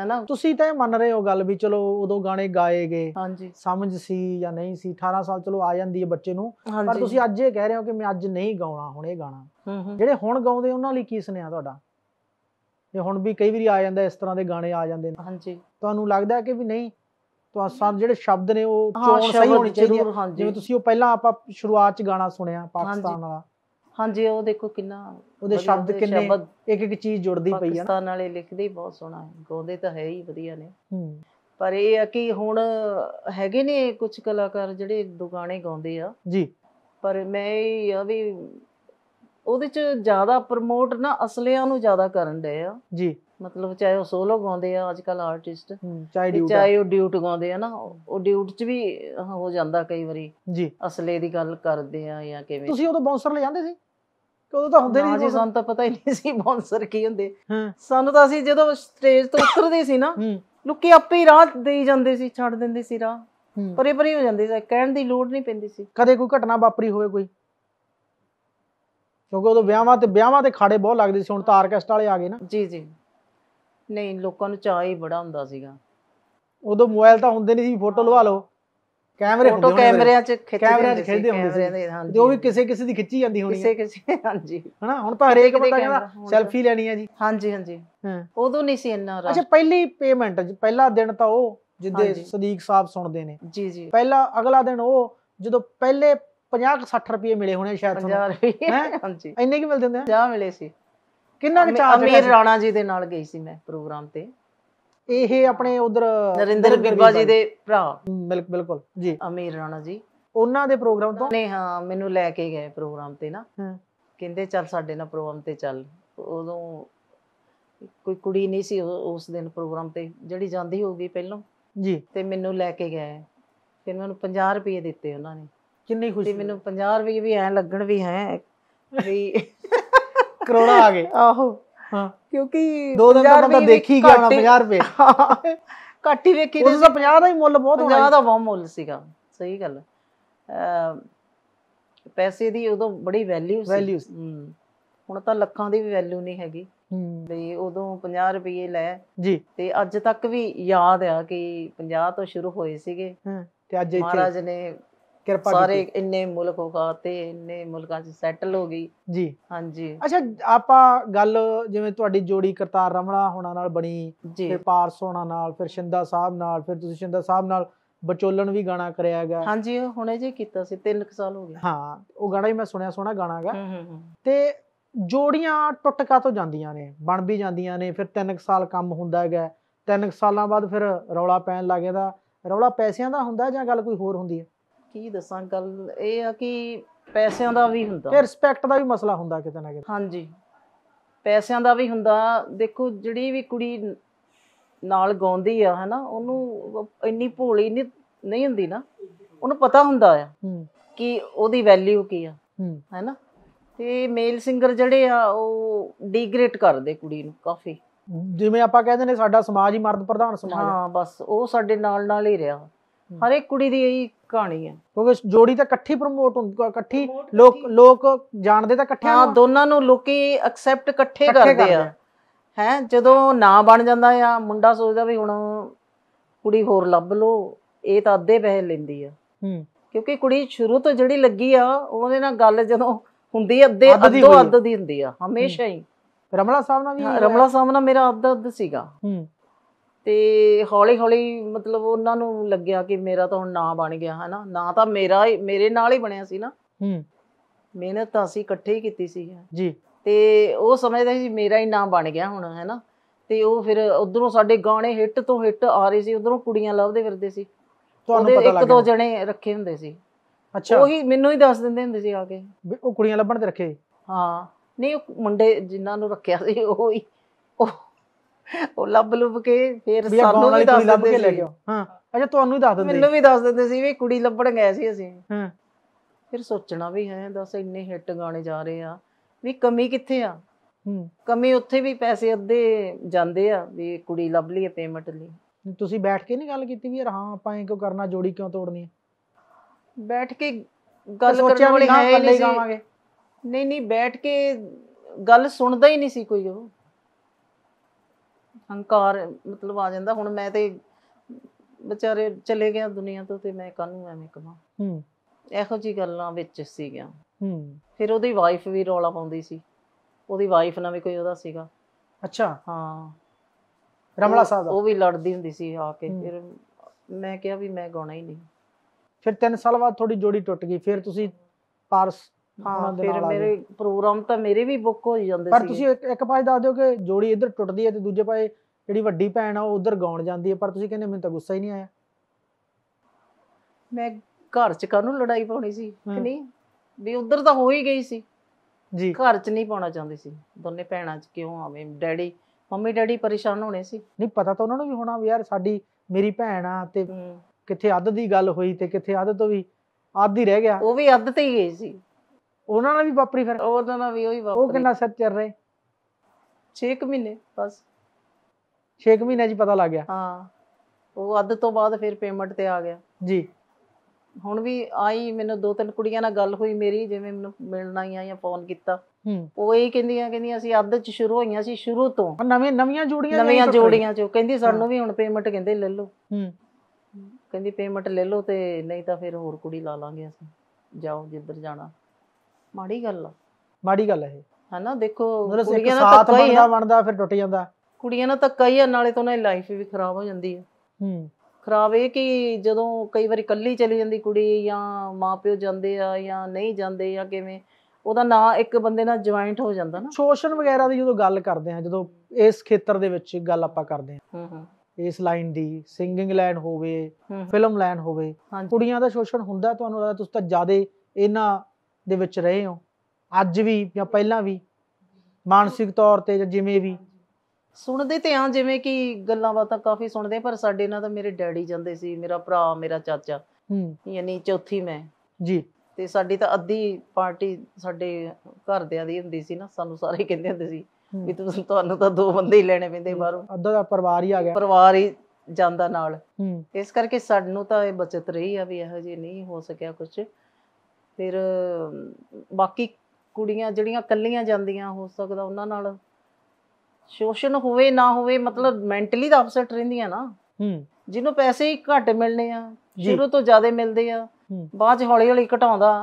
ਹਨਾ ਤੁਸੀਂ ਤਾਂ ਇਹ ਮੰਨ ਰਹੇ ਹੋ ਗੱਲ ਵੀ ਚਲੋ ਉਦੋਂ ਗਾਣੇ ਗਾਏ ਗਏ ਹਾਂਜੀ ਸਮਝ ਸੀ ਜਾਂ ਨਹੀਂ ਸੀ 18 ਸਾਲ ਚਲੋ ਆ ਜਾਂਦੀ ਹੈ ਬੱਚੇ ਨੂੰ ਪਰ ਤੁਸੀਂ ਅੱਜ ਇਹ ਕਹਿ ਰਹੇ ਹੋ ਕਿ ਮੈਂ ਅੱਜ ਨਹੀਂ ਗਾਉਣਾ ਹੁਣ ਇਹ ਗਾਣਾ ਜਿਹੜੇ ਹੁਣ ਗਾਉਂਦੇ ਉਹਨਾਂ ਲਈ ਕੀ ਸੁਨੇਹਾ ਤੁਹਾਡਾ ਜੇ ਹੁਣ ਵੀ ਕਈ ਵਾਰੀ ਆ ਜਾਂਦਾ ਇਸ ਤਰ੍ਹਾਂ ਦੇ ਗਾਣੇ ਆ ਜਾਂਦੇ ਨੇ ਹਾਂਜੀ ਤੁਹਾਨੂੰ ਲੱਗਦਾ ਹੈ ਕਿ ਵੀ ਨਹੀਂ ਤੁਹਾਨੂੰ ਜਿਹੜੇ ਸ਼ਬਦ ਨੇ ਉਹ ਚੋਣ ਸਹੀ ਹੋਣੀ ਚਾਹੀਦੀ ਹੈ ਜਿਵੇਂ ਤੁਸੀਂ ਉਹ ਪਹਿਲਾਂ ਆਪਾਂ ਸ਼ੁਰੂਆਤ ਚ ਗਾਣਾ ਸੁਣਿਆ ਪਾਕਿਸਤਾਨ ਵਾਲਾ ਹਾਂਜੀ ਉਹ ਦੇਖੋ ਕਿੰਨਾ ਉਹਦੇ ਸ਼ਬਦ ਕਿੰਨੇ ਇੱਕ ਇੱਕ ਚੀਜ਼ ਜੁੜਦੀ ਪਈ ਹੈ ਪਾਕਿਸਤਾਨ ਵਾਲੇ ਲਿਖਦੇ ਹੀ ਬਹੁਤ ਸੋਹਣਾ ਹੈ ਗਾਉਂਦੇ ਤਾਂ ਹੈ ਹੀ ਵਧੀਆ ਨੇ ਹੂੰ ਪਰ ਇਹ ਆ ਕਿ ਹੁਣ ਹੈਗੇ ਨੇ ਕੁਝ ਕਲਾਕਾਰ ਜਿਹੜੇ ਦੁਗਾਣੇ ਗਾਉਂਦੇ ਆ ਜੀ ਪਰ ਮੈਂ ਇਹ ਆ ਵੀ ਉਹਦੇ ਚ ਜ਼ਿਆਦਾ ਪ੍ਰਮੋਟ ਨਾ ਅਸਲਿਆਂ ਨੂੰ ਜ਼ਿਆਦਾ ਕਰਨ ਦੇ ਆ ਜੀ ਮਤਲਬ ਚਾਹੇ ਉਹ ਸੋਲੋ ਗਾਉਂਦੇ ਆ ਅੱਜ ਕੱਲ ਆਰਟਿਸਟ ਚਾਹੇ ਡਿਊਟ ਚਾਹੇ ਉਹ ਡਿਊਟ ਗਾਉਂਦੇ ਆ ਨਾ ਉਹ ਡਿਊਟ ਚ ਵੀ ਹੋ ਜਾਂਦਾ ਕਈ ਵਾਰੀ ਜੀ ਅਸਲੇ ਦੀ ਗੱਲ ਕਰਦੇ ਆ ਜਾਂ ਕਿਵੇਂ ਤੁਸੀਂ ਉਦੋਂ ਬਾਉਂਸਰ ਲੈ ਜਾਂਦੇ ਸੀ ਕਿ ਉਦੋਂ ਤਾਂ ਹੁੰਦੇ ਨਹੀਂ ਜੀ ਸਾਨੂੰ ਤਾਂ ਪਤਾ ਹੀ ਨਹੀਂ ਸੀ ਬਾਉਂਸਰ ਕੀ ਹੁੰਦੇ ਸਾਨੂੰ ਤਾਂ ਅਸੀਂ ਜਦੋਂ ਸਟੇਜ ਤੋਂ ਉਤਰਦੇ ਸੀ ਨਾ ਲੁੱਕੇ ਆਪੇ ਹੀ ਰਾਹ ਦੇਈ ਜਾਂਦੇ ਸੀ ਛੱਡ ਦਿੰਦੇ ਸੀ ਰਾਹ ਪਰੇ ਪਰੇ ਹੋ ਜਾਂਦੇ ਸੀ ਕਹਿਣ ਦੀ ਲੋੜ ਨਹੀਂ ਪੈਂਦੀ ਸੀ ਕਦੇ ਕੋਈ ਘਟਨਾ ਵਾਪਰੀ ਹੋਵੇ ਕੋਈ ਕਿਉਂਕਿ ਉਦੋਂ ਵਿਆਹਾਂ ਤੇ ਵਿਆਹਾਂ ਤੇ ਖਾੜੇ ਬਹੁਤ ਲੱਗਦੇ ਸੀ ਹੁਣ ਤਾਂ ਆਰਕੈਸਟਰਾ ਵਾਲੇ ਆ ਗਏ ਨਾ ਜੀ ਜੀ ਨਹੀਂ ਲੋਕਾਂ ਨੂੰ ਚਾਹ ਹੀ ਬੜਾ ਹੁੰਦਾ ਸੀਗਾ ਉਦੋਂ ਮੋਬਾਈਲ ਤਾਂ ਹੁੰਦੇ ਨਹੀਂ ਸੀ ਫੋਟੋ ਲਵਾ ਲਓ ਕੈਮਰੇ ਹੁੰਦੇ ਫੋਟੋ ਕੈਮਰਿਆਂ 'ਚ ਖਿੱਚਦੇ ਕੈਮਰਿਆਂ 'ਚ ਖਿੱਚਦੇ ਹੁੰਦੇ ਸੀ ਤੇ ਉਹ ਵੀ ਕਿਸੇ ਕਿਸੇ ਦੀ ਖਿੱਚੀ ਜਾਂਦੀ ਹੋਣੀ ਕਿਸੇ ਕਿਸੇ ਹਾਂਜੀ ਹਨਾ ਹੁਣ ਤਾਂ ਹਰੇਕ ਬੰਦਾ ਕਹਿੰਦਾ ਸੈਲਫੀ ਲੈਣੀ ਆ ਜੀ ਹਾਂਜੀ ਹਾਂਜੀ ਉਦੋਂ ਨਹੀਂ ਸੀ ਇੰਨਾ ਅੱਛਾ ਪਹਿਲੀ ਪੇਮੈਂਟ ਪਹਿਲਾ ਦਿਨ ਤਾਂ ਉਹ ਜਿੱਦੇ ਸਦੀਕ ਸਾਹਿਬ ਸੁਣਦੇ ਨੇ ਜੀ ਜੀ ਪਹਿਲਾ ਅਗਲਾ ਦਿਨ ਉਹ ਜਦੋਂ ਪਹਿਲੇ 50 60 ਰੁਪਏ ਮਿਲੇ ਹੋਣੇ ਸ਼ਾਇਦ 50 ਹਾਂਜੀ ਇੰਨੇ ਕੀ ਮਿਲਦੇ ਹੁੰਦੇ ਆ 50 ਮਿਲੇ ਸੀ ਕਿੰਨਾ ਕੁ ਚਾਰਜ ਅਮੀਰ ਰਾਣਾ ਜੀ ਦੇ ਨਾਲ ਗਈ ਸੀ ਮੈਂ ਪ੍ਰੋਗਰਾਮ ਤੇ ਇਹ ਆਪਣੇ ਉਧਰ ਨਰਿੰਦਰ ਗਿਰਵਾ ਜੀ ਦੇ ਭਰਾ ਬਿਲਕੁਲ ਜੀ ਅਮੀਰ ਰਾਣਾ ਜੀ ਉਹਨਾਂ ਦੇ ਪ੍ਰੋਗਰਾਮ ਤੋਂ ਨੇ ਹਾਂ ਮੈਨੂੰ ਲੈ ਕੇ ਗਏ ਪ੍ਰੋਗਰਾਮ ਤੇ ਨਾ ਕਹਿੰਦੇ ਚੱਲ ਸਾਡੇ ਨਾਲ ਪ੍ਰੋਗਰਾਮ ਤੇ ਚੱਲ ਉਦੋਂ ਕੋਈ ਕੁੜੀ ਨਹੀਂ ਸੀ ਉਸ ਦਿਨ ਪ੍ਰੋਗਰਾਮ ਤੇ ਜਿਹੜੀ ਜਾਂਦੀ ਹੋਊਗੀ ਪਹਿਲਾਂ ਜੀ ਤੇ ਮੈਨੂੰ ਲੈ ਕੇ ਗਏ ਫਿਰ ਮੈਨੂੰ 50 ਰੁਪਏ ਦਿੱਤੇ ਉਹਨਾਂ ਨੇ ਕਿੰਨੀ ਖੁਸ਼ੀ ਤੇ ਮੈਨੂੰ 50 ਰੁਪਏ ਵੀ ਐ ਲੱਗਣ ਵੀ ਹੈ ਵੀ <laughs> ਕਰੋੜਾ ਆ ਗਏ ਆਹੋ ਹਾਂ ਕਿਉਂਕਿ ਦੋ ਦਿਨ ਦਾ ਬੰਦਾ ਦੇਖੀ ਗਿਆ 50 ਰੁਪਏ <laughs> ਘੱਟ ਹੀ ਵੇਖੀ ਉਸ ਦਾ 50 ਦਾ ਹੀ ਮੁੱਲ ਬਹੁਤ ਹੋਣਾ 50 ਦਾ ਬਹੁਤ ਮੁੱਲ ਸੀਗਾ ਸਹੀ ਗੱਲ ਪੈਸੇ ਦੀ ਉਦੋਂ ਬੜੀ ਵੈਲਿਊ ਸੀ ਵੈਲਿਊ ਹੁਣ ਤਾਂ ਲੱਖਾਂ ਦੀ ਵੀ ਵੈਲਿਊ ਨਹੀਂ ਹੈਗੀ ਵੀ ਉਦੋਂ 50 ਰੁਪਏ ਲੈ ਜੀ ਤੇ ਅੱਜ ਤੱਕ ਵੀ ਯਾਦ ਆ ਕਿ 50 ਤੋਂ ਸ਼ੁਰੂ ਹੋਏ ਸੀਗੇ ਤੇ ਅੱਜ ਇੱਥੇ ਮਹਾਰਾਜ ਨੇ ਕਿਰਪਾ ਸਾਰੇ ਇੰਨੇ ਮੁਲਕ ਹੋ ਗਏ ਤੇ ਇੰਨੇ ਮੁਲਕਾਂ 'ਚ ਸੈਟਲ ਹੋ ਗਈ ਜੀ ਹਾਂਜੀ ਅੱਛਾ ਆਪਾਂ ਗੱਲ ਜਿਵੇਂ ਤੁਹਾਡੀ ਜੋੜੀ ਕਰਤਾਰ ਰਮਣਾ ਹੋਣਾ ਨਾਲ ਬਣੀ ਤੇ ਪਾਰਸ ਹੋਣਾ ਨਾਲ ਫਿਰ ਸ਼ਿੰਦਾ ਸਾਹਿਬ ਨਾਲ ਫਿਰ ਤੁਸੀਂ ਸ਼ਿੰਦਾ ਸਾਹਿਬ ਨਾਲ ਬਚੋਲਣ ਵੀ ਗਾਣਾ ਕਰਿਆ ਹੈਗਾ ਹਾਂਜੀ ਹੁਣੇ ਜੇ ਕੀਤਾ ਸੀ 3 ਸਾਲ ਹੋ ਗਏ ਹਾਂ ਉਹ ਗਾਣਾ ਹੀ ਮੈਂ ਸੁਣਿਆ ਸੋਹਣਾ ਗਾਣਾ ਹੈਗਾ ਤੇ ਜੋੜੀਆਂ ਟੁੱਟ ਕਾ ਤੋਂ ਜਾਂਦੀਆਂ ਨੇ ਬਣ ਵੀ ਜਾਂਦੀਆਂ ਨੇ ਫਿਰ 3 ਸਾਲ ਕੰਮ ਹੁੰਦਾ ਹੈਗਾ 3 ਸਾਲਾਂ ਬਾਅਦ ਫਿਰ ਰੌਲਾ ਪੈਣ ਲੱਗਦਾ ਰੌਲਾ ਪੈਸਿਆਂ ਦਾ ਹੁੰਦਾ ਜਾਂ ਗੱਲ ਕੋਈ ਹੋਰ ਹੁੰਦੀ ਹੈ ਕੀ ਦੱਸਾਂ ਗੱਲ ਇਹ ਆ ਕਿ ਪੈਸਿਆਂ ਦਾ ਵੀ ਹੁੰਦਾ ਤੇ ਰਿਸਪੈਕਟ ਦਾ ਵੀ ਮਸਲਾ ਹੁੰਦਾ ਕਿਤੇ ਨਾ ਕਿਤੇ ਹਾਂਜੀ ਪੈਸਿਆਂ ਦਾ ਵੀ ਹੁੰਦਾ ਦੇਖੋ ਜਿਹੜੀ ਵੀ ਕੁੜੀ ਨਾਲ ਗਾਉਂਦੀ ਆ ਹਨਾ ਉਹਨੂੰ ਇੰਨੀ ਭੋਲੀ ਨਹੀਂ ਨਹੀਂ ਹੁੰਦੀ ਨਾ ਉਹਨੂੰ ਪਤਾ ਹੁੰਦਾ ਆ ਕਿ ਉਹਦੀ ਵੈਲਿਊ ਕੀ ਆ ਹੈਨਾ ਤੇ ਮੇਲ ਸਿੰਗਰ ਜਿਹੜੇ ਆ ਉਹ ਡੀਗ੍ਰੇਡ ਕਰਦੇ ਕੁੜੀ ਨੂੰ ਕਾਫੀ ਜਿਵੇਂ ਆਪਾਂ ਕਹਿੰਦੇ ਨੇ ਸਾਡਾ ਸਮਾਜ ਹੀ ਮਰਦ ਪ੍ਰਧਾਨ ਸਮਾਜ ਹਾਂ ਬਸ ਉਹ ਸਾਡੇ ਨਾਲ ਨਾਲ ਹੀ ਰਿਹਾ ਹਰ ਇੱਕ ਕੁੜੀ ਦੀ ਇਹੀ ਕਹਾਣੀ ਹੈ ਕਿਉਂਕਿ ਜੋੜੀ ਤਾਂ ਇਕੱਠੀ ਪ੍ਰਮੋਟ ਹੁੰਦੀ ਇਕੱਠੀ ਲੋਕ ਲੋਕ ਜਾਣਦੇ ਤਾਂ ਇਕੱਠਿਆਂ ਹਾਂ ਦੋਨਾਂ ਨੂੰ ਲੋਕੀ ਐਕਸੈਪਟ ਇਕੱਠੇ ਕਰਦੇ ਆ ਹੈ ਜਦੋਂ ਨਾ ਬਣ ਜਾਂਦਾ ਆ ਮੁੰਡਾ ਸੋਚਦਾ ਵੀ ਹੁਣ ਕੁੜੀ ਹੋਰ ਲੱਭ ਲੋ ਇਹ ਤਾਂ ਅੱਧੇ ਪੈਸੇ ਲੈਂਦੀ ਆ ਹੂੰ ਕਿਉਂਕਿ ਕੁੜੀ ਸ਼ੁਰੂ ਤੋਂ ਜਿਹੜੀ ਲੱਗੀ ਆ ਉਹਦੇ ਨਾਲ ਗੱਲ ਜਦੋਂ ਹੁੰਦੀ ਅੱਧੇ ਅੱਧੋ ਅੱਧ ਦੀ ਹੁੰਦੀ ਆ ਹਮੇਸ਼ਾ ਹੀ ਰਮਲਾ ਸਾਹਿਬ ਨਾਲ ਵੀ ਰਮਲਾ ਸਾਹਿਬ ਨਾਲ ਮੇਰਾ ਅੱਧ ਅੱਧ ਸੀਗਾ ਹੂੰ ਤੇ ਹੌਲੀ ਹੌਲੀ ਮਤਲਬ ਉਹਨਾਂ ਨੂੰ ਲੱਗਿਆ ਕਿ ਮੇਰਾ ਤਾਂ ਹੁਣ ਨਾਂ ਬਣ ਗਿਆ ਹਨਾ ਨਾਂ ਤਾਂ ਮੇਰਾ ਮੇਰੇ ਨਾਲ ਹੀ ਬਣਿਆ ਸੀ ਨਾ ਹੂੰ ਮਿਹਨਤ ਤਾਂ ਅਸੀਂ ਇਕੱਠੇ ਹੀ ਕੀਤੀ ਸੀ ਜੀ ਤੇ ਉਹ ਸਮਝਦੇ ਸੀ ਮੇਰਾ ਹੀ ਨਾਂ ਬਣ ਗਿਆ ਹੁਣ ਹੈਨਾ ਤੇ ਉਹ ਫਿਰ ਉਧਰੋਂ ਸਾਡੇ ਗਾਣੇ ਹਿੱਟ ਤੋਂ ਹਿੱਟ ਆ ਰਹੇ ਸੀ ਉਧਰੋਂ ਕੁੜੀਆਂ ਲੱਭਦੇ ਫਿਰਦੇ ਸੀ ਤੁਹਾਨੂੰ ਪਤਾ ਲੱਗ ਇੱਕ ਦੋ ਜਣੇ ਰੱਖੇ ਹੁੰਦੇ ਸੀ ਅੱਛਾ ਉਹੀ ਮੈਨੂੰ ਹੀ ਦੱਸ ਦਿੰਦੇ ਹੁੰਦੇ ਸੀ ਆ ਕੇ ਉਹ ਕੁੜੀਆਂ ਲੱਭਣ ਤੇ ਰੱਖੇ ਹਾਂ ਨਹੀਂ ਉਹ ਮੁੰਡੇ ਜਿਨ੍ਹਾਂ ਨੂੰ ਰੱਖਿਆ ਸੀ ਉਹ ਹੀ ਉਹ ਉਹ ਲੱਭ ਲੁੱਭ ਕੇ ਫਿਰ ਸਾਨੂੰ ਵੀ ਦੱਸ ਦਿੰਦੇ ਸੀ ਹਾਂ ਅੱਛਾ ਤੁਹਾਨੂੰ ਹੀ ਦੱਸ ਦਿੰਦੇ ਮੈਨੂੰ ਵੀ ਦੱਸ ਦਿੰਦੇ ਸੀ ਵੀ ਕੁੜੀ ਲੱਭਣ ਗਏ ਸੀ ਅਸੀਂ ਹਾਂ ਫਿਰ ਸੋਚਣਾ ਵੀ ਹੈ ਦੱਸ ਇੰਨੇ ਹਿੱਟ ਗਾਣੇ ਜਾ ਰਹੇ ਆ ਵੀ ਕਮੀ ਕਿੱਥੇ ਆ ਕਮੀ ਉੱਥੇ ਵੀ ਪੈਸੇ ਅੱਧੇ ਜਾਂਦੇ ਆ ਵੀ ਕੁੜੀ ਲੱਭ ਲਈ ਪੇਮੈਂਟ ਲਈ ਤੁਸੀਂ ਬੈਠ ਕੇ ਨਹੀਂ ਗੱਲ ਕੀਤੀ ਵੀ ਯਾਰ ਹਾਂ ਆਪਾਂ ਇਹ ਕਿਉਂ ਕਰਨਾ ਜੋੜੀ ਕਿਉਂ ਤੋੜਨੀ ਬੈਠ ਕੇ ਗੱਲ ਕਰਨ ਵਾਲੇ ਹੈ ਨਹੀਂ ਨਹੀਂ ਬੈਠ ਕੇ ਗੱਲ ਸੁਣਦਾ ਹੀ ਨਹੀਂ ਸੀ ਕੋਈ ਉਹ ਹੰਕਾਰ ਮਤਲਬ ਆ ਜਾਂਦਾ ਹੁਣ ਮੈਂ ਤੇ ਵਿਚਾਰੇ ਚਲੇ ਗਿਆ ਦੁਨੀਆ ਤੋਂ ਤੇ ਮੈਂ ਕਾਹਨੂੰ ਐਵੇਂ ਕਵਾਂ ਹੂੰ ਇਹੋ ਜੀ ਗੱਲਾਂ ਵਿੱਚ ਸੀਗਾ ਹੂੰ ਫਿਰ ਉਹਦੀ ਵਾਈਫ ਵੀ ਰੌਲਾ ਪਾਉਂਦੀ ਸੀ ਉਹਦੀ ਵਾਈਫ ਨਾਲ ਵੀ ਕੋਈ ਉਹਦਾ ਸੀਗਾ ਅੱਛਾ ਹਾਂ ਰਮਲਾ ਸਾਹਿਬ ਉਹ ਵੀ ਲੜਦੀ ਹੁੰਦੀ ਸੀ ਆ ਕੇ ਫਿਰ ਮੈਂ ਕਿਹਾ ਵੀ ਮੈਂ ਗਾਉਣਾ ਹੀ ਨਹੀਂ ਫਿਰ 3 ਸਾਲ ਬਾਅਦ ਤੁਹਾਡੀ ਜੋੜੀ ਟੁੱਟ ਗਈ ਫਿਰ ਤੁਸੀਂ ਪਾਰਸ ਹਾਂ ਫਿਰ ਮੇਰੇ ਪ੍ਰੋਗਰਾਮ ਤਾਂ ਮੇਰੇ ਵੀ ਬੁੱਕ ਹੋ ਜਾਂਦੇ ਸੀ ਪਰ ਤੁਸੀਂ ਇੱਕ ਪਾਸੇ ਦੱਸ ਦਿਓ ਕਿ ਜੋੜੀ ਇੱਧਰ ਟੁੱਟਦੀ ਹੈ ਤੇ ਦੂਜੇ ਪਾਸੇ ਜਿਹੜੀ ਵੱਡੀ ਭੈਣ ਆ ਉਹ ਉਧਰ ਗਾਉਣ ਜਾਂਦੀ ਹੈ ਪਰ ਤੁਸੀਂ ਕਹਿੰਦੇ ਮੈਨੂੰ ਤਾਂ ਗੁੱਸਾ ਹੀ ਨਹੀਂ ਆਇਆ ਮੈਂ ਘਰ 'ਚ ਕਾਹਨੂੰ ਲੜਾਈ ਪਾਉਣੀ ਸੀ ਕਿ ਨਹੀਂ ਵੀ ਉਧਰ ਤਾਂ ਹੋ ਹੀ ਗਈ ਸੀ ਜੀ ਘਰ 'ਚ ਨਹੀਂ ਪਾਉਣਾ ਚਾਹੁੰਦੀ ਸੀ ਦੋਨੇ ਭੈਣਾਂ 'ਚ ਕਿਉਂ ਆਵੇਂ ਡੈਡੀ ਮੰਮੀ ਡੈਡੀ ਪਰੇਸ਼ਾਨ ਹੋਣੇ ਸੀ ਨਹੀਂ ਪਤਾ ਤਾਂ ਉਹਨਾਂ ਨੂੰ ਵੀ ਹੋਣਾ ਵੀ ਯਾਰ ਸਾਡੀ ਮੇਰੀ ਭੈਣ ਆ ਤੇ ਕਿੱਥੇ ਅੱਧ ਦੀ ਗੱਲ ਹੋਈ ਤੇ ਕਿੱਥੇ ਅੱਧ ਤੋਂ ਵੀ ਅੱਧ ਹੀ ਰਹਿ ਗਿਆ ਉਹ ਵੀ ਅੱਧ ਤੇ ਹੀ ਗਈ ਸੀ ਉਹਨਾਂ ਨਾਲ ਵੀ ਵਾਪਰੀ ਫਿਰ ਉਹਨਾਂ ਨਾਲ ਵੀ ਉਹੀ ਵਾਪਰੀ ਉਹ ਕਿੰਨਾ ਸੱਚ ਚੱਲ ਰਹੇ 6 ਮਹੀਨੇ ਬਸ 6 ਮਹੀਨੇ ਜੀ ਪਤਾ ਲੱਗ ਗਿਆ ਹਾਂ ਉਹ ਅੱਧ ਤੋਂ ਬਾਅਦ ਫਿਰ ਪੇਮੈਂਟ ਤੇ ਆ ਗਿਆ ਜੀ ਹੁਣ ਵੀ ਆਈ ਮੈਨੂੰ ਦੋ ਤਿੰਨ ਕੁੜੀਆਂ ਨਾਲ ਗੱਲ ਹੋਈ ਮੇਰੀ ਜਿਵੇਂ ਮੈਨੂੰ ਮਿਲਣ ਆਈਆਂ ਜਾਂ ਫੋਨ ਕੀਤਾ ਉਹ ਇਹ ਕਹਿੰਦੀਆਂ ਕਹਿੰਦੀਆਂ ਅਸੀਂ ਅੱਧ ਚ ਸ਼ੁਰੂ ਹੋਈਆਂ ਸੀ ਸ਼ੁਰੂ ਤੋਂ ਨਵੇਂ ਨਵੀਆਂ ਜੋੜੀਆਂ ਨਵੀਆਂ ਜੋੜੀਆਂ ਚੋਂ ਕਹਿੰਦੀ ਸਾਨੂੰ ਵੀ ਹੁਣ ਪੇਮੈਂਟ ਕਹਿੰਦੇ ਲੈ ਲਓ ਹੂੰ ਕਹਿੰਦੀ ਪੇਮੈਂਟ ਲੈ ਲਓ ਤੇ ਨਹੀਂ ਤਾਂ ਫਿਰ ਹੋਰ ਕੁੜੀ ਲਾ ਲਾਂਗੇ ਅਸੀਂ ਜਾਓ ਜਿੱਧਰ ਜਾਣਾ ਮਾੜੀ ਗੱਲ ਆ ਮਾੜੀ ਗੱਲ ਹੈ ਇਹ ਹਨਾ ਦੇਖੋ ਕੁੜੀਆਂ ਨਾਲ ਤਾਂ ਧੱਕਾ ਹੀ ਬਣਦਾ ਫਿਰ ਟੁੱਟ ਜਾਂਦਾ ਕੁੜੀਆਂ ਨਾਲ ਤਾਂ ਕਈ ਨਾਲੇ ਤਾਂ ਉਹਨਾਂ ਦੀ ਲਾਈਫ ਵੀ ਖਰਾਬ ਹੋ ਜਾਂਦੀ ਹੈ ਹੂੰ ਖਰਾਬ ਇਹ ਕਿ ਜਦੋਂ ਕਈ ਵਾਰੀ ਇਕੱਲੀ ਚਲੀ ਜਾਂਦੀ ਕੁੜੀ ਜਾਂ ਮਾਪਿਓ ਜਾਂਦੇ ਆ ਜਾਂ ਨਹੀਂ ਜਾਂਦੇ ਜਾਂ ਕਿਵੇਂ ਉਹਦਾ ਨਾਂ ਇੱਕ ਬੰਦੇ ਨਾਲ ਜੁਆਇੰਟ ਹੋ ਜਾਂਦਾ ਨਾ ਸ਼ੋਸ਼ਣ ਵਗੈਰਾ ਦੀ ਜਦੋਂ ਗੱਲ ਕਰਦੇ ਹਾਂ ਜਦੋਂ ਇਸ ਖੇਤਰ ਦੇ ਵਿੱਚ ਗੱਲ ਆਪਾਂ ਕਰਦੇ ਹਾਂ ਹੂੰ ਹੂੰ ਇਸ ਲਾਈਨ ਦੀ ਸਿੰਗਿੰਗ ਲਾਈਨ ਹੋਵੇ ਫਿਲਮ ਲਾਈਨ ਹੋਵੇ ਕੁੜੀਆਂ ਦਾ ਸ਼ੋਸ਼ਣ ਹੁੰਦਾ ਤੁਹਾਨੂੰ ਲੱਗਦਾ ਤੁਸੀਂ ਤਾਂ ਜ਼ਿਆਦਾ ਇਹਨਾਂ ਦੇ ਵਿੱਚ ਰਹੇ ਹੋ ਅੱਜ ਵੀ ਜਾਂ ਪਹਿਲਾਂ ਵੀ ਮਾਨਸਿਕ ਤੌਰ ਤੇ ਜਾਂ ਜਿਵੇਂ ਵੀ ਸੁਣਦੇ ਤੇ ਆ ਜਿਵੇਂ ਕਿ ਗੱਲਾਂ ਬਾਤਾਂ ਕਾਫੀ ਸੁਣਦੇ ਪਰ ਸਾਡੇ ਨਾਲ ਤਾਂ ਮੇਰੇ ਡੈਡੀ ਜਾਂਦੇ ਸੀ ਮੇਰਾ ਭਰਾ ਮੇਰਾ ਚਾਚਾ ਹੂੰ ਯਾਨੀ ਚੌਥੀ ਮੈਂ ਜੀ ਤੇ ਸਾਡੀ ਤਾਂ ਅੱਧੀ ਪਾਰਟੀ ਸਾਡੇ ਘਰਦਿਆਂ ਦੀ ਹੁੰਦੀ ਸੀ ਨਾ ਸਾਨੂੰ ਸਾਰੇ ਕਹਿੰਦੇ ਹੁੰਦੇ ਸੀ ਵੀ ਤੁਸੀਂ ਤੁਹਾਨੂੰ ਤਾਂ ਦੋ ਬੰਦੇ ਹੀ ਲੈਣੇ ਪੈਂਦੇ ਬਾਹਰੋਂ ਅੱਧਾ ਦਾ ਪਰਿਵਾਰ ਹੀ ਆ ਗਿਆ ਪਰਿਵਾਰ ਹੀ ਜਾਂਦਾ ਨਾਲ ਇਸ ਕਰਕੇ ਸਾਨੂੰ ਤਾਂ ਇਹ ਬਚਤ ਰਹੀ ਆ ਵੀ ਇਹੋ ਜੀ ਨਹੀਂ ਹੋ ਸਕਿਆ ਕੁਝ ਫਿਰ ਬਾਕੀ ਕੁੜੀਆਂ ਜਿਹੜੀਆਂ ਕੱਲੀਆਂ ਜਾਂਦੀਆਂ ਹੋ ਸਕਦਾ ਉਹਨਾਂ ਨਾਲ ਸ਼ੋਸ਼ਣ ਹੋਵੇ ਨਾ ਹੋਵੇ ਮਤਲਬ ਮੈਂਟਲੀ ਤਾਂ ਅਪਸੈਟ ਰਹਿੰਦੀਆਂ ਨਾ ਹੂੰ ਜਿਹਨੂੰ ਪੈਸੇ ਹੀ ਘੱਟ ਮਿਲਨੇ ਆ ਸ਼ੁਰੂ ਤੋਂ ਜ਼ਿਆਦਾ ਮਿਲਦੇ ਆ ਬਾਅਦ ਚ ਹੌਲੀ ਹੌਲੀ ਘਟਾਉਂਦਾ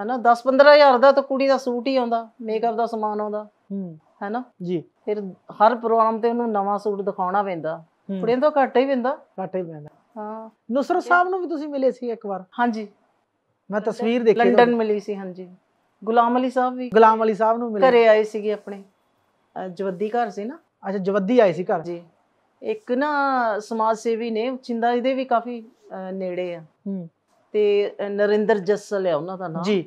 ਹੈਨਾ 10-15000 ਦਾ ਤਾਂ ਕੁੜੀ ਦਾ ਸੂਟ ਹੀ ਆਉਂਦਾ ਮੇਕਅਪ ਦਾ ਸਮਾਨ ਆਉਂਦਾ ਹੂੰ ਹੈਨਾ ਜੀ ਫਿਰ ਹਰ ਪ੍ਰੋਗਰਾਮ ਤੇ ਉਹਨੂੰ ਨਵਾਂ ਸੂਟ ਦਿਖਾਉਣਾ ਪੈਂਦਾ ਕੁੜੀਆਂ ਤੋਂ ਘੱਟ ਹੀ ਪੈਂਦਾ ਘੱਟ ਹੀ ਪੈਂਦਾ ਹਾਂ ਨੁਸਰਤ ਸਾਹਿਬ ਨੂੰ ਵੀ ਤੁਸੀਂ ਮਿਲੇ ਸੀ ਇੱਕ ਵਾਰ ਹਾਂਜੀ ਮੈਂ ਤਸਵੀਰ ਦੇਖੀ ਲੰਡਨ ਮਿਲੀ ਸੀ ਹਾਂਜੀ ਗੁਲਾਮ ਅਲੀ ਸਾਹਿਬ ਵੀ ਗੁਲਾਮ ਅਲੀ ਸਾਹਿਬ ਨੂੰ ਮਿਲੇ ਘਰੇ ਆਏ ਸੀਗੇ ਆਪਣੇ ਜਵੱਦੀ ਘਰ ਸੀ ਨਾ ਅੱਛਾ ਜਵੱਦੀ ਆਏ ਸੀ ਘਰ ਜੀ ਇੱਕ ਨਾ ਸਮਾਜ ਸੇਵੀ ਨੇ ਚਿੰਦਾ ਇਹਦੇ ਵੀ ਕਾਫੀ ਨੇੜੇ ਆ ਹੂੰ ਤੇ ਨਰਿੰਦਰ ਜੱਸਲ ਹੈ ਉਹਨਾਂ ਦਾ ਨਾਮ ਜੀ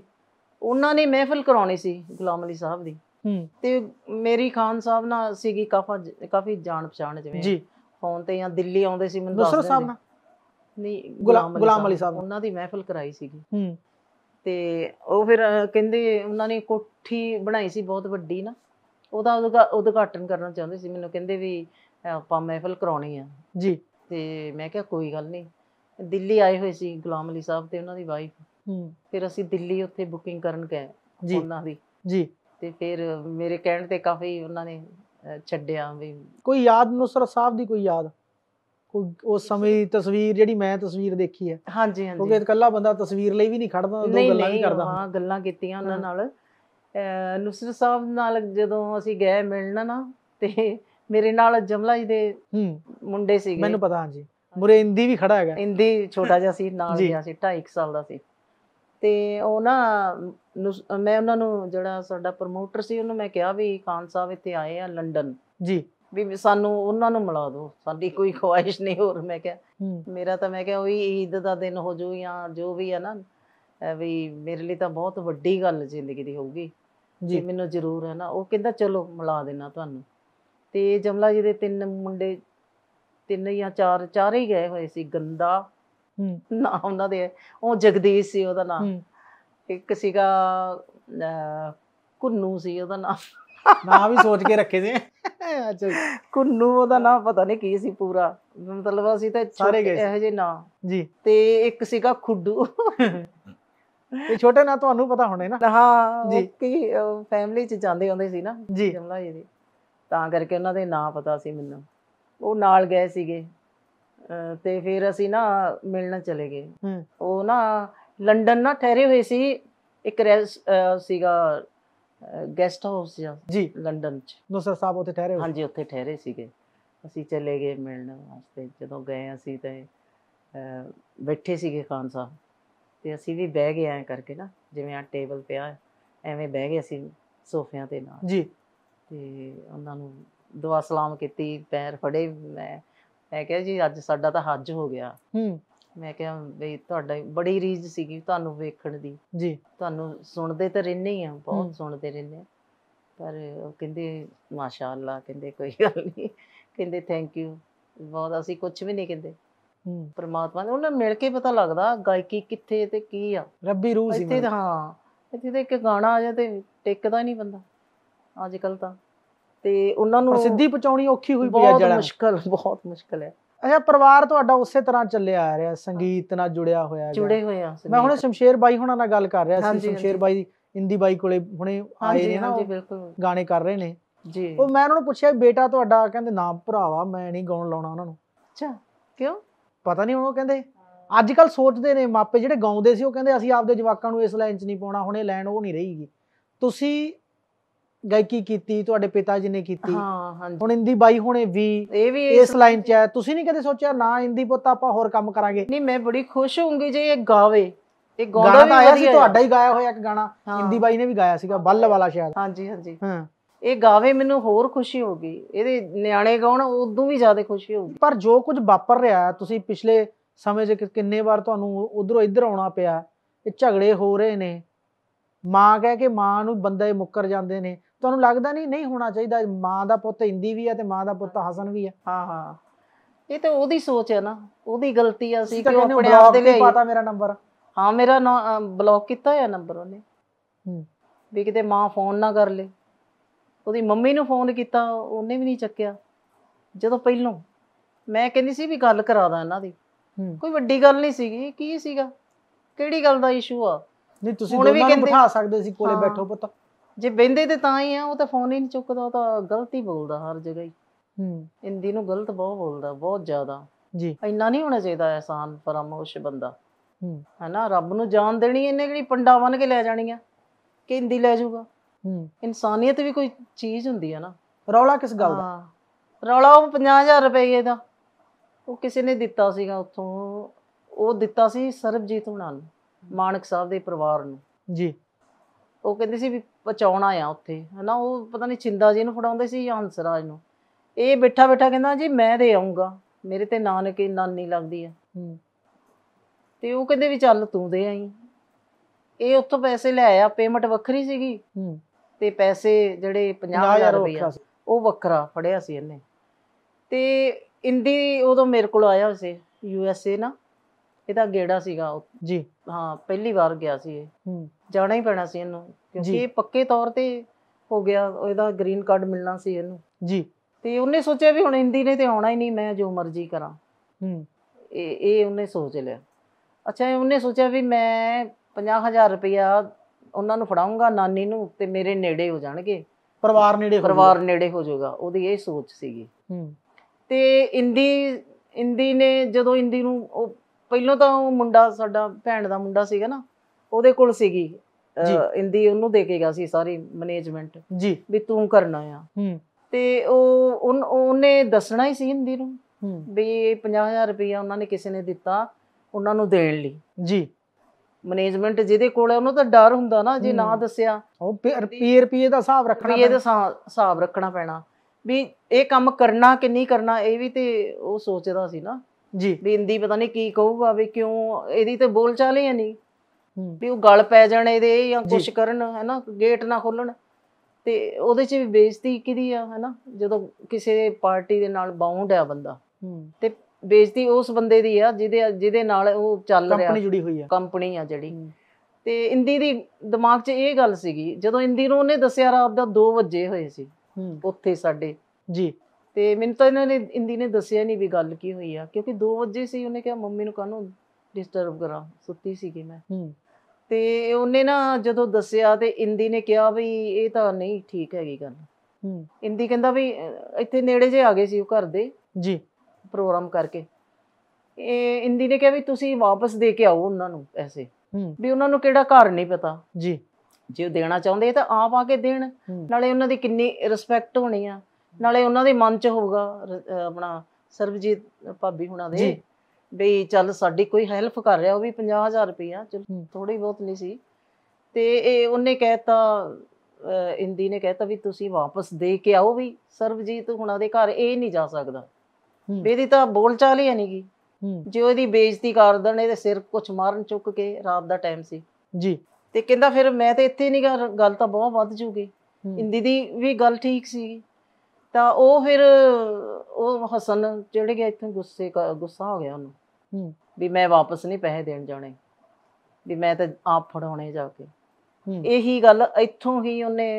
ਉਹਨਾਂ ਨੇ ਮਹਿਫਲ ਕਰਾਉਣੀ ਸੀ ਗੁਲਾਮ ਅਲੀ ਸਾਹਿਬ ਦੀ ਹੂੰ ਤੇ ਮੇਰੀ ਖਾਨ ਸਾਹਿਬ ਨਾਲ ਸੀਗੀ ਕਾਫਾ ਕਾਫੀ ਜਾਣ ਪਛਾਣ ਜਿਵੇਂ ਜੀ ਫੋਨ ਤੇ ਜਾਂ ਦਿੱਲੀ ਆਉਂਦੇ ਸੀ ਮੈਨੂੰ ਦੱਸਦੇ ਸਾਹਿਬ ਨਾਲ ਨਹੀਂ ਗੁਲਾਮ ਅਲੀ ਸਾਹਿਬ ਉਹਨਾਂ ਦੀ ਮਹਿਫਲ ਕਰਾਈ ਸੀਗੀ ਹੂੰ ਤੇ ਉਹ ਫਿਰ ਕਹਿੰਦੇ ਉਹਨਾਂ ਨੇ ਕੋਠੀ ਬਣਾਈ ਸੀ ਬਹੁਤ ਵੱਡੀ ਨਾ ਉਹਦਾ ਉਦਘਾਟਨ ਕਰਨਾ ਚਾਹੁੰਦੇ ਸੀ ਮੈਨੂੰ ਕਹਿੰਦੇ ਵੀ ਆਪਾਂ ਮਹਿਫਲ ਕਰਾਉਣੀ ਆ ਜੀ ਤੇ ਮੈਂ ਕਿਹਾ ਕੋਈ ਗੱਲ ਨਹੀਂ ਦਿੱਲੀ ਆਏ ਹੋਏ ਸੀ ਗੁਲਾਮ ਅਲੀ ਸਾਹਿਬ ਤੇ ਉਹਨਾਂ ਦੀ ਵਾਈਫ ਹੂੰ ਫਿਰ ਅਸੀਂ ਦਿੱਲੀ ਉੱਥੇ ਬੁਕਿੰਗ ਕਰਨ ਗਏ ਜੀ ਉਹਨਾਂ ਦੀ ਜੀ ਤੇ ਫਿਰ ਮੇਰੇ ਕਹਿਣ ਤੇ ਕਾਫੀ ਉਹਨਾਂ ਨੇ ਛੱਡਿਆ ਵੀ ਕੋਈ ਯਾਦ ਨੁਸਰ ਸਾਹਿਬ ਦੀ ਕੋਈ ਯਾਦ ਉਹ ਉਸ ਸਮੇਂ ਦੀ ਤਸਵੀਰ ਜਿਹੜੀ ਮੈਂ ਤਸਵੀਰ ਦੇਖੀ ਹੈ ਹਾਂਜੀ ਹਾਂਜੀ ਕਿਉਂਕਿ ਇਕੱਲਾ ਬੰਦਾ ਤਸਵੀਰ ਲਈ ਵੀ ਨਹੀਂ ਖੜਦਾ ਦੋ ਗੱਲਾਂ ਵੀ ਕਰਦਾ ਹਾਂ ਗੱਲਾਂ ਕੀਤੀਆਂ ਉਹਨਾਂ ਨਾਲ ਨੁਸਰ ਸਾਹਿਬ ਨਾਲ ਜਦੋਂ ਅਸੀਂ ਗਏ ਮਿਲਣ ਨਾ ਤੇ ਮੇਰੇ ਨਾਲ ਜਮਲਾ ਜੀ ਦੇ ਮੁੰਡੇ ਸੀਗੇ ਮੈਨੂੰ ਪਤਾ ਹਾਂਜੀ ਮੁਰੇ ਇੰਦੀ ਵੀ ਖੜਾ ਹੈਗਾ ਇੰਦੀ ਛੋਟਾ ਜਿਹਾ ਸੀ ਨਾਲ ਗਿਆ ਸੀ 2.5 ਸਾਲ ਦਾ ਸੀ ਤੇ ਉਹ ਨਾ ਮੈਂ ਉਹਨਾਂ ਨੂੰ ਜਿਹੜਾ ਸਾਡਾ ਪ੍ਰਮੋਟਰ ਸੀ ਉਹਨੂੰ ਮੈਂ ਕਿਹਾ ਵੀ ਖਾਨ ਸਾਹਿਬ ਇੱਥੇ ਆਏ ਆ ਲੰਡਨ ਜੀ ਵੀ ਸਾਨੂੰ ਉਹਨਾਂ ਨੂੰ ਮਿਲਾ ਦਿਓ ਸਾਡੀ ਕੋਈ ਖੁਆਇਸ਼ ਨਹੀਂ ਹੋਰ ਮੈਂ ਕਿਹਾ ਮੇਰਾ ਤਾਂ ਮੈਂ ਕਿਹਾ ਉਹੀ ਈਦ ਦਾ ਦਿਨ ਹੋ ਜੂ ਜਾਂ ਜੋ ਵੀ ਆ ਨਾ ਵੀ ਮੇਰੇ ਲਈ ਤਾਂ ਬਹੁਤ ਵੱਡੀ ਗੱਲ ਜ਼ਿੰਦਗੀ ਦੀ ਹੋਊਗੀ ਜੀ ਮੈਨੂੰ ਜ਼ਰੂਰ ਹੈ ਨਾ ਉਹ ਕਹਿੰਦਾ ਚਲੋ ਮਿਲਾ ਦੇਣਾ ਤੁਹਾਨੂੰ ਤੇ ਜਮਲਾ ਜੀ ਦੇ ਤਿੰਨ ਮੁੰਡੇ ਤਿੰਨ ਜਾਂ ਚਾਰ ਚਾਰੇ ਹੀ ਗਏ ਹੋਏ ਸੀ ਗੰਦਾ ਨਾ ਉਹਨਾਂ ਦੇ ਉਹ ਜਗਦੀਸ਼ ਸੀ ਉਹਦਾ ਨਾਮ ਇੱਕ ਸੀਗਾ ਕੁੰਨੂ ਸੀ ਉਹਦਾ ਨਾਮ ਨਾਮ ਵੀ ਸੋਚ ਕੇ ਰੱਖੇ ਸੀ ਅੱਛਾ ਕੁੰਨੂ ਉਹਦਾ ਨਾਮ ਪਤਾ ਨਹੀਂ ਕੀ ਸੀ ਪੂਰਾ ਮਤਲਬ ਅਸੀਂ ਤਾਂ ਸਾਰੇ ਗਏ ਇਹੋ ਜਿਹੇ ਨਾਮ ਜੀ ਤੇ ਇੱਕ ਸੀਗਾ ਖੁੱਡੂ ਇਹ ਛੋਟੇ ਨਾਂ ਤੁਹਾਨੂੰ ਪਤਾ ਹੋਣੇ ਨਾ ਹਾਂ ਜੀ ਕਿ ਫੈਮਿਲੀ ਚ ਜਾਂਦੇ ਹੁੰਦੇ ਸੀ ਨਾ ਜਮਲਾ ਜੀ ਦੇ ਤਾਂ ਕਰਕੇ ਉਹਨਾਂ ਦੇ ਨਾਂ ਪਤਾ ਸੀ ਮੈਨੂੰ ਉਹ ਨਾਲ ਗਏ ਸੀਗੇ ਤੇ ਫਿਰ ਅਸੀਂ ਨਾ ਮਿਲਣ ਚਲੇ ਗਏ ਉਹ ਨਾ ਲੰਡਨ ਨਾ ਠਹਿਰੇ ਹੋਏ ਸੀ ਇੱਕ ਸੀਗਾ ਗੈਸਟ ਹਾਊਸ ਜੀ ਲੰਡਨ ਚ ਨੁਸਰ ਸਾਹਿਬ ਉੱਥੇ ਠਹਿਰੇ ਹਾਂਜੀ ਉੱਥੇ ਠਹਿਰੇ ਸੀਗੇ ਅਸੀਂ ਚਲੇ ਗਏ ਮਿਲਣ ਵਾਸਤੇ ਜਦੋਂ ਗਏ ਅਸੀਂ ਤੇ ਬੈਠੇ ਸੀਗੇ ਖਾਨ ਸਾਹਿਬ ਤੇ ਅਸੀਂ ਵੀ ਬਹਿ ਗਏ ਐ ਕਰਕੇ ਨਾ ਜਿਵੇਂ ਆ ਟੇਬਲ ਪਿਆ ਐਵੇਂ ਬਹਿ ਗਏ ਅਸੀਂ ਸੋਫਿਆਂ ਤੇ ਨਾਲ ਜੀ ਤੇ ਉਹਨਾਂ ਨੂੰ ਦੁਆ ਸਲਾਮ ਕੀਤੀ ਪੈਰ ਫੜੇ ਮੈਂ ਮੈਂ ਕਿਹਾ ਜੀ ਅੱਜ ਸਾਡਾ ਤਾਂ ਹੱਜ ਹੋ ਗਿਆ ਹੂੰ ਮੈਂ ਕਿਹਾ ਵੀ ਤੁਹਾਡਾ ਬੜੀ ਰੀਝ ਸੀਗੀ ਤੁਹਾਨੂੰ ਵੇਖਣ ਦੀ ਜੀ ਤੁਹਾਨੂੰ ਸੁਣਦੇ ਤਾਂ ਰਹਿੰਦੇ ਹੀ ਆ ਬਹੁਤ ਸੁਣਦੇ ਰਹਿੰਦੇ ਪਰ ਉਹ ਕਹਿੰਦੇ ਅੱਲਾ ਕਹਿੰਦੇ ਕੋਈ ਗੱਲ ਨਹੀਂ ਕਹਿੰਦੇ ਥੈਂਕ ਯੂ ਬਹੁਤ ਅਸੀਂ ਕੁਝ ਵੀ ਨਹੀਂ ਕਹਿੰਦੇ ਪਰਮਾਤਮਾ ਨੇ ਉਹਨਾਂ ਮਿਲ ਕੇ ਪਤਾ ਲੱਗਦਾ ਗਾਇਕੀ ਕਿੱਥੇ ਤੇ ਕੀ ਆ ਰੱਬੀ ਰੂਹ ਸੀ ਇੱਥੇ ਹਾਂ ਇੱਥੇ ਤੇ ਇੱਕ ਗਾਣਾ ਆ ਜਾ ਤੇ ਟਿਕਦਾ ਨਹੀਂ ਬੰਦਾ ਅੱਜ ਕੱਲ ਤਾਂ ਤੇ ਉਹਨਾਂ ਨੂੰ ਸਿੱਧੀ ਪਹੁੰਚਾਉਣੀ ਔਖੀ ਹੋਈ ਪਈ ਆ ਜੜਾ ਬਹੁਤ ਮੁਸ਼ਕਲ ਬਹੁਤ ਮੁਸ਼ਕਲ ਹੈ ਅੱਛਾ ਪਰਿਵਾਰ ਤੁਹਾਡਾ ਉਸੇ ਤਰ੍ਹਾਂ ਚੱਲਿਆ ਆ ਰਿਹਾ ਸੰਗੀਤ ਨਾਲ ਜੁੜਿਆ ਹੋਇਆ ਹੈ ਜੁੜੇ ਹੋਏ ਆ ਮੈਂ ਹੁਣੇ ਸ਼ਮਸ਼ੇਰ ਬਾਈ ਹੁਣਾਂ ਨਾਲ ਗੱਲ ਕਰ ਰਿਹਾ ਸੀ ਸ਼ਮਸ਼ੇਰ ਬਾਈ ਇੰਦੀ ਬਾਈ ਕੋਲੇ ਹੁਣੇ ਆਏ ਨੇ ਨਾ ਜੀ ਬਿਲਕੁਲ ਗਾਣੇ ਕਰ ਰਹੇ ਨੇ ਜੀ ਉਹ ਮੈਂ ਉਹਨਾਂ ਨੂੰ ਪੁੱਛਿਆ ਬੇਟਾ ਤੁਹਾਡਾ ਕਹਿੰਦੇ ਨਾ ਭਰਾਵਾ ਮੈਂ ਨਹੀਂ ਗਾਉਣ ਲਾਉਣਾ ਉਹਨਾਂ ਨੂੰ ਅੱਛਾ ਕਿਉਂ ਪਤਾ ਨਹੀਂ ਉਹ ਕਹਿੰਦੇ ਅੱਜ ਕੱਲ ਸੋਚਦੇ ਨੇ ਮਾਪੇ ਜਿਹੜੇ ਗਾਉਂਦੇ ਸੀ ਉਹ ਕਹਿੰਦੇ ਅਸੀਂ ਆਪਦੇ ਜਵਾਕਾਂ ਨੂੰ ਇਸ ਲਾਈਨ 'ਚ ਨਹੀਂ ਪਾਉਣਾ ਹੁਣੇ ਲਾਈਨ ਉਹ ਨਹੀਂ ਰਹੀਗੀ ਤੁਸੀਂ ਗਾਇਕੀ ਕੀਤੀ ਤੁਹਾਡੇ ਪਿਤਾ ਜੀ ਨੇ ਕੀਤੀ ਹਾਂ ਹਾਂ ਹੁਣ ਇੰਦੀ ਬਾਈ ਹੁਣੇ ਵੀ ਇਹ ਵੀ ਇਸ ਲਾਈਨ 'ਚ ਹੈ ਤੁਸੀਂ ਨਹੀਂ ਕਦੇ ਸੋਚਿਆ ਨਾ ਇੰਦੀ ਪੁੱਤ ਆਪਾਂ ਹੋਰ ਕੰਮ ਕਰਾਂਗੇ ਨਹੀਂ ਮੈਂ ਬੜੀ ਖੁਸ਼ ਹੋਊਂਗੀ ਜੇ ਇਹ ਗਾਵੇ ਇਹ ਗਾਣਾ ਤਾਂ ਆਇਆ ਸੀ ਤੁਹਾਡਾ ਹੀ ਗਾਇਆ ਹੋਇਆ ਇੱਕ ਗਾਣਾ ਇੰਦੀ ਬਾਈ ਨੇ ਵੀ ਗਾਇਆ ਸੀਗਾ ਬੱਲ ਵਾਲਾ ਸ਼ਾਇਦ ਹਾਂਜੀ ਹਾਂਜੀ ਹਾਂ ਇਹ ਗਾਵੇ ਮੈਨੂੰ ਹੋਰ ਖੁਸ਼ੀ ਹੋਗੀ ਇਹਦੇ ਨਿਆਣੇ ਗਾਉਣ ਉਦੋਂ ਵੀ ਜ਼ਿਆਦਾ ਖੁਸ਼ੀ ਹੋਊਗੀ ਪਰ ਜੋ ਕੁਝ ਵਾਪਰ ਰਿਹਾ ਤੁਸੀਂ ਪਿਛਲੇ ਸਮੇਂ ਜੇ ਕਿੰਨੇ ਵਾਰ ਤੁਹਾਨੂੰ ਉਧਰੋਂ ਇੱਧਰ ਆਉਣਾ ਪਿਆ ਇਹ ਝਗੜੇ ਹੋ ਰਹੇ ਨੇ ਮਾਂ ਕਹਿ ਕੇ ਮਾਂ ਨੂੰ ਬੰਦੇ ਮੁੱਕਰ ਜਾਂਦੇ ਨੇ ਤੁਹਾਨੂੰ ਲੱਗਦਾ ਨਹੀਂ ਨਹੀਂ ਹੋਣਾ ਚਾਹੀਦਾ ਮਾਂ ਦਾ ਪੁੱਤ ਹਿੰਦੀ ਵੀ ਆ ਤੇ ਮਾਂ ਦਾ ਪੁੱਤ ਹਸਨ ਵੀ ਆ ਹਾਂ ਹਾਂ ਇਹ ਤਾਂ ਉਹਦੀ ਸੋਚ ਹੈ ਨਾ ਉਹਦੀ ਗਲਤੀ ਆ ਸੀ ਕਿ ਉਹ ਆਪਣੇ ਆਪ ਦੇ ਲਈ ਪਤਾ ਮੇਰਾ ਨੰਬਰ ਹਾਂ ਮੇਰਾ ਬਲੌਕ ਕੀਤਾ ਹੋਇਆ ਨੰਬਰ ਉਹਨੇ ਹੂੰ ਵੀ ਕਿਤੇ ਮਾਂ ਫੋਨ ਨਾ ਕਰ ਲੇ ਉਹਦੀ ਮੰਮੀ ਨੂੰ ਫੋਨ ਕੀਤਾ ਉਹਨੇ ਵੀ ਨਹੀਂ ਚੱਕਿਆ ਜਦੋਂ ਪਹਿਲੋਂ ਮੈਂ ਕਹਿੰਦੀ ਸੀ ਵੀ ਗੱਲ ਕਰਾ ਦਾਂ ਇਹਨਾਂ ਦੀ ਕੋਈ ਵੱਡੀ ਗੱਲ ਨਹੀਂ ਸੀਗੀ ਕੀ ਸੀਗਾ ਕਿਹੜੀ ਗੱਲ ਦਾ ਇਸ਼ੂ ਆ ਨਹੀਂ ਤੁਸੀਂ ਦੋਨਾਂ ਨੂੰ ਬਿਠਾ ਸਕਦੇ ਸੀ ਕੋਲੇ ਬੈਠੋ ਪੁੱਤ ਜੇ ਬੈੰਦੇ ਤੇ ਤਾਂ ਹੀ ਆ ਉਹ ਤਾਂ ਫੋਨ ਹੀ ਨਹੀਂ ਚੁੱਕਦਾ ਉਹ ਤਾਂ ਗਲਤ ਹੀ ਬੋਲਦਾ ਹਰ ਜਗ੍ਹਾ ਹੀ ਹੂੰ ਹਿੰਦੀ ਨੂੰ ਗਲਤ ਬਹੁਤ ਬੋਲਦਾ ਬਹੁਤ ਜ਼ਿਆਦਾ ਜੀ ਇੰਨਾ ਨਹੀਂ ਹੋਣਾ ਚਾਹੀਦਾ ਐਸਾਨ ਫਰਾਮੋਸ਼ ਬੰਦਾ ਹੂੰ ਹੈਨਾ ਰੱਬ ਨੂੰ ਜਾਨ ਦੇਣੀ ਇਹਨੇ ਕਿਹੜੀ ਪੰਡਾ ਬਣ ਕੇ ਲੈ ਜਾਣੀ ਆ ਕਿ ਹਿੰਦੀ ਲੈ ਜਾਊਗਾ ਹੂੰ ਇਨਸਾਨੀਅਤ ਵੀ ਕੋਈ ਚੀਜ਼ ਹੁੰਦੀ ਆ ਨਾ ਰੌਲਾ ਕਿਸ ਗੱਲ ਦਾ ਹਾਂ ਰੌਲਾ ਉਹ 50000 ਰੁਪਏ ਦਾ ਉਹ ਕਿਸੇ ਨੇ ਦਿੱਤਾ ਸੀਗਾ ਉੱਥੋਂ ਉਹ ਦਿੱਤਾ ਸੀ ਸਰਬਜੀਤ ਹੁਣਾਂ ਨੂੰ ਮਾਨਕ ਸਾਹਿਬ ਦੇ ਪਰਿਵਾਰ ਨੂੰ ਜੀ ਉਹ ਕਹਿੰਦੇ ਸੀ ਵੀ ਪਚਾਉਣਾ ਆ ਉੱਥੇ ਹਨਾ ਉਹ ਪਤਾ ਨਹੀਂ ਚਿੰਦਾ ਜੀ ਨੂੰ ਫੜਾਉਂਦੇ ਸੀ ਜਾਂ ਹੰਸਰਾਜ ਨੂੰ ਇਹ ਬੈਠਾ ਬੈਠਾ ਕਹਿੰਦਾ ਜੀ ਮੈਂ ਦੇ ਆਉਂਗਾ ਮੇਰੇ ਤੇ ਨਾਨਕੇ ਨਾਨੀ ਲੱਗਦੀ ਆ ਤੇ ਉਹ ਕਹਿੰਦੇ ਵੀ ਚੱਲ ਤੂੰ ਦੇ ਆਈ ਇਹ ਉੱਥੋਂ ਪੈਸੇ ਲੈ ਆਇਆ ਪੇਮੈਂਟ ਵੱਖਰੀ ਸੀਗੀ ਤੇ ਪੈਸੇ ਜਿਹੜੇ 50000 ਰੁਪਏ ਉਹ ਵੱਖਰਾ ਫੜਿਆ ਸੀ ਇਹਨੇ ਤੇ ਇੰਦੀ ਉਦੋਂ ਮੇਰੇ ਕੋਲ ਆਇਆ ਸੀ ਯੂ ਐਸ ਏ ਨਾ ਇਹਦਾ ਗੇੜਾ ਸੀਗਾ ਜੀ ਹਾਂ ਪਹਿਲੀ ਵਾਰ ਗਿਆ ਸੀ ਇਹ ਹੂੰ ਜਾਣਾ ਹੀ ਪੈਣਾ ਸੀ ਇਹਨੂੰ ਕਿਉਂਕਿ ਇਹ ਪੱਕੇ ਤੌਰ ਤੇ ਹੋ ਗਿਆ ਇਹਦਾ ਗ੍ਰੀਨ ਕਾਰਡ ਮਿਲਣਾ ਸੀ ਇਹਨੂੰ ਜੀ ਤੇ ਉਹਨੇ ਸੋਚਿਆ ਵੀ ਹੁਣ ਹਿੰਦੀ ਨੇ ਤੇ ਆਉਣਾ ਹੀ ਨਹੀਂ ਮੈਂ ਜੋ ਮਰਜ਼ੀ ਕਰਾਂ ਹੂੰ ਇਹ ਇਹ ਉਹਨੇ ਸੋਚ ਲਿਆ ਅੱਛਾ ਉਹਨੇ ਸੋਚਿਆ ਵੀ ਮੈਂ 50000 ਰੁਪਇਆ ਉਹਨਾਂ ਨੂੰ ਫੜਾਉਂਗਾ ਨਾਨੀ ਨੂੰ ਤੇ ਮੇਰੇ ਨੇੜੇ ਹੋ ਜਾਣਗੇ ਪਰਿਵਾਰ ਨੇੜੇ ਪਰਿਵਾਰ ਨੇੜੇ ਹੋ ਜਾਊਗਾ ਉਹਦੀ ਇਹ ਸੋਚ ਸੀਗੀ ਹੂੰ ਤੇ ਇੰਦੀ ਇੰਦੀ ਨੇ ਜਦੋਂ ਇੰਦੀ ਨੂੰ ਉਹ ਪਹਿਲਾਂ ਤਾਂ ਉਹ ਮੁੰਡਾ ਸਾਡਾ ਭੈਣ ਦਾ ਮੁੰਡਾ ਸੀਗਾ ਨਾ ਉਹਦੇ ਕੋਲ ਸੀਗੀ ਇੰਦੀ ਉਹਨੂੰ ਦੇ ਕੇ ਗਿਆ ਸੀ ਸਾਰੀ ਮੈਨੇਜਮੈਂਟ ਜੀ ਵੀ ਤੂੰ ਕਰਨਾ ਆ ਹੂੰ ਤੇ ਉਹ ਉਹਨੇ ਦੱਸਣਾ ਹੀ ਸੀ ਹਿੰਦੀ ਨੂੰ ਵੀ 50000 ਰੁਪਇਆ ਉਹਨਾਂ ਨੇ ਕਿਸੇ ਨੇ ਦਿੱਤਾ ਉਹਨਾਂ ਨੂੰ ਦੇਣ ਲਈ ਜੀ ਮੈਨੇਜਮੈਂਟ ਜਿਹਦੇ ਕੋਲ ਹੈ ਉਹਨੂੰ ਤਾਂ ਡਰ ਹੁੰਦਾ ਨਾ ਜੇ ਨਾ ਦੱਸਿਆ ਉਹ ਰੁਪਏ ਰੁਪਏ ਦਾ ਹਿਸਾਬ ਰੱਖਣਾ ਰੁਪਏ ਦਾ ਹਿਸਾਬ ਰੱਖਣਾ ਪੈਣਾ ਵੀ ਇਹ ਕੰਮ ਕਰਨਾ ਕਿ ਨਹੀਂ ਕਰਨਾ ਇਹ ਵੀ ਤੇ ਉਹ ਸੋਚਦਾ ਸੀ ਨਾ ਜੀ ਵੀ ਹਿੰਦੀ ਪਤਾ ਨਹੀਂ ਕੀ ਕਹੂਗਾ ਵੀ ਕਿਉਂ ਇਹਦੀ ਤੇ ਬੋਲਚਾਲ ਹੀ ਨਹੀਂ ਵੀ ਉਹ ਗਲ ਪੈ ਜਾਣ ਇਹਦੇ ਜਾਂ ਕੁਝ ਕਰਨ ਹੈਨਾ ਗੇਟ ਨਾ ਖੋਲਣ ਤੇ ਉਹਦੇ 'ਚ ਵੀ ਬੇਇੱਜ਼ਤੀ ਕਿਦੀ ਆ ਹੈਨਾ ਜਦੋਂ ਕਿਸੇ ਪਾਰਟੀ ਦੇ ਨਾਲ ਬਾਉਂਡ ਆ ਬੰਦਾ ਤੇ ਬੇਇੱਜ਼ਤੀ ਉਸ ਬੰਦੇ ਦੀ ਆ ਜਿਹਦੇ ਜਿਹਦੇ ਨਾਲ ਉਹ ਚੱਲ ਰਿਹਾ ਕੰਪਨੀ ਜੁੜੀ ਹੋਈ ਆ ਕੰਪਨੀ ਆ ਜਿਹੜੀ ਤੇ ਇੰਦੀ ਦੀ ਦਿਮਾਗ 'ਚ ਇਹ ਗੱਲ ਸੀਗੀ ਜਦੋਂ ਇੰਦੀ ਨੂੰ ਉਹਨੇ ਦੱਸਿਆ ਰਾਤ ਦਾ 2 ਵਜੇ ਹੋਏ ਸੀ ਉੱਥੇ ਸਾਡੇ ਜੀ ਤੇ ਮੈਨੂੰ ਤਾਂ ਇਹਨਾਂ ਨੇ ਇੰਦੀ ਨੇ ਦੱਸਿਆ ਨਹੀਂ ਵੀ ਗੱਲ ਕੀ ਹੋਈ ਆ ਕਿਉਂਕਿ 2 ਵਜੇ ਸੀ ਉਹਨੇ ਕਿਹਾ ਮੰਮੀ ਨੂੰ ਕਾਹਨੂੰ ਡਿਸਟਰਬ ਕਰਾਂ ਸੁੱਤੀ ਸੀਗੀ ਮੈਂ ਹੂੰ ਤੇ ਉਹਨੇ ਨਾ ਜਦੋਂ ਦੱਸਿਆ ਤੇ ਇੰਦੀ ਨੇ ਕਿਹਾ ਵੀ ਇਹ ਤਾਂ ਨਹੀਂ ਠੀਕ ਹੈਗੀ ਗੱਲ ਹੂੰ ਇੰਦੀ ਕਹਿੰਦਾ ਵੀ ਇੱਥੇ ਨੇੜੇ ਜੇ ਆ ਗਏ ਸੀ ਉਹ ਘਰ ਦੇ ਜੀ ਪ੍ਰੋਗਰਾਮ ਕਰਕੇ ਇਹ ਇੰਦੀ ਨੇ ਕਿਹਾ ਵੀ ਤੁਸੀਂ ਵਾਪਸ ਦੇ ਕੇ ਆਓ ਉਹਨਾਂ ਨੂੰ ਪੈਸੇ ਵੀ ਉਹਨਾਂ ਨੂੰ ਕਿਹੜਾ ਘਰ ਨਹੀਂ ਪਤਾ ਜੀ ਜੇ ਉਹ ਦੇਣਾ ਚਾਹੁੰਦੇ ਤਾਂ ਆਪ ਆ ਕੇ ਦੇਣ ਨਾਲੇ ਉਹਨਾਂ ਦੀ ਕਿੰਨੀ ਰਿਸਪੈਕਟ ਹੋਣੀ ਆ ਨਾਲੇ ਉਹਨਾਂ ਦੇ ਮਨ 'ਚ ਹੋਊਗਾ ਆਪਣਾ ਸਰਬਜੀਤ ਭਾਬੀ ਹੁਣਾਂ ਦੇ ਵੀ ਚੱਲ ਸਾਡੀ ਕੋਈ ਹੈਲਪ ਕਰ ਰਿਹਾ ਉਹ ਵੀ 50000 ਰੁਪਇਆ ਚਲੋ ਥੋੜੀ ਬਹੁਤ ਨਹੀਂ ਸੀ ਤੇ ਇਹ ਉਹਨੇ ਕਹਿਤਾ ਇੰਦੀ ਨੇ ਕਹਿਤਾ ਵੀ ਤੁਸੀਂ ਵਾਪਸ ਦੇ ਕੇ ਆਓ ਵੀ ਸਰਬਜੀਤ ਹੁਣ ਉਹਦੇ ਘਰ ਇਹ ਨਹੀਂ ਜਾ ਸਕਦਾ ਇਹਦੀ ਤਾਂ ਬੋਲ ਚਾਲ ਹੀ ਨਹੀਂਗੀ ਜੇ ਉਹਦੀ ਬੇਇੱਜ਼ਤੀ ਕਰ ਦਣ ਇਹਦੇ ਸਿਰ ਕੁਛ ਮਾਰਨ ਚੁੱਕ ਕੇ ਰਾਤ ਦਾ ਟਾਈਮ ਸੀ ਜੀ ਤੇ ਕਹਿੰਦਾ ਫਿਰ ਮੈਂ ਤੇ ਇੱਥੇ ਨਹੀਂ ਗੱਲ ਤਾਂ ਬਹੁਤ ਵੱਧ ਜੂਗੀ ਇੰਦੀ ਦੀ ਵੀ ਗੱਲ ਠੀਕ ਸੀ ਤਾਂ ਉਹ ਫਿਰ ਉਹ ਹਸਨ ਜਿਹੜੇ ਗਿਆ ਇੱਥੇ ਗੁੱਸੇ ਗੁੱਸਾ ਹੋ ਗਿਆ ਉਹਨੂੰ ਹੂੰ ਵੀ ਮੈਂ ਵਾਪਸ ਨਹੀਂ ਪੈਸੇ ਦੇਣ ਜਾਣੇ ਵੀ ਮੈਂ ਤਾਂ ਆਪ ਫੜਾਉਣੇ ਜਾ ਕੇ ਇਹੀ ਗੱਲ ਇੱਥੋਂ ਹੀ ਉਹਨੇ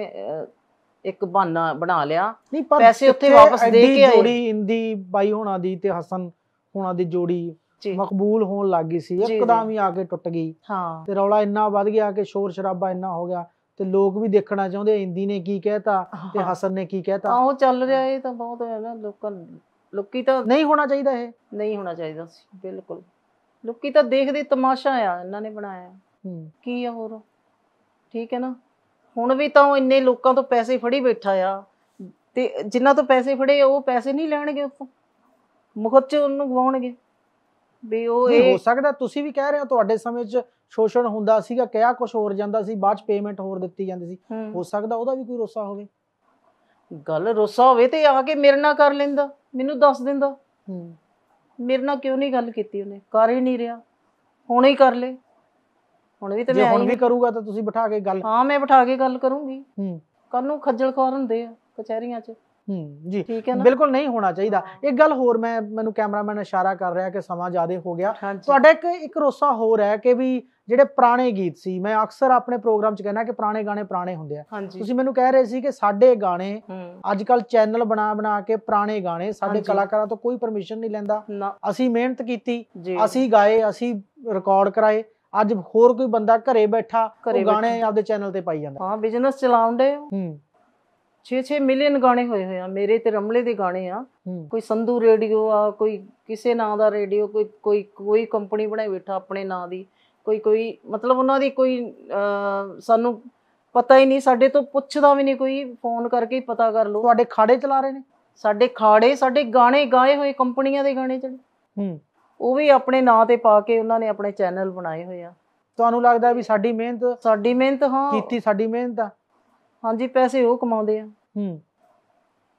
ਇੱਕ ਬਹਾਨਾ ਬਣਾ ਲਿਆ ਪੈਸੇ ਉੱਥੇ ਵਾਪਸ ਦੇ ਕੇ ਆਏ ਜੋੜੀ ਇੰਦੀ ਬਾਈ ਹੋਣਾ ਦੀ ਤੇ ਹਸਨ ਹੋਣਾ ਦੀ ਜੋੜੀ ਮਕਬੂਲ ਹੋਣ ਲੱਗ ਗਈ ਸੀ ਇੱਕਦਮ ਹੀ ਆ ਕੇ ਟੁੱਟ ਗਈ ਹਾਂ ਤੇ ਰੌਲਾ ਇੰਨਾ ਵੱਧ ਗਿਆ ਕਿ ਸ਼ੋਰ ਸ਼ਰਾਬਾ ਇੰਨਾ ਹੋ ਗਿਆ ਤੇ ਲੋਕ ਵੀ ਦੇਖਣਾ ਚਾਹੁੰਦੇ ਇੰਦੀ ਨੇ ਕੀ ਕਹਿਤਾ ਤੇ ਹਸਨ ਨੇ ਕੀ ਕਹਿਤਾ ਆਹ ਚੱਲ ਰਿਹਾ ਇਹ ਤਾਂ ਬਹੁਤ ਹੈ ਨਾ ਲੋਕਾਂ ਲੋਕੀ ਤਾਂ ਨਹੀਂ ਹੋਣਾ ਚਾਹੀਦਾ ਇਹ ਨਹੀਂ ਹੋਣਾ ਚਾਹੀਦਾ ਸੀ ਬਿਲਕੁਲ ਲੋਕੀ ਤਾਂ ਦੇਖਦੇ ਤਮਾਸ਼ਾ ਆ ਇਹਨਾਂ ਨੇ ਬਣਾਇਆ ਕੀ ਆ ਹੋਰ ਠੀਕ ਹੈ ਨਾ ਹੁਣ ਵੀ ਤਾਂ ਉਹ ਇੰਨੇ ਲੋਕਾਂ ਤੋਂ ਪੈਸੇ ਫੜੀ ਬੈਠਾ ਆ ਤੇ ਜਿਨ੍ਹਾਂ ਤੋਂ ਪੈਸੇ ਫੜੇ ਉਹ ਪੈਸੇ ਨਹੀਂ ਲੈਣਗੇ ਉੱਥੋਂ ਮੁਖਤ 'ਚ ਉਹਨੂੰ ਗਵਾਉਣਗੇ ਵੀ ਉਹ ਇਹ ਹੋ ਸਕਦਾ ਤੁਸੀਂ ਵੀ ਕਹਿ ਰਹੇ ਹੋ ਤੁਹਾਡੇ ਸਮੇਂ 'ਚ ਸ਼ੋਸ਼ਣ ਹੁੰਦਾ ਸੀਗਾ ਕਿਹਾ ਕੁਝ ਹੋਰ ਜਾਂਦਾ ਸੀ ਬਾਅਦ 'ਚ ਪੇਮੈਂਟ ਹੋਰ ਦਿੱਤੀ ਜਾਂਦੀ ਸੀ ਹੋ ਸਕਦਾ ਉਹਦਾ ਵੀ ਕੋਈ ਰੋਸਾ ਹੋਵੇ ਗੱਲ ਰੋਸਾ ਹੋਵੇ ਤੇ ਆ ਕੇ ਮੇਰੇ ਨਾਲ ਕਰ ਲੈਂਦਾ ਮੈਨੂੰ ਦੱਸ ਦਿੰਦਾ ਹੂੰ ਮੇਰੇ ਨਾਲ ਕਿਉਂ ਨਹੀਂ ਗੱਲ ਕੀਤੀ ਉਹਨੇ ਕਰ ਹੀ ਨਹੀਂ ਰਿਹਾ ਹੁਣੇ ਹੀ ਕਰ ਲੇ ਹੁਣ ਵੀ ਤੇ ਮੈਂ ਹੁਣ ਵੀ ਕਰੂਗਾ ਤਾਂ ਤੁਸੀਂ ਬਿਠਾ ਕੇ ਗੱਲ ਹਾਂ ਮੈਂ ਬਿਠਾ ਕੇ ਗੱਲ ਕਰੂੰਗੀ ਹੂੰ ਕੱਲ ਨੂੰ ਖੱਜਲ ਖਵਾਰ ਹੁੰਦੇ ਆ ਕਚਹਿਰੀਆਂ 'ਚ ਹੂੰ ਜੀ ਠੀਕ ਹੈ ਨਾ ਬਿਲਕੁਲ ਨਹੀਂ ਹੋਣਾ ਚਾਹੀਦਾ ਇੱਕ ਗੱਲ ਹੋਰ ਮੈਂ ਮੈਨੂੰ ਕੈਮਰਾਮੈਨ ਇਸ਼ਾਰਾ ਕਰ ਰਿਹਾ ਕਿ ਸਮਾਂ ਜ਼ਿਆਦਾ ਹੋ ਗਿਆ ਤੁਹਾਡਾ ਇੱਕ ਇੱਕ ਰੋਸਾ ਹੋਰ ਹੈ ਕਿ ਵੀ ਜਿਹੜੇ ਪੁਰਾਣੇ ਗੀਤ ਸੀ ਮੈਂ ਅਕਸਰ ਆਪਣੇ ਪ੍ਰੋਗਰਾਮ 'ਚ ਕਹਿੰਦਾ ਕਿ ਪੁਰਾਣੇ ਗਾਣੇ ਪੁਰਾਣੇ ਹੁੰਦੇ ਆ ਤੁਸੀਂ ਮੈਨੂੰ ਕਹਿ ਰਹੇ ਸੀ ਕਿ ਸਾਡੇ ਗਾਣੇ ਅੱਜ ਕੱਲ ਚੈਨਲ ਬਣਾ ਬਣਾ ਕੇ ਪੁਰਾਣੇ ਗਾਣੇ ਸਾਡੇ ਕਲਾਕਾਰਾਂ ਤੋਂ ਕੋਈ ਪਰਮਿਸ਼ਨ ਨਹੀਂ ਲੈਂਦਾ ਅਸੀਂ ਮਿਹਨਤ ਕੀਤੀ ਅਸੀਂ ਗਾਏ ਅਸੀਂ ਰਿਕਾਰਡ ਕਰਾਏ ਅੱਜ ਹੋਰ ਕੋਈ ਬੰਦਾ ਘਰੇ ਬੈਠਾ ਉਹ ਗਾਣੇ ਆਪਦੇ ਚੈਨਲ ਤੇ ਪਾਈ ਜਾਂਦਾ ਹਾਂ ਬਿਜ਼ਨਸ ਚਲਾਉਂਦੇ ਹੂੰ 6-6 ਮਿਲੀਅਨ ਗਾਣੇ ਹੋਏ ਹੋਏ ਆ ਮੇਰੇ ਤੇ ਰਮਲੇ ਦੇ ਗਾਣੇ ਆ ਕੋਈ ਸੰਧੂ ਰੇਡੀਓ ਆ ਕੋਈ ਕਿਸੇ ਨਾਂ ਦਾ ਰੇਡੀਓ ਕੋਈ ਕੋਈ ਕੋਈ ਕੰਪਨੀ ਬਣਾਈ ਬੈਠਾ ਆਪਣੇ ਨਾਂ ਦੀ ਕੋਈ ਕੋਈ ਮਤਲਬ ਉਹਨਾਂ ਦੀ ਕੋਈ ਸਾਨੂੰ ਪਤਾ ਹੀ ਨਹੀਂ ਸਾਡੇ ਤੋਂ ਪੁੱਛਦਾ ਵੀ ਨਹੀਂ ਕੋਈ ਫੋਨ ਕਰਕੇ ਪਤਾ ਕਰ ਲਓ ਤੁਹਾਡੇ ਖਾੜੇ ਚਲਾ ਰਹੇ ਨੇ ਸਾਡੇ ਖਾੜੇ ਸਾਡੇ ਗਾਣੇ ਗਾਏ ਹੋਏ ਕੰਪਨੀਆਂ ਦੇ ਗਾਣੇ ਚੜੇ ਹੂੰ ਉਹ ਵੀ ਆਪਣੇ ਨਾਂ ਤੇ ਪਾ ਕੇ ਉਹਨਾਂ ਨੇ ਆਪਣੇ ਚੈਨਲ ਬਣਾਏ ਹੋਏ ਆ ਤੁਹਾਨੂੰ ਲੱਗਦਾ ਵੀ ਸਾਡੀ ਮਿਹਨਤ ਸਾਡੀ ਮਿਹਨਤ ਹਾਂ ਕੀਤੀ ਸਾਡੀ ਮਿਹਨਤ ਆ ਹਾਂਜੀ ਪੈਸੇ ਉਹ ਕਮਾਉਂਦੇ ਆ ਹੂੰ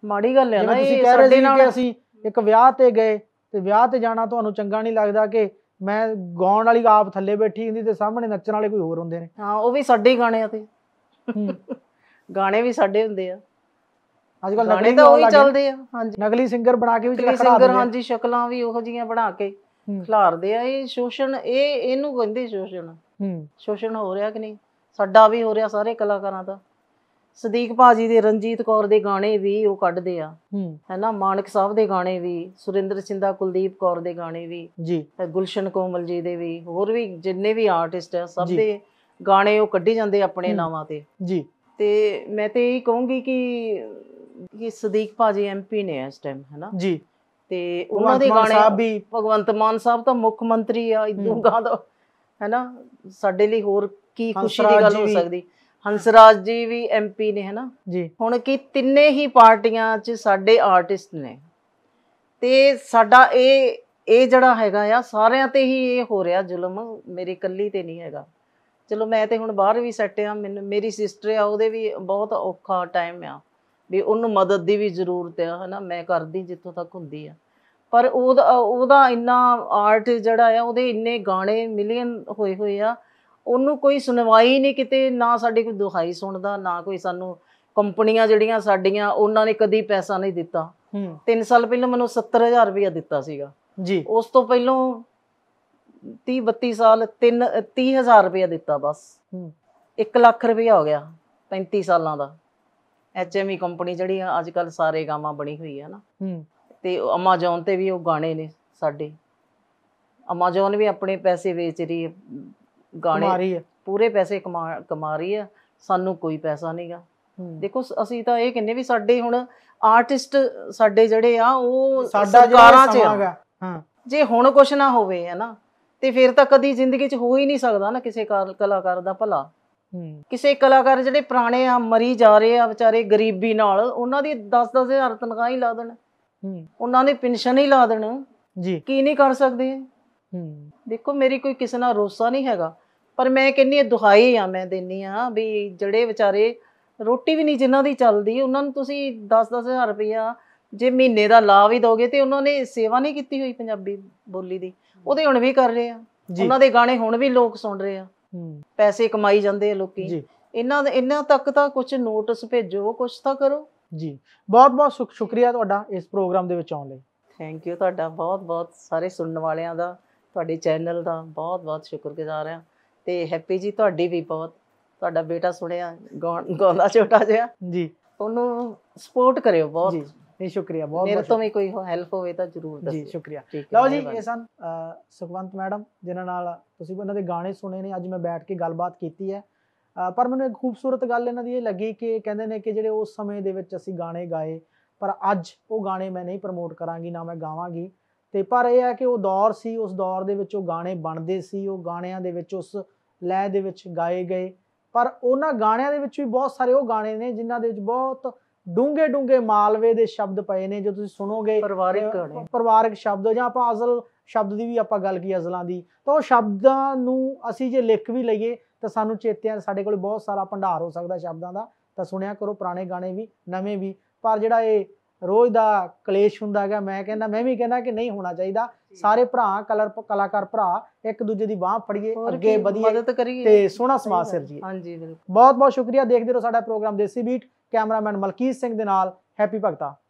ਮਾੜੀ ਗੱਲ ਹੈ ਨਾ ਤੁਸੀਂ ਕਹਿ ਰਹੇ ਸੀ ਕਿ ਅਸੀਂ ਇੱਕ ਵਿਆਹ ਤੇ ਗਏ ਤੇ ਵਿਆਹ ਤੇ ਜਾਣਾ ਤੁਹਾਨੂੰ ਚੰਗਾ ਨਹੀਂ ਲੱਗਦਾ ਕਿ ਮੈਂ ਗਾਉਣ ਵਾਲੀ ਆਪ ਥੱਲੇ ਬੈਠੀ ਹੁੰਦੀ ਤੇ ਸਾਹਮਣੇ ਨੱਚਣ ਵਾਲੇ ਕੋਈ ਹੋਰ ਹੁੰਦੇ ਨੇ ਹਾਂ ਉਹ ਵੀ ਸਾਡੇ ਗਾਣੇ ਆ ਤੇ ਗਾਣੇ ਵੀ ਸਾਡੇ ਹੁੰਦੇ ਆ ਅੱਜ ਕੱਲ ਨਕਲੀ ਤਾਂ ਉਹੀ ਚੱਲਦੇ ਆ ਹਾਂਜੀ ਨਕਲੀ ਸਿੰਗਰ ਬਣਾ ਕੇ ਵੀ ਚੱਲਦੇ ਸਿੰਗਰ ਹਾਂਜੀ ਸ਼ਕਲਾਂ ਵੀ ਉਹੋ ਜੀਆਂ ਬਣਾ ਕੇ ਖਿਲਾਰਦੇ ਆ ਇਹ ਸ਼ੋਸ਼ਣ ਇਹ ਇਹਨੂੰ ਕਹਿੰਦੇ ਸ਼ੋਸ਼ਣ ਹੂੰ ਸ਼ੋਸ਼ਣ ਹੋ ਰਿਹਾ ਕਿ ਨਹੀਂ ਸਾਡਾ ਵੀ ਹੋ ਰਿਹਾ ਸਾਰੇ ਕਲਾਕਾਰਾਂ ਦਾ ਸਦੀਕ ਭਾਜੀ ਦੇ ਰਣਜੀਤ ਕੌਰ ਦੇ ਗਾਣੇ ਵੀ ਉਹ ਕੱਢਦੇ ਆ ਹੈਨਾ ਮਾਨਕ ਸਾਹਿਬ ਦੇ ਗਾਣੇ ਵੀ ਸੁਰਿੰਦਰ ਸਿੰਧਾ ਕੁਲਦੀਪ ਕੌਰ ਦੇ ਗਾਣੇ ਵੀ ਜੀ ਗੁਲਸ਼ਨ ਕੋਮਲ ਜੀ ਦੇ ਵੀ ਹੋਰ ਵੀ ਜਿੰਨੇ ਵੀ ਆਰਟਿਸਟ ਆ ਸਭ ਦੇ ਗਾਣੇ ਉਹ ਕੱਢੀ ਜਾਂਦੇ ਆਪਣੇ ਨਾਵਾਂ ਤੇ ਜੀ ਤੇ ਮੈਂ ਤੇ ਇਹ ਕਹੂੰਗੀ ਕਿ ਕਿ ਸਦੀਕ ਭਾਜੀ ਐਮਪੀ ਨੇ ਇਸ ਟਾਈਮ ਹੈਨਾ ਜੀ ਤੇ ਉਹਨਾਂ ਦੇ ਗਾਣੇ ਸਾਹਿਬ ਵੀ ਭਗਵੰਤ ਮਾਨ ਸਾਹਿਬ ਤਾਂ ਮੁੱਖ ਮੰਤਰੀ ਆ ਇਦੋਂ ਗਾ ਦਾ ਹੈਨਾ ਸਾਡੇ ਲਈ ਹੋਰ ਕੀ ਖੁਸ਼ੀ ਦੀ ਗੱਲ ਹੋ ਸਕਦੀ ਹੰਸਰਾਜ ਜੀ ਵੀ ਐਮਪੀ ਨੇ ਹਨਾ ਜੀ ਹੁਣ ਕੀ ਤਿੰਨੇ ਹੀ ਪਾਰਟੀਆਂ 'ਚ ਸਾਡੇ ਆਰਟਿਸਟ ਨੇ ਤੇ ਸਾਡਾ ਇਹ ਇਹ ਜਿਹੜਾ ਹੈਗਾ ਆ ਸਾਰਿਆਂ ਤੇ ਹੀ ਇਹ ਹੋ ਰਿਹਾ ਜ਼ੁਲਮ ਮੇਰੇ ਇਕੱਲੀ ਤੇ ਨਹੀਂ ਹੈਗਾ ਚਲੋ ਮੈਂ ਤੇ ਹੁਣ ਬਾਹਰ ਵੀ ਸੈਟ ਆ ਮੈਨੂੰ ਮੇਰੀ ਸਿਸਟਰ ਆ ਉਹਦੇ ਵੀ ਬਹੁਤ ਔਖਾ ਟਾਈਮ ਆ ਵੀ ਉਹਨੂੰ ਮਦਦ ਦੀ ਵੀ ਜ਼ਰੂਰਤ ਆ ਹਨਾ ਮੈਂ ਕਰਦੀ ਜਿੱਥੋਂ ਤੱਕ ਹੁੰਦੀ ਆ ਪਰ ਉਹਦਾ ਉਹਦਾ ਇੰਨਾ ਆਰਟ ਜਿਹੜਾ ਆ ਉਹਦੇ ਇੰਨੇ ਗਾਣੇ ਮਿਲੀਅਨ ਹੋਏ ਹੋਏ ਆ ਉਹਨੂੰ ਕੋਈ ਸੁਣਵਾਈ ਨਹੀਂ ਕਿਤੇ ਨਾ ਸਾਡੇ ਕੋਈ ਦੁਹਾਈ ਸੁਣਦਾ ਨਾ ਕੋਈ ਸਾਨੂੰ ਕੰਪਨੀਆਂ ਜਿਹੜੀਆਂ ਸਾਡੀਆਂ ਉਹਨਾਂ ਨੇ ਕਦੀ ਪੈਸਾ ਨਹੀਂ ਦਿੱਤਾ ਹੂੰ 3 ਸਾਲ ਪਹਿਲਾਂ ਮੈਨੂੰ 70000 ਰੁਪਇਆ ਦਿੱਤਾ ਸੀਗਾ ਜੀ ਉਸ ਤੋਂ ਪਹਿਲਾਂ 30 32 ਸਾਲ 3 30000 ਰੁਪਇਆ ਦਿੱਤਾ ਬਸ ਹੂੰ 1 ਲੱਖ ਰੁਪਇਆ ਹੋ ਗਿਆ 35 ਸਾਲਾਂ ਦਾ ਐਚਐਮਈ e ਕੰਪਨੀ ਜਿਹੜੀ ਅੱਜ ਕੱਲ ਸਾਰੇ ਗਾਵਾਂ ਬਣੀ ਹੋਈ ਹੈ ਨਾ ਹੂੰ ਤੇ Amazon ਤੇ ਵੀ ਉਹ ਗਾਣੇ ਨੇ ਸਾਡੇ Amazon ਵੀ ਆਪਣੇ ਪੈਸੇ ਵੇਚ ਰਹੀ ਹੈ ਗਾਣੇ ਪੂਰੇ ਪੈਸੇ ਕਮਾ ਰਹੀ ਹੈ ਸਾਨੂੰ ਕੋਈ ਪੈਸਾ ਨਹੀਂਗਾ ਦੇਖੋ ਅਸੀਂ ਤਾਂ ਇਹ ਕਿੰਨੇ ਵੀ ਸਾਡੇ ਹੁਣ ਆਰਟਿਸਟ ਸਾਡੇ ਜਿਹੜੇ ਆ ਉਹ ਸਾਡਾ ਜਿਹੜਾ ਸਮਾਂ ਹਾਂ ਜੇ ਹੁਣ ਕੁਛ ਨਾ ਹੋਵੇ ਹੈ ਨਾ ਤੇ ਫਿਰ ਤਾਂ ਕਦੀ ਜ਼ਿੰਦਗੀ 'ਚ ਹੋ ਹੀ ਨਹੀਂ ਸਕਦਾ ਨਾ ਕਿਸੇ ਕਲਾਕਾਰ ਦਾ ਭਲਾ ਕਿਸੇ ਕਲਾਕਾਰ ਜਿਹੜੇ ਪੁਰਾਣੇ ਆ ਮਰੀ ਜਾ ਰਹੇ ਆ ਵਿਚਾਰੇ ਗਰੀਬੀ ਨਾਲ ਉਹਨਾਂ ਦੀ 10-10 ਹਜ਼ਾਰ ਤਨਖਾਹ ਹੀ ਲਾ ਦੇਣ ਉਹਨਾਂ ਦੀ ਪੈਨਸ਼ਨ ਹੀ ਲਾ ਦੇਣ ਜੀ ਕੀ ਨਹੀਂ ਕਰ ਸਕਦੇ ਦੇਖੋ ਮੇਰੀ ਕੋਈ ਕਿਸੇ ਨਾਲ ਰੋਸਾ ਨਹੀਂ ਹੈਗਾ ਪਰ ਮੈਂ ਕਹਿੰਨੀ ਦੁਹਾਈ ਆ ਮੈਂ ਦੇਨੀ ਆ ਵੀ ਜਿਹੜੇ ਵਿਚਾਰੇ ਰੋਟੀ ਵੀ ਨਹੀਂ ਜਿਨ੍ਹਾਂ ਦੀ ਚੱਲਦੀ ਉਹਨਾਂ ਨੂੰ ਤੁਸੀਂ 10-10000 ਰੁਪਇਆ ਜੇ ਮਹੀਨੇ ਦਾ ਲਾਭ ਹੀ ਦੋਗੇ ਤੇ ਉਹਨਾਂ ਨੇ ਸੇਵਾ ਨਹੀਂ ਕੀਤੀ ਹੋਈ ਪੰਜਾਬੀ ਬੋਲੀ ਦੀ ਉਹਦੇ ਹੁਣ ਵੀ ਕਰ ਰਹੇ ਆ ਉਹਨਾਂ ਦੇ ਗਾਣੇ ਹੁਣ ਵੀ ਲੋਕ ਸੁਣ ਰਹੇ ਆ ਪੈਸੇ ਕਮਾਈ ਜਾਂਦੇ ਆ ਲੋਕੀ ਇਹਨਾਂ ਇਹਨਾਂ ਤੱਕ ਤਾਂ ਕੁਝ ਨੋਟਿਸ ਭੇਜੋ ਕੁਝ ਤਾਂ ਕਰੋ ਜੀ ਬਹੁਤ ਬਹੁਤ ਸ਼ੁਕਰੀਆ ਤੁਹਾਡਾ ਇਸ ਪ੍ਰੋਗਰਾਮ ਦੇ ਵਿੱਚ ਆਉਣ ਲਈ ਥੈਂਕ ਯੂ ਤੁਹਾਡਾ ਬਹੁਤ ਬਹੁਤ ਸਾਰੇ ਸੁਣਨ ਵਾਲਿਆਂ ਦਾ ਤੁਹਾਡੇ ਚੈਨਲ ਦਾ ਬਹੁਤ ਬਹੁਤ ਸ਼ੁਕਰਗੁਜ਼ਾਰ ਆ ਤੇ ਹੈਪੀ ਜੀ ਤੁਹਾਡੀ ਵੀ ਬਹੁਤ ਤੁਹਾਡਾ ਬੇਟਾ ਸੁਣਿਆ ਗਾਉਂਦਾ ਛੋਟਾ ਜਿਹਾ ਜੀ ਉਹਨੂੰ ਸਪੋਰਟ ਕਰਿਓ ਬਹੁਤ ਜੀ ਨਹੀਂ ਸ਼ੁਕਰੀਆ ਬਹੁਤ ਬਹੁਤ ਮੇਰੇ ਤੋਂ ਵੀ ਕੋਈ ਹੈਲਪ ਹੋਵੇ ਤਾਂ ਜ਼ਰੂਰ ਦੱਸੋ ਜੀ ਸ਼ੁਕਰੀਆ ਲਓ ਜੀ ਇਹ ਸਨ ਸੁਖਵੰਤ ਮੈਡਮ ਜਿਨ੍ਹਾਂ ਨਾਲ ਤੁਸੀਂ ਉਹਨਾਂ ਦੇ ਗਾਣੇ ਸੁਣੇ ਨੇ ਅੱਜ ਮੈਂ ਬੈਠ ਕੇ ਗੱਲਬਾਤ ਕੀਤੀ ਹੈ ਪਰ ਮੈਨੂੰ ਇੱਕ ਖੂਬਸੂਰਤ ਗੱਲ ਇਹਨਾਂ ਦੀ ਇਹ ਲੱਗੀ ਕਿ ਕਹਿੰਦੇ ਨੇ ਕਿ ਜਿਹੜੇ ਉਸ ਸਮੇਂ ਦੇ ਵਿੱਚ ਅਸੀਂ ਗਾਣੇ ਗਾਏ ਪਰ ਅੱਜ ਉਹ ਗਾਣੇ ਮੈਂ ਨਹੀਂ ਪ੍ਰਮੋਟ ਕਰਾਂਗੀ ਨਾ ਮੈਂ ਗਾਵਾਂਗੀ ਤੇ ਪਰ ਇਹ ਹੈ ਕਿ ਉਹ ਦੌਰ ਸੀ ਉਸ ਦੌਰ ਦੇ ਵਿੱਚ ਉਹ ਗਾਣੇ ਬਣਦੇ ਸੀ ਉਹ ਗਾਣਿਆਂ ਦੇ ਵਿੱਚ ਉਸ ਲੈ ਦੇ ਵਿੱਚ ਗਾਏ ਗਏ ਪਰ ਉਹਨਾਂ ਗਾਣਿਆਂ ਦੇ ਵਿੱਚ ਵੀ ਬਹੁਤ ਸਾਰੇ ਉਹ ਗਾਣੇ ਨੇ ਜਿਨ੍ਹਾਂ ਦੇ ਵਿੱਚ ਬਹੁਤ ਡੂੰਗੇ ਡੂੰਗੇ ਮਾਲਵੇ ਦੇ ਸ਼ਬਦ ਪਏ ਨੇ ਜੋ ਤੁਸੀਂ ਸੁਣੋਗੇ ਪਰਿਵਾਰਿਕ ਗਾਣੇ ਪਰਿਵਾਰਿਕ ਸ਼ਬਦ ਜਾਂ ਆਪਾਂ ਅਜ਼ਲ ਸ਼ਬਦ ਦੀ ਵੀ ਆਪਾਂ ਗੱਲ ਕੀ ਅਜ਼ਲਾਂ ਦੀ ਤਾਂ ਉਹ ਸ਼ਬਦਾਂ ਨੂੰ ਅਸੀਂ ਜੇ ਲਿਖ ਵੀ ਲਈਏ ਤਾਂ ਸਾਨੂੰ ਚੇਤਿਆਂ ਸਾਡੇ ਕੋਲ ਬਹੁਤ ਸਾਰਾ ਭੰਡਾਰ ਹੋ ਸਕਦਾ ਸ਼ਬਦਾਂ ਦਾ ਤਾਂ ਸੁਣਿਆ ਕਰੋ ਪੁਰਾਣੇ ਗਾਣੇ ਵੀ ਨਵੇਂ ਵੀ ਪਰ ਜਿਹੜਾ ਇਹ ਰੋਜ਼ ਦਾ ਕਲੇਸ਼ ਹੁੰਦਾ ਹੈਗਾ ਮੈਂ ਕਹਿੰਦਾ ਮੈਂ ਵੀ ਕਹਿੰਦਾ ਕਿ ਨਹੀਂ ਹੋਣਾ ਚਾਹੀਦਾ ਸਾਰੇ ਭਰਾ ਕਲਰ ਕਲਾਕਾਰ ਭਰਾ ਇੱਕ ਦੂਜੇ ਦੀ ਬਾਹ ਫੜੀਏ ਅੱਗੇ ਵਧੀਆ ਮਦਦ ਕਰੀਏ ਤੇ ਸੋਹਣਾ ਸਮਾਜ ਸਿਰਜੀਏ ਹਾਂਜੀ ਬਿਲਕੁਲ ਬਹੁਤ ਬਹੁਤ ਸ਼ੁਕਰੀਆ ਦੇਖਦੇ ਰਹੋ ਸਾਡਾ programme Desi beat cameraman Malkit Singh ਦੇ ਨਾਲ ਹੈਪੀ ਭਗਤਾ